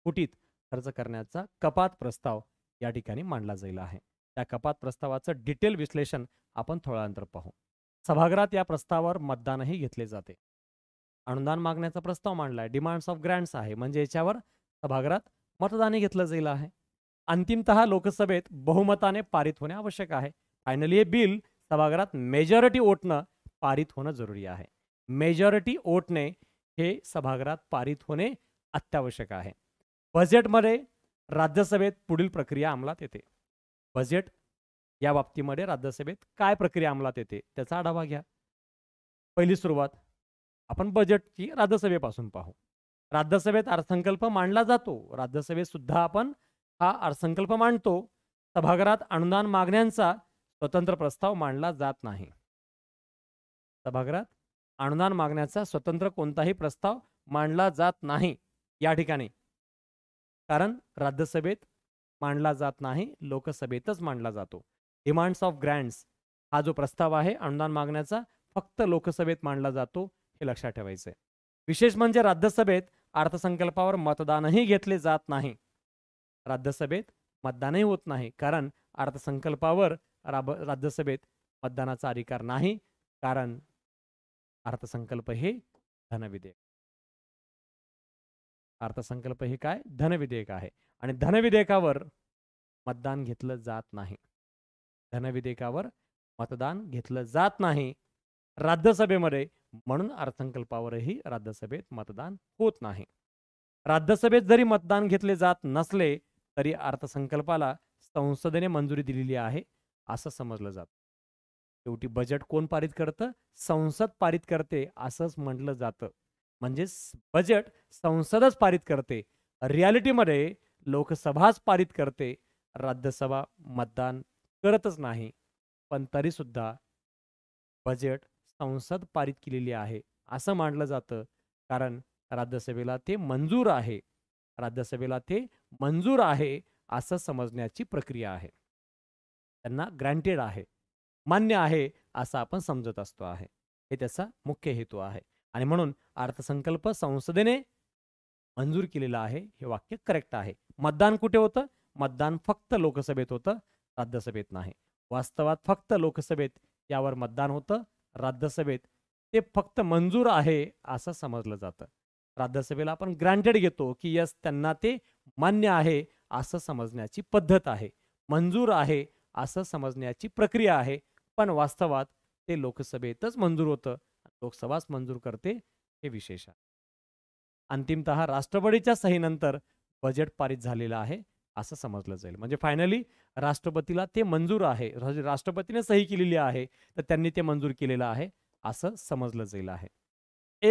कोटीत खर्च करण्याचा कपात प्रस्ताव या ठिकाणी मांडला जाईल आहे त्या कपात प्रस्तावाचं डिटेल विश्लेषण आपण थोड्यानंतर पाहू सभागृहात या प्रस्तावावर मतदानही घेतले जाते अनुदान मागण्याचा प्रस्ताव मांडला आहे डिमांड्स ऑफ ग्रँड्स आहे म्हणजे याच्यावर सभागृहात मतदानही घेतलं जाईल आहे अंतिमत लोकसभेत बहुमताने पारित होणे आवश्यक आहे फायनली हे बिल सभागृहात मेजॉरिटी ओटनं पारित होणं जरुरी आहे मेजॉरिटी ओटने हे सभागृहात पारित होणे अत्यावश्यक आहे बजेटमध्ये राज्यसभेत पुढील प्रक्रिया अंमलात येते बजेट या बाबतीमध्ये राज्यसभेत काय प्रक्रिया अंमलात येते त्याचा आढावा घ्या पहिली सुरुवात आपण बजेटची राज्यसभेपासून पाहू राज्यसभेत अर्थसंकल्प मांडला जातो राज्यसभेत सुद्धा आपण हा अर्थसंकल्प मांडतो सभागृहात अनुदान मागण्यांचा स्वतंत्र प्रस्ताव मांडला जात नाही सभागृहात अनुदान मागण्याचा स्वतंत्र कोणताही प्रस्ताव मांडला जात नाही या ठिकाणी कारण राज्यसभेत मांडला जात नाही लोकसभेतच मांडला जातो डिमांड्स ऑफ ग्रँड्स हा जो प्रस्ताव आहे अनुदान मागण्याचा फक्त लोकसभेत मांडला जातो हे लक्षात ठेवायचंय विशेष म्हणजे राज्यसभेत अर्थसंकल्पावर मतदानही घेतले जात नाही राज्यसभेत मतदानही होत नाही कारण अर्थसंकल्पावर राज्यसभेत मतदानाचा अधिकार नाही कारण अर्थसंकल्प हे धनविधेयक अर्थसंकल्प हे काय धनविधेयक आहे आणि धनविधेयकावर मतदान घेतलं जात नाही धनविधेयकावर मतदान घेतलं जात नाही राज्यसभेमध्ये म्हणून अर्थसंकल्पावरही राज्यसभेत मतदान होत नाही राज्यसभेत जरी मतदान घेतले जात नसले तरी अर्थसंकल्पाला संसदेने मंजुरी दिलेली आहे असं समजलं जात शेवटी बजेट कोण पारित करतं संसद पारित करते असंच म्हटलं जातं म्हणजेच बजेट संसदच पारित करते रियालिटीमध्ये लोकसभाच पारित करते राज्यसभा मतदान करतच नाही पण तरीसुद्धा बजेट संसद पारित केलेली आहे असं मानलं जातं कारण राज्यसभेला ते मंजूर आहे राज्यसभेला ते मंजूर आहे असं समजण्याची प्रक्रिया आहे त्यांना ग्रँटेड आहे मान्य आहे असं आपण समजत असतो आहे हे त्याचा मुख्य हेतू आहे आणि म्हणून अर्थसंकल्प संसदेने मंजूर केलेला आहे हे वाक्य करेक्ट आहे मतदान कुठे होतं मतदान फक्त लोकसभेत होतं राज्यसभेत नाही वास्तवात फक्त लोकसभेत यावर मतदान होतं राज्यसभेत ते फक्त मंजूर आहे असं समजलं जातं राज्यसभेला आपण ग्रँटेड घेतो की यस त्यांना ते मान्य आहे असं समजण्याची पद्धत आहे मंजूर आहे असं समजण्याची प्रक्रिया आहे पण वास्तवात ते लोकसभेतच मंजूर होतं लोकसभाच मंजूर करते हे विशेष आहे अंतिमत राष्ट्रपतीच्या सहीनंतर बजेट पारित झालेलं आहे असं समजलं जाईल म्हणजे फायनली राष्ट्रपतीला ते मंजूर आहे राष्ट्रपतीने सही केलेली आहे तर त्यांनी ते मंजूर केलेलं आहे असं समजलं जाईल आहे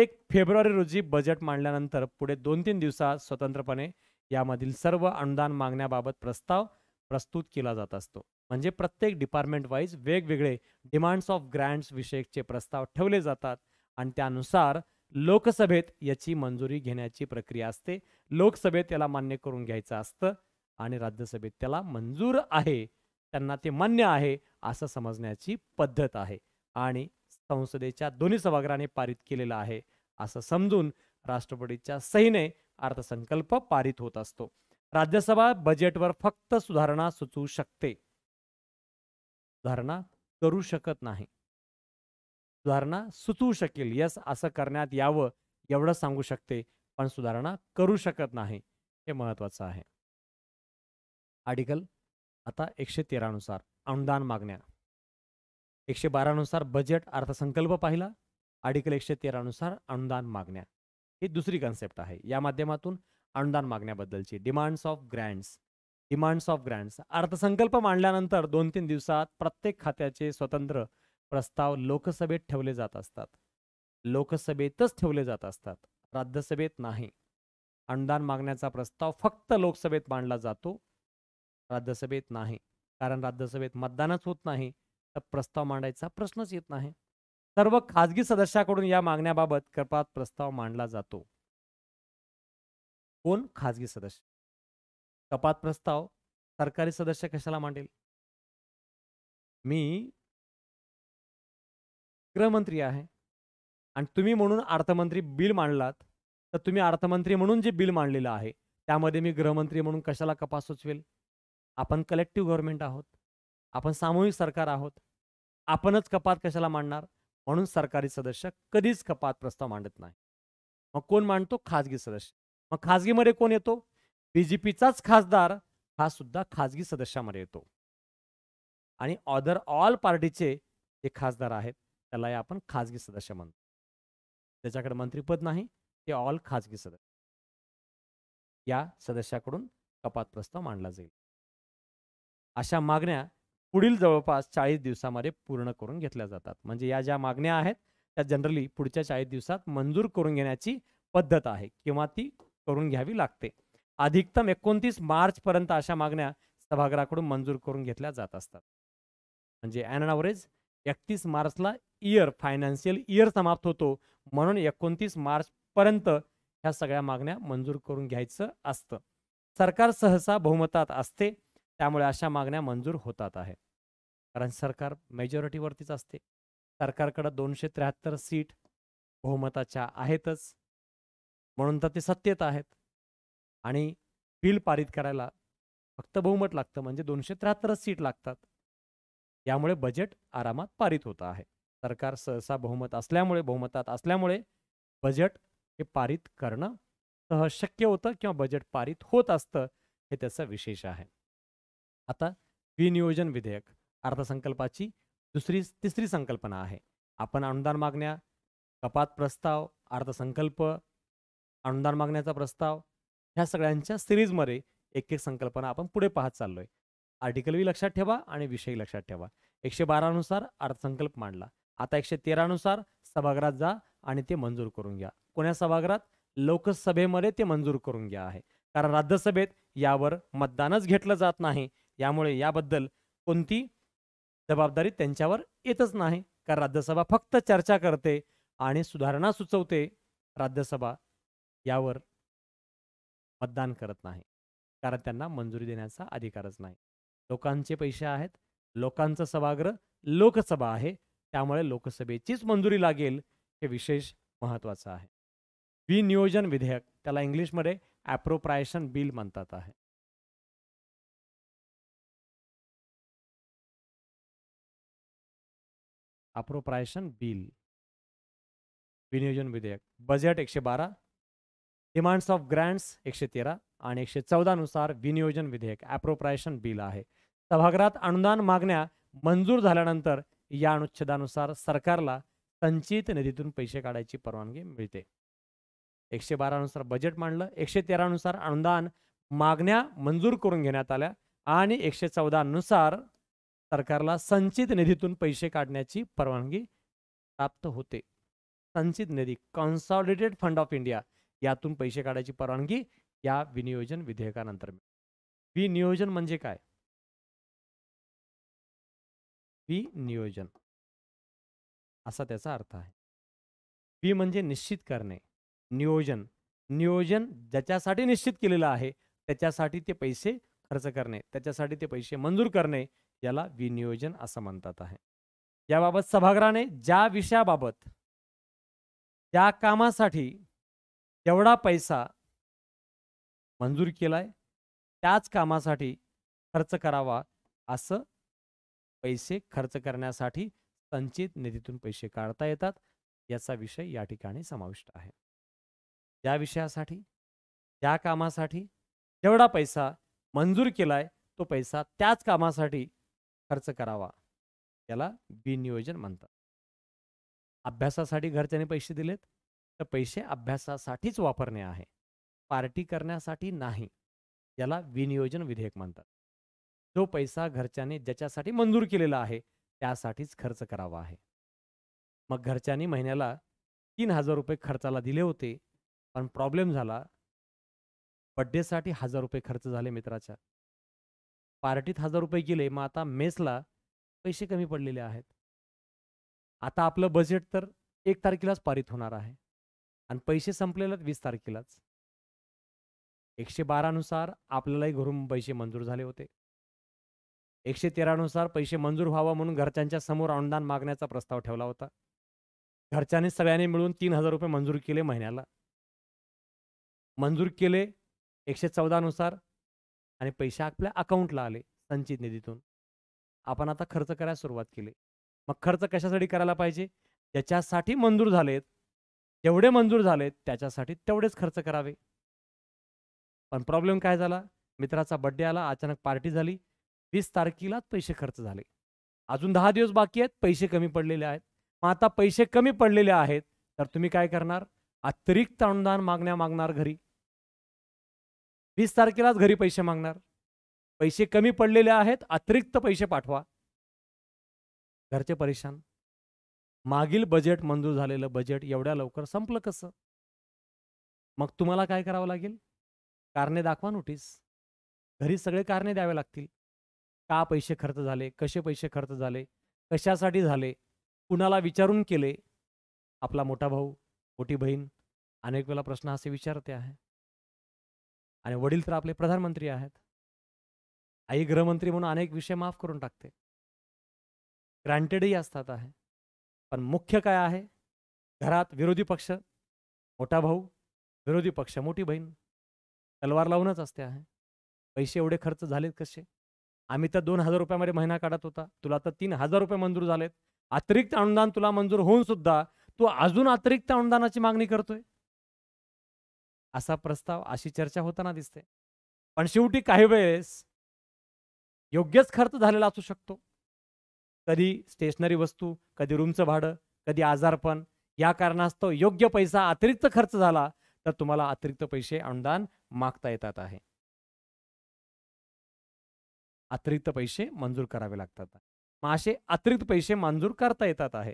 एक फेब्रुवारी रोजी बजेट मांडल्यानंतर पुढे दोन तीन दिवसात स्वतंत्रपणे यामधील सर्व अनुदान मागण्याबाबत प्रस्ताव प्रस्तुत केला जात असतो म्हणजे प्रत्येक डिपार्टमेंट वाईज वेगवेगळे डिमांड्स ऑफ ग्रँड्स विषयकचे प्रस्ताव ठेवले जातात आणि त्यानुसार लोकसभेत याची मंजुरी घेण्याची प्रक्रिया असते लोकसभेत याला मान्य करून घ्यायचं असतं आणि राज्यसभेत त्याला मंजूर आहे त्यांना ते मान्य आहे असं समजण्याची पद्धत आहे आणि संसदेच्या दोन्ही सभागृहाने पारित केलेलं आहे असं समजून राष्ट्रपतीच्या सहीने अर्थसंकल्प पारित होत असतो राज्यसभा बजेटवर फक्त सुधारणा सुचवू शकते सुधारणा करू शकत नाही सुधारणा सुचवू शकेल यस असं करण्यात यावं एवढं सांगू शकते पण सुधारणा करू शकत नाही हे महत्वाचं आहे आर्टिकल आता एकशे तेरानुसार अनुदान मागण्या एकशे बारानुसार बजेट अर्थसंकल्प पाहिला आर्टिकल एकशे तेरानुसार अनुदान मागण्या ही दुसरी कन्सेप्ट आहे या माध्यमातून अनुदान मागण्याबद्दलची demands of grants demands of grants अर्थसंकल्प मांडल्यानंतर दोन तीन दिवसात प्रत्येक खात्याचे स्वतंत्र प्रस्ताव लोकसभेत ठेवले जात असतात लोकसभेतच ठेवले जात असतात राज्यसभेत नाही अनुदान मागण्याचा प्रस्ताव फक्त लोकसभेत मांडला जातो राज्यसभेत नाही कारण राज्यसभेत मतदानच होत नाही तर प्रस्ताव मांडायचा प्रश्नच येत नाही सर्व खाजगी सदस्याकडून या मागण्याबाबत कृपात प्रस्ताव मांडला जातो कोण खाजगी सदस्य कपात प्रस्ताव सरकारी सदस्य कशाला मांडेल मी गृहमंत्री आहे आणि तुम्ही म्हणून अर्थमंत्री बिल मांडलात तर तुम्ही अर्थमंत्री म्हणून जे बिल मांडलेलं आहे त्यामध्ये मी गृहमंत्री म्हणून कशाला कपात सुचवेल आपण कलेक्टिव्ह गव्हर्नमेंट आहोत आपण सामूहिक सरकार आहोत आपणच कपात कशाला मांडणार म्हणून सरकारी सदस्य कधीच कपात प्रस्ताव मांडत नाही मग कोण मांडतो खाजगी सदस्य मग खाजगीमध्ये कोण येतो बीजेपीचाच खासदार हा सुद्धा खासगी सदस्यामध्ये येतो आणि ऑदर ऑल पार्टीचे जे खासदार आहेत त्याला आपण खासगी सदस्य म्हणतो त्याच्याकडे मंत्रीपद नाही ते ऑल खाजगी सदस्य या सदस्याकडून कपात प्रस्ताव मांडला जाईल अशा मागण्या पुढील जवळपास चाळीस दिवसामध्ये पूर्ण करून घेतल्या जातात म्हणजे या ज्या मागण्या आहेत त्या जनरली पुढच्या चाळीस दिवसात मंजूर करून घेण्याची पद्धत आहे किंवा ती करून घ्यावी लागते अधिकतम एकोणतीस मार्चपर्यंत अशा मागण्या सभागृहाकडून मंजूर करून घेतल्या जात असतात म्हणजे अँड ॲव्हरेज एकतीस मार्चला इयर फायनान्शियल इयर समाप्त होतो म्हणून एकोणतीस पर्यंत ह्या सगळ्या मागण्या मंजूर करून घ्यायचं असतं सरकार सहसा बहुमतात असते त्यामुळे अशा मागण्या मंजूर होतात आहे कारण सरकार मेजॉरिटीवरतीच असते सरकारकडं दोनशे त्र्याहत्तर सीट बहुमताच्या आहेतच म्हणून तर ते सत्तेत आहेत आणि बिल पारित करायला फक्त बहुमत लागतं म्हणजे दोनशे त्र्याहत्तरच सीट लागतात यामुळे बजेट आरामात पारित होत आहे सरकार सहसा बहुमत असल्यामुळे बहुमतात असल्यामुळे बजेट हे पारित करणं सहज शक्य होतं किंवा बजेट पारित होत असतं हे त्याचं विशेष आहे आता विनियोजन विधेयक अर्थसंकल्पाची दुसरी तिसरी संकल्पना आहे आपण अनुदान मागण्या कपात प्रस्ताव अर्थसंकल्प अनुदान मागण्याचा प्रस्ताव ह्या सगळ्यांच्या सिरीजमध्ये एक एक संकल्पना आपण पुढे पाहत चाललोय आर्टिकलही लक्षात ठेवा आणि विषय लक्षात ठेवा एकशे बारानुसार अर्थसंकल्प मांडला आता एकशे तेरानुसार सभागृहात जा आणि ते मंजूर करून घ्या कोण्या सभागृहात लोकसभेमध्ये ते मंजूर करून घ्या आहे कारण राज्यसभेत यावर मतदानच घेतलं जात नाही यामुळे याबद्दल कोणती जबाबदारी त्यांच्यावर येतच नाही कारण राज्यसभा फक्त चर्चा करते आणि सुधारणा सुचवते राज्यसभा यावर मतदान करत नाही कारण त्यांना मंजुरी देण्याचा अधिकारच नाही लोकांचे पैसे आहेत लोकांचं सभागृह लोकसभा आहे त्यामुळे लोकसभेचीच मंजुरी लागेल हे विशेष महत्त्वाचं आहे विनियोजन विधेयक त्याला इंग्लिशमध्ये ॲप्रोप्रायशन बिल म्हणतात आहे अप्रोप्रायशन बिल विनियोजन विधेयक बजेट एकशे बारा डिमांड्स ऑफ ग्रँड्स एकशे तेरा आणि एकशे नुसार विनियोजन विधेयक ॲप्रोप्रायशन बिल आहे सभागृहात अनुदान मागण्या मंजूर झाल्यानंतर या अनुच्छेदानुसार सरकारला संचित निधीतून पैसे काढायची परवानगी मिळते एकशे बारानुसार बजेट मांडलं एकशे तेरानुसार अनुदान मागण्या मंजूर करून घेण्यात आल्या आणि एकशे चौदानुसार सरकारला संचित निधीतून पैसे काढण्याची परवानगी प्राप्त होते संचित निधी कॉन्सॉलिडेटेड फंड ऑफ इंडिया यातून पैसे काढायची परवानगी या विनियोजन विधेयकानंतर विनियोजन म्हणजे काय विनियोजन असा त्याचा अर्थ आहे वि म्हणजे निश्चित करणे नियोजन नियोजन ज्याच्यासाठी निश्चित केलेलं आहे त्याच्यासाठी ते पैसे खर्च करणे त्याच्यासाठी ते पैसे मंजूर करणे याला विनियोजन असं म्हणतात आहे याबाबत सभागृहाने ज्या विषयाबाबत त्या कामासाठी तेवढा पैसा मंजूर केलाय त्याच कामासाठी खर्च करावा असं पैसे खर्च करण्यासाठी संचित निधीतून पैसे काढता येतात याचा विषय या ठिकाणी समाविष्ट आहे त्या विषयासाठी त्या कामासाठी जेवढा पैसा मंजूर केलाय तो पैसा त्याच कामासाठी खर्च करावा याला बिनियोजन म्हणतात अभ्यासासाठी घरच्याने पैसे दिलेत तर पैसे अभ्यासासाठीच वापरणे आहे पार्टी करण्यासाठी नाही याला विनियोजन विधेयक म्हणतात जो पैसा घरच्याने ज्याच्यासाठी मंजूर केलेला आहे त्यासाठीच खर्च करावा आहे मग घरच्यांनी महिन्याला तीन हजार रुपये खर्चाला दिले होते पण प्रॉब्लेम झाला बड्डेसाठी हजार रुपये खर्च झाले मित्राच्या पार्टीत हजार रुपये गेले मग आता मेसला पैसे कमी पडलेले आहेत आता आपलं बजेट तर एक तारखेलाच पारित होणार आहे आणि पैसे संपलेलेच वीस तारखेलाच एकशे बारानुसार आपल्यालाही घरून पैसे मंजूर झाले होते एकशे तेरानुसार पैसे मंजूर व्हावा म्हणून घरच्यांच्या समोर अनुदान मागण्याचा प्रस्ताव ठेवला होता घरच्यांनी सगळ्यांनी मिळून तीन हजार रुपये मंजूर केले महिन्याला मंजूर केले एकशे चौदानुसार आणि पैसे आपल्या अकाउंटला आले संचित निधीतून आपण आता खर्च करायला सुरुवात केली मग खर्च कशासाठी करायला पाहिजे ज्याच्यासाठी मंजूर झालेत जेवढे मंजूर झाले त्याच्यासाठी तेवढेच खर्च करावे पण प्रॉब्लेम काय झाला मित्राचा बड्डे आला अचानक पार्टी झाली वीस तारखेलाच पैसे खर्च झाले अजून दहा दिवस बाकी आहेत पैसे कमी पडलेले आहेत मग आता पैसे कमी पडलेले आहेत तर तुम्ही काय करणार अतिरिक्त अनुदान मागण्या मागणार घरी वीस तारखेलाच घरी पैसे मागणार पैसे कमी पडलेले आहेत अतिरिक्त पैसे पाठवा घरचे परेशान मागील बजेट मंजूर झालेलं बजेट एवढ्या लवकर संपलं कसं मग तुम्हाला काय करावं लागेल कारणे दाखवा नोटीस घरी सगळे कारणे द्यावे लागतील का पैसे खर्च झाले कसे पैसे खर्च झाले कशासाठी झाले कुणाला विचारून केले आपला मोठा भाऊ मोठी बहीण अनेक वेळा प्रश्न असे विचारते आहे आणि वडील तर आपले प्रधानमंत्री आहेत आई गृहमंत्री म्हणून अनेक विषय माफ करून टाकते ग्रँटेडही असतात आहे पण मुख्य काय आहे घरात विरोधी पक्ष मोठा भाऊ विरोधी पक्ष मोठी बहीण तलवार लावूनच असते आहे पैसे एवढे खर्च झालेत कसे आम्ही तर दोन हजार रुपयामध्ये महिना काढत होता तुला तर तीन हजार रुपये मंजूर झालेत अतिरिक्त अनुदान तुला मंजूर होऊन सुद्धा तू अजून अतिरिक्त अनुदानाची मागणी करतोय असा प्रस्ताव अशी चर्चा होताना दिसते पण शेवटी काही वेळेस योग्यच खर्च झालेला असू शकतो कधी स्टेशनरी वस्तू कधी रूमचं भाडं कधी आजारपण या कारणास्तव योग्य पैसा अतिरिक्त खर्च झाला तर तुम्हाला अतिरिक्त पैसे अनुदान मागता येतात आहे अतिरिक्त पैसे मंजूर करावे लागतात मग असे अतिरिक्त पैसे मंजूर करता येतात आहे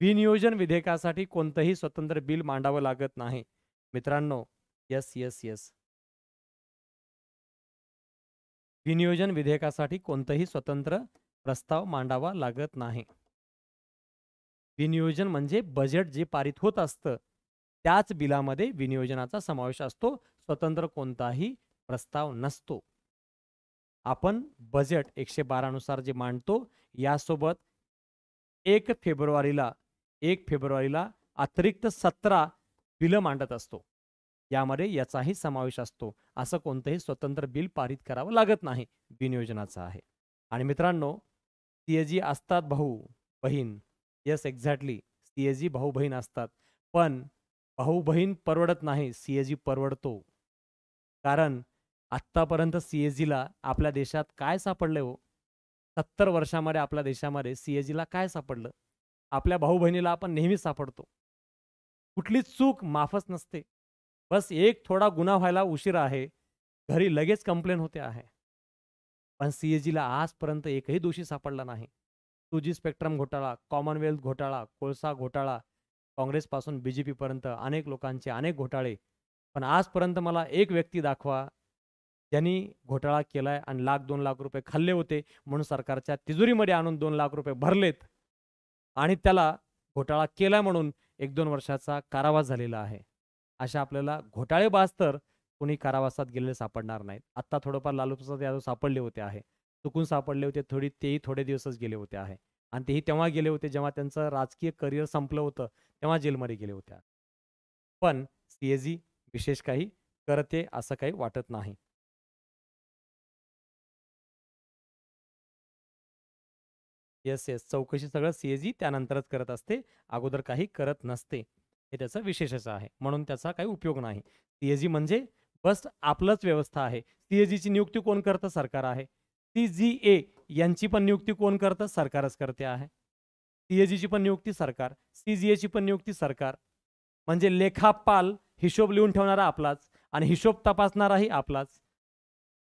विनियोजन विधेयकासाठी कोणतंही स्वतंत्र बिल मांडावं लागत नाही मित्रांनो यस यस यस विनियोजन विधेयकासाठी कोणतंही स्वतंत्र प्रस्ताव मांडावा लागत नाही विनियोजन म्हणजे बजेट जे पारित होत असतं त्याच बिलामध्ये विनियोजनाचा समावेश असतो स्वतंत्र कोणताही प्रस्ताव नसतो आपण बजेट एकशे बारानुसार जे मांडतो यासोबत एक फेब्रुवारीला एक फेब्रुवारीला अतिरिक्त सतरा बिलं मांडत असतो यामध्ये याचाही समावेश असतो असं कोणतंही स्वतंत्र बिल पारित करावं लागत नाही विनियोजनाचं आहे आणि मित्रांनो सीएजी असतात भाऊ बहीण येस एक्झॅक्टली सीएजी भाऊ बहीण असतात पण भाऊ बहीण परवडत नाही सीएजी परवडतो कारण आत्तापर्यंत सीएजीला आपल्या देशात काय सापडले हो सत्तर वर्षामध्ये आपल्या देशामध्ये सीएजीला काय सापडलं आपल्या भाऊ बहिणीला आपण नेहमी सापडतो कुठली चूक माफच नसते बस एक थोडा गुन्हा व्हायला उशीर आहे घरी लगेच कंप्लेन होते आहे पण ला आजपर्यंत एकही दोषी सापडला नाही टू जी स्पेक्ट्रम घोटाळा कॉमनवेल्थ घोटाळा कोळसा घोटाळा काँग्रेसपासून बी जे पीपर्यंत अनेक लोकांचे अनेक घोटाळे पण आजपर्यंत मला एक व्यक्ती दाखवा ज्यांनी घोटाळा केला आहे आणि लाख दोन लाख रुपये खाल्ले होते म्हणून सरकारच्या तिजोरीमध्ये आणून दोन लाख रुपये भरलेत आणि त्याला घोटाळा केला म्हणून एक दोन वर्षाचा कारावास झालेला आहे अशा आपल्याला घोटाळेबाज तर कोणी कारावासात गेलेले सापडणार नाहीत आत्ता थोडंफार लालू प्रसाद यादव सापडले होते आहे चुकून सापडले होते थोडी तेही थोडे दिवसच गेले होते आहे आणि तेही तेव्हा गेले होते जेव्हा त्यांचं राजकीय करिअर संपलं होतं तेव्हा जेलमध्ये गेले होते पण सीएजी विशेष काही करते असं काही वाटत नाही येस येस चौकशी सगळं सीएजी त्यानंतरच करत असते अगोदर काही करत नसते हे त्याचं विशेषच आहे म्हणून त्याचा काही उपयोग नाही सीएजी म्हणजे बस आपलंच व्यवस्था आहे सीएजीची नियुक्ती कोण करतं सरकार आहे सी जी ए यांची पण नियुक्ती कोण करतं सरकारच करते आहे सीएजीची पण नियुक्ती सरकार सी जी एची पण नियुक्ती सरकार म्हणजे लेखापाल हिशोब लिहून ठेवणारा आपलाच आणि हिशोब तपासणाराही आपलाच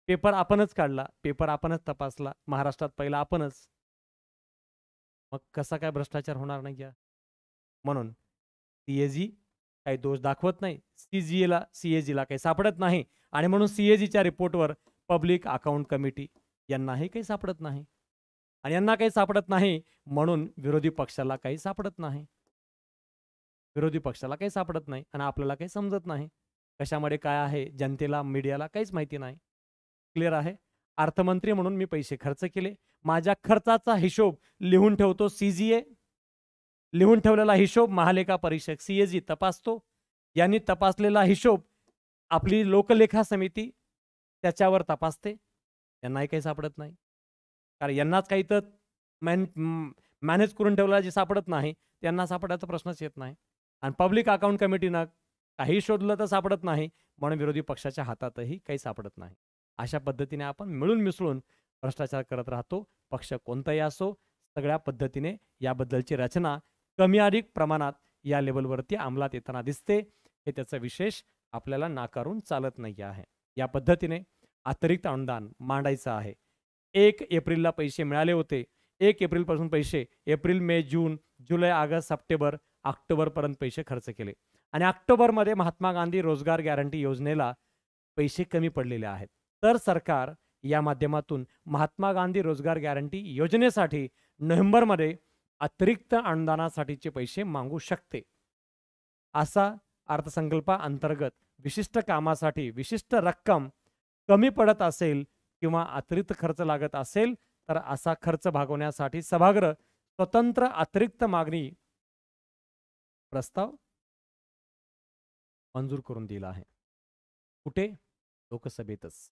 पेपर आपणच काढला पेपर आपणच तपासला महाराष्ट्रात पहिला आपणच मग कसा काय भ्रष्टाचार होणार नाही या म्हणून सीएजी काही दोष दाखवत नाही सीजीएला जी एला सी ए काही सापडत नाही आणि म्हणून सी ए रिपोर्टवर पब्लिक अकाउंट कमिटी यांनाही काही सापडत नाही आणि यांना काही सापडत नाही म्हणून विरोधी पक्षाला काही सापडत नाही विरोधी पक्षाला काही सापडत नाही आणि आपल्याला काही समजत नाही कशामध्ये काय आहे जनतेला मीडियाला काहीच माहिती नाही क्लिअर आहे अर्थमंत्री म्हणून मी पैसे खर्च केले माझ्या खर्चाचा हिशोब लिहून ठेवतो सी लिहून ठेवलेला हिशोब महालेखा परीक्षक सीएजी तपासतो यांनी तपासलेला हिशोब आपली लोकलेखा समिती त्याच्यावर तपासते यांनाही काही सापडत नाही कारण यांनाच काही तर मॅनेज करून ठेवलेला जे सापडत नाही त्यांना सापडायचा प्रश्नच येत नाही आणि पब्लिक अकाउंट कमिटीनं काही शोधलं तर सापडत नाही म्हणून विरोधी पक्षाच्या हातातही काही सापडत नाही अशा पद्धतीने आपण मिळून मिसळून भ्रष्टाचार करत राहतो पक्ष कोणताही असो सगळ्या पद्धतीने याबद्दलची रचना कमी अधिक प्रमाणात या लेवलवरती अंमलात येताना दिसते हे त्याचा विशेष आपल्याला नाकारून चालत नाही आहे या पद्धतीने अतिरिक्त अनुदान मांडायचं आहे एक एप्रिलला पैसे मिळाले होते एक एप्रिलपासून पैसे एप्रिल मे जून जुलै ऑगस्ट सप्टेंबर ऑक्टोबरपर्यंत पैसे खर्च केले आणि ऑक्टोबरमध्ये महात्मा गांधी रोजगार गॅरंटी योजनेला पैसे कमी पडलेले आहेत तर सरकार या माध्यमातून महात्मा गांधी रोजगार गॅरंटी योजनेसाठी नोव्हेंबरमध्ये अतिरिक्त अनुदानासाठीचे पैसे मागू शकते असा अर्थसंकल्पाअंतर्गत विशिष्ट कामासाठी विशिष्ट रक्कम कमी पडत असेल किंवा अतिरिक्त खर्च लागत असेल तर असा खर्च भागवण्यासाठी सभागृह स्वतंत्र अतिरिक्त मागणी प्रस्ताव मंजूर करून दिला आहे कुठे लोकसभेतच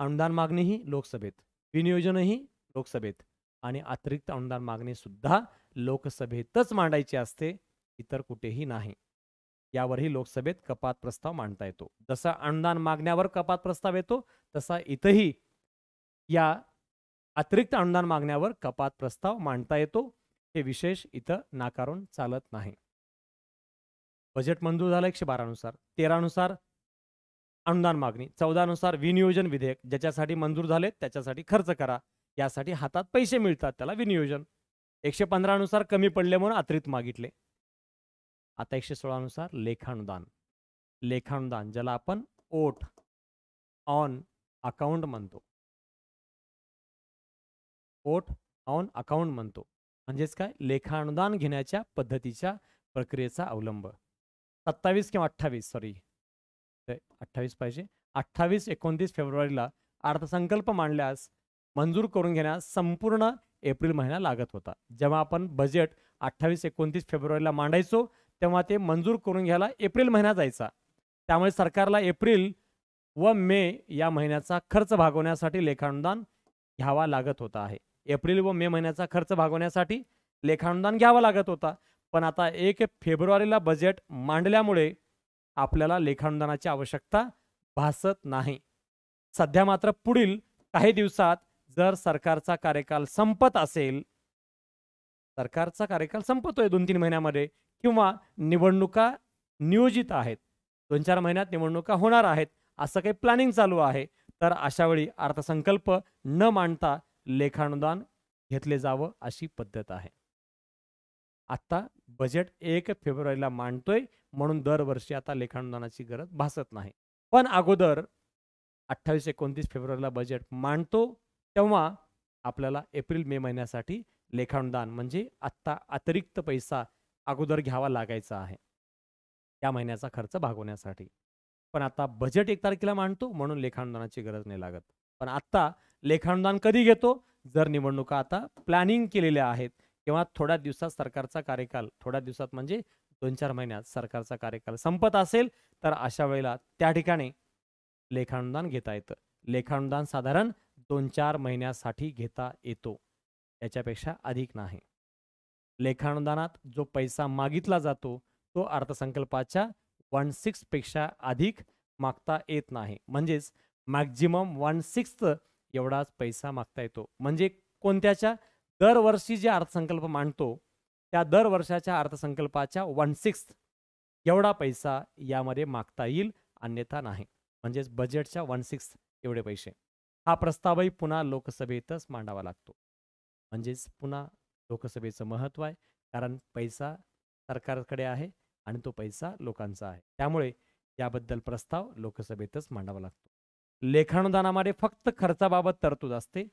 अनुदान मागणीही लोकसभेत विनियोजनही लोकसभेत आणि अतिरिक्त अनुदान मागणी सुद्धा लोकसभेतच मांडायची असते इतर कुठेही नाही यावरही लोकसभेत कपात प्रस्ताव मांडता येतो जसा अनुदान मागण्यावर कपात प्रस्ताव येतो तसा इथंही या अतिरिक्त अनुदान मागण्यावर कपात प्रस्ताव मांडता येतो हे विशेष इथं नाकारून चालत नाही बजेट मंजूर झालं एकशे बारानुसार तेरानुसार अनुदान मागणी चौदानुसार विनियोजन विधेयक ज्याच्यासाठी मंजूर झाले त्याच्यासाठी खर्च करा यासाठी हातात पैसे मिळतात त्याला विनियोजन एकशे पंधरानुसार कमी पडले म्हणून अतिरिक्त मागितले आता एकशे सोळानुसार लेखानुदान लेखानुदान ज्याला आपण ओट ऑन अकाउंट म्हणतो ओट ऑन अकाउंट म्हणतो म्हणजेच काय लेखानुदान घेण्याच्या पद्धतीच्या प्रक्रियेचा अवलंब सत्तावीस किंवा अठ्ठावीस सॉरी अठ्ठावीस पाहिजे अठ्ठावीस एकोणतीस फेब्रुवारीला अर्थसंकल्प मांडल्यास मंजूर करून घेण्यास संपूर्ण एप्रिल महिना लागत होता जेव्हा आपण बजेट अठ्ठावीस एकोणतीस फेब्रुवारीला मांडायचो तेव्हा ते मंजूर करून घ्यायला एप्रिल महिना जायचा त्यामुळे सरकारला एप्रिल व मे या महिन्याचा खर्च भागवण्यासाठी लेखानुदान घ्यावा लागत होता आहे एप्रिल व मे महिन्याचा खर्च भागवण्यासाठी लेखानुदान घ्यावा लागत होता पण आता एक फेब्रुवारीला बजेट मांडल्यामुळे आपल्याला लेखानुदानाची आवश्यकता भासत नाही सध्या मात्र पुढील काही दिवसात जर सरकारचा कार्यकाल संपत असेल सरकारचा कार्यकाल संपतोय दोन तीन महिन्यामध्ये किंवा निवडणुका नियोजित आहेत दोन चार महिन्यात निवडणुका होणार आहेत असं काही प्लॅनिंग चालू आहे तर वेळी अर्थसंकल्प न मांडता लेखानुदान घेतले जावं अशी पद्धत आहे आत्ता बजेट एक फेब्रुवारीला मांडतोय म्हणून दरवर्षी आता लेखानुदानाची गरज भासत नाही पण अगोदर अठ्ठावीस एकोणतीस फेब्रुवारीला बजेट मांडतो तेव्हा आपल्याला एप्रिल मे महिन्यासाठी लेखानुदान म्हणजे आत्ता अतिरिक्त पैसा अगोदर घ्यावा लागायचा आहे त्या महिन्याचा खर्च भागवण्यासाठी पण आता बजेट एक तारखेला मांडतो म्हणून लेखानुदानाची गरज नाही लागत पण आत्ता लेखानुदान कधी घेतो जर निवडणुका आता प्लॅनिंग केलेल्या आहेत किंवा थोड्या दिवसात सरकारचा कार्यकाल थोड्या दिवसात म्हणजे दोन चार महिन्यात सरकारचा कार्यकाल संपत असेल तर अशा वेळेला त्या ठिकाणी लेखानुदान घेता येतं लेखानुदान साधारण दोन चार महिन्यासाठी घेता येतो याच्यापेक्षा अधिक नाही लेखानुदानात जो पैसा मागितला जातो तो अर्थसंकल्पाच्या वन सिक्सपेक्षा अधिक मागता येत नाही म्हणजेच मॅक्झिमम वन सिक्स्थ एवढाच पैसा मागता येतो म्हणजे कोणत्याच्या दरवर्षी जे अर्थसंकल्प मांडतो त्या दरवर्षाच्या अर्थसंकल्पाच्या वन सिक्स्थ एवढा पैसा यामध्ये मागता येईल अन्यथा नाही म्हणजेच बजेटच्या वन सिक्स्थ एवढे पैसे हा प्रस्तावही पुन्हा लोकसभेतच मांडावा लागतो म्हणजेच पुन्हा लोकसभेचं महत्त्व आहे कारण पैसा सरकारकडे आहे आणि तो पैसा लोकांचा आहे त्यामुळे याबद्दल प्रस्ताव लोकसभेतच मांडावा लागतो लेखानुदानामध्ये फक्त खर्चाबाबत तरतूद असते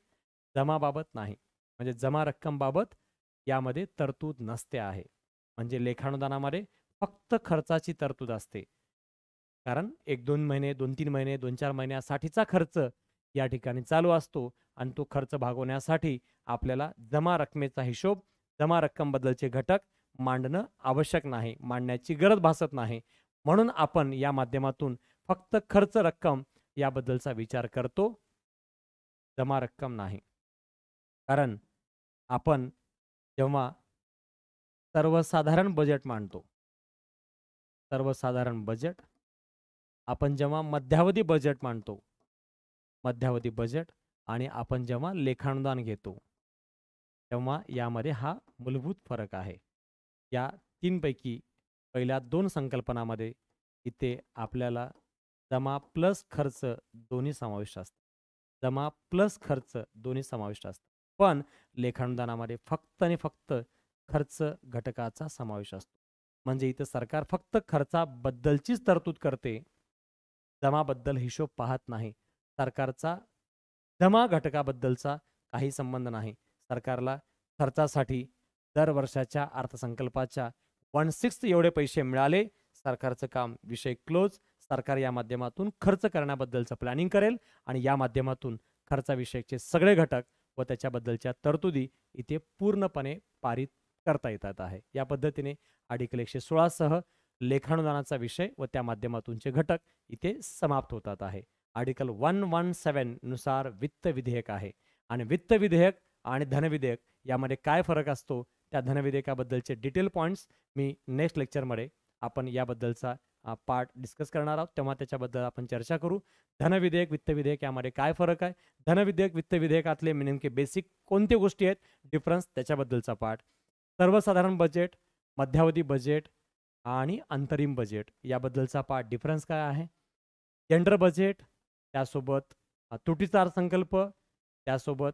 जमाबाबत नाही म्हणजे जमा रक्कमबाबत यामध्ये तरतूद नसते आहे म्हणजे लेखानुदानामध्ये फक्त खर्चाची तरतूद असते कारण एक दोन महिने दोन तीन महिने दोन चार महिन्यासाठीचा खर्च या ठिकाणी चालू असतो आणि तो खर्च भागवण्यासाठी आपल्याला जमा रकमेचा हिशोब जमा रक्कम बदलचे घटक मांडणं आवश्यक नाही मांडण्याची गरज भासत नाही म्हणून आपण या माध्यमातून फक्त खर्च रक्कम याबद्दलचा विचार करतो जमा रक्कम नाही कारण आपण जेव्हा सर्वसाधारण बजेट मांडतो सर्वसाधारण बजेट आपण जेव्हा मध्यावधी बजेट मांडतो मध्यावधी बजेट आणि आपण जेव्हा लेखानुदान घेतो तेव्हा यामध्ये हा मूलभूत फरक आहे या तीनपैकी पहिल्या दोन संकल्पनामध्ये इथे आपल्याला जमा प्लस खर्च दोन्ही समाविष्ट असतात जमा प्लस खर्च दोन्ही समाविष्ट असतात पण लेखानुदानामध्ये फक्त आणि फक्त खर्च घटकाचा समावेश असतो म्हणजे इथं सरकार फक्त खर्चाबद्दलचीच तरतूद करते जमाबद्दल हिशोब पाहत नाही सरकारचा जमा घटकाबद्दलचा काही संबंध नाही सरकारला खर्चासाठी दर वर्षाच्या अर्थसंकल्पाच्या वन सिक्स्थ एवढे पैसे मिळाले सरकारचं काम विषय क्लोज सरकार या माध्यमातून खर्च करण्याबद्दलचं प्लॅनिंग करेल आणि या माध्यमातून खर्चाविषयकचे सगळे घटक व त्याच्याबद्दलच्या तरतुदी इथे पूर्णपणे पारित करता येतात आहे या पद्धतीने आर्टिकल एकशे सोळासह लेखानुदानाचा विषय व त्या माध्यमातूनचे घटक इथे समाप्त होतात आहे आर्टिकल वन वन सेवननुसार वित्त विधेयक आहे आणि वित्त विधेयक आणि धनविधेयक यामध्ये काय फरक असतो त्या धनविधेयकाबद्दलचे डिटेल पॉईंट्स मी नेक्स्ट लेक्चरमध्ये आपण याबद्दलचा पार्ट डिस्कस करणार आहोत तेव्हा त्याच्याबद्दल आपण चर्चा करू धनविधेयक वित्त विधेयक यामध्ये काय फरक आहे धनविधेयक वित्त विधेयकातले नेमके बेसिक कोणत्या गोष्टी आहेत डिफरन्स त्याच्याबद्दलचा पार्ट सर्वसाधारण बजेट मध्यावधी बजेट आणि अंतरिम बजेट याबद्दलचा पार्ट डिफरन्स काय आहे जेंडर बजेट त्यासोबत तुटीचा अर्थसंकल्प त्यासोबत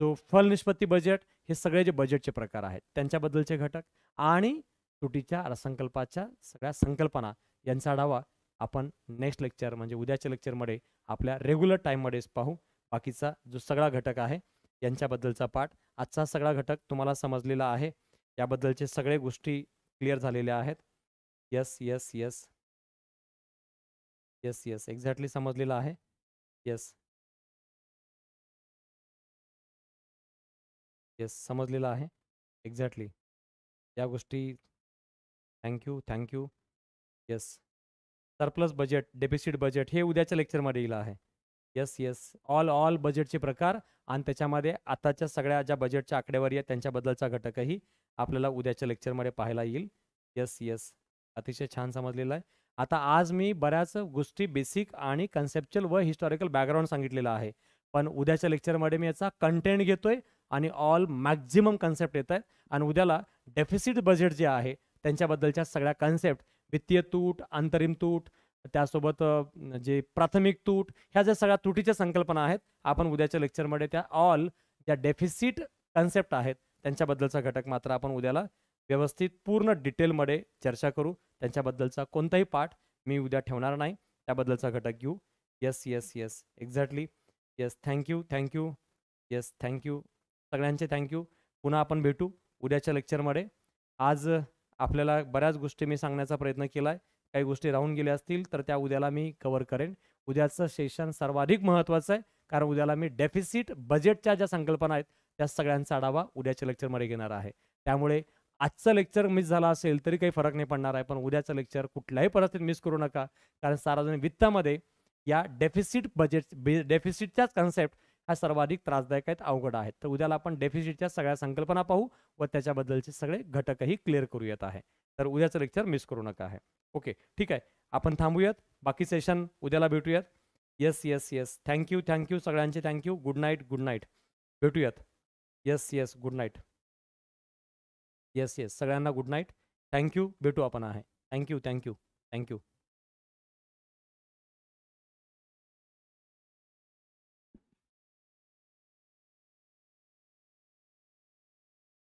जो फलनिष्पत्ती बजेट हे सगळे जे बजेटचे प्रकार आहेत त्यांच्याबद्दलचे घटक आणि तुटीच्या अर्थसंकल्पाच्या सगळ्या संकल्पना यांचा आढावा आपण नेक्स्ट लेक्चर म्हणजे उद्याच्या लेक्चरमध्ये आपल्या रेग्युलर टाईममध्येच पाहू बाकीचा जो सगळा घटक आहे यांच्याबद्दलचा पाठ आजचा सगळा घटक तुम्हाला समजलेला आहे याबद्दलचे सगळे गोष्टी क्लिअर झालेल्या आहेत yes yes yes yes yes exactly समजलेलं आहे येस येस समजलेलं आहे एक्झॅक्टली या गोष्टी thank you thank you yes surplus budget deficit budget हे उद्याच्या लेक्चरमध्ये येईल आहे येस येस ऑल ऑल बजेटचे प्रकार आणि त्याच्यामध्ये आताच्या सगळ्या ज्या बजेटच्या आकडेवारी आहेत त्यांच्याबद्दलचा घटकही आपल्याला उद्याच्या लेक्चरमध्ये पाहायला येईल येस येस अतिशय छान समजलेलं आहे आता आज मी बऱ्याच गोष्टी बेसिक आणि कन्सेप्च्युअल व हिस्टॉरिकल बॅकग्राऊंड सांगितलेलं आहे पण उद्याच्या लेक्चरमध्ये मी याचा कंटेंट घेतोय आणि ऑल मॅक्झिमम कन्सेप्ट येत आहे आणि उद्याला डेफिसिट बजेट जे आहे त्यांच्याबद्दलच्या सगळ्या कन्सेप्ट वित्तीय तूट अंतरिम तूट त्यासोबत जे प्राथमिक तूट ह्या ज्या सगळ्या तुटीच्या संकल्पना आहेत आपण उद्याच्या लेक्चरमध्ये त्या ऑल ज्या डेफिसिट कन्सेप्ट आहेत त्यांच्याबद्दलचा घटक मात्र आपण उद्याला व्यवस्थित पूर्ण डिटेलमध्ये चर्चा करू त्यांच्याबद्दलचा कोणताही पाठ मी उद्या ठेवणार नाही त्याबद्दलचा घटक घेऊ yes yes yes exactly yes thank you thank you yes thank you सगळ्यांचे थँक्यू पुन्हा आपण भेटू उद्याच्या लेक्चरमध्ये आज आपल्याला बऱ्याच गोष्टी मी सांगण्याचा प्रयत्न केला आहे काही गोष्टी राहून गेल्या असतील तर त्या उद्याला मी कवर करेन उद्याचं सेशन सर्वाधिक महत्त्वाचं आहे कारण उद्याला मी डेफिसिट बजेटच्या ज्या संकल्पना आहेत त्या सगळ्यांचा आढावा उद्याच्या लेक्चरमध्ये घेणार आहे त्यामुळे आजचं लेक्चर मिस झालं असेल तरी काही फरक नाही पडणार आहे पण उद्याचं लेक्चर कुठल्याही परिस्थितीत मिस करू नका कारण सार्वजनिक वित्तामध्ये या डेफिसिट बजेट डेफिसिटच्याच कन्सेप्ट हा सर्वाधिक त्रासदायक आहेत अवघड आहेत तर उद्याला आपण डेफिसिटच्या सगळ्या संकल्पना पाहू व त्याच्याबद्दलचे सगळे घटकही क्लिअर करू येत आहे तर उद्याचं लेक्चर मिस करू नका आहे ओके ठीक आहे आपण थांबूयात बाकी सेशन उद्याला भेटूयात yes yes yes thank you thank you सगळ्यांचे thank you good night good night भेटूयात yes yes good night yes yes सगळ्यांना गुड नाईट थँक्यू भेटू आपण आहे थँक्यू थँक्यू थँक्यू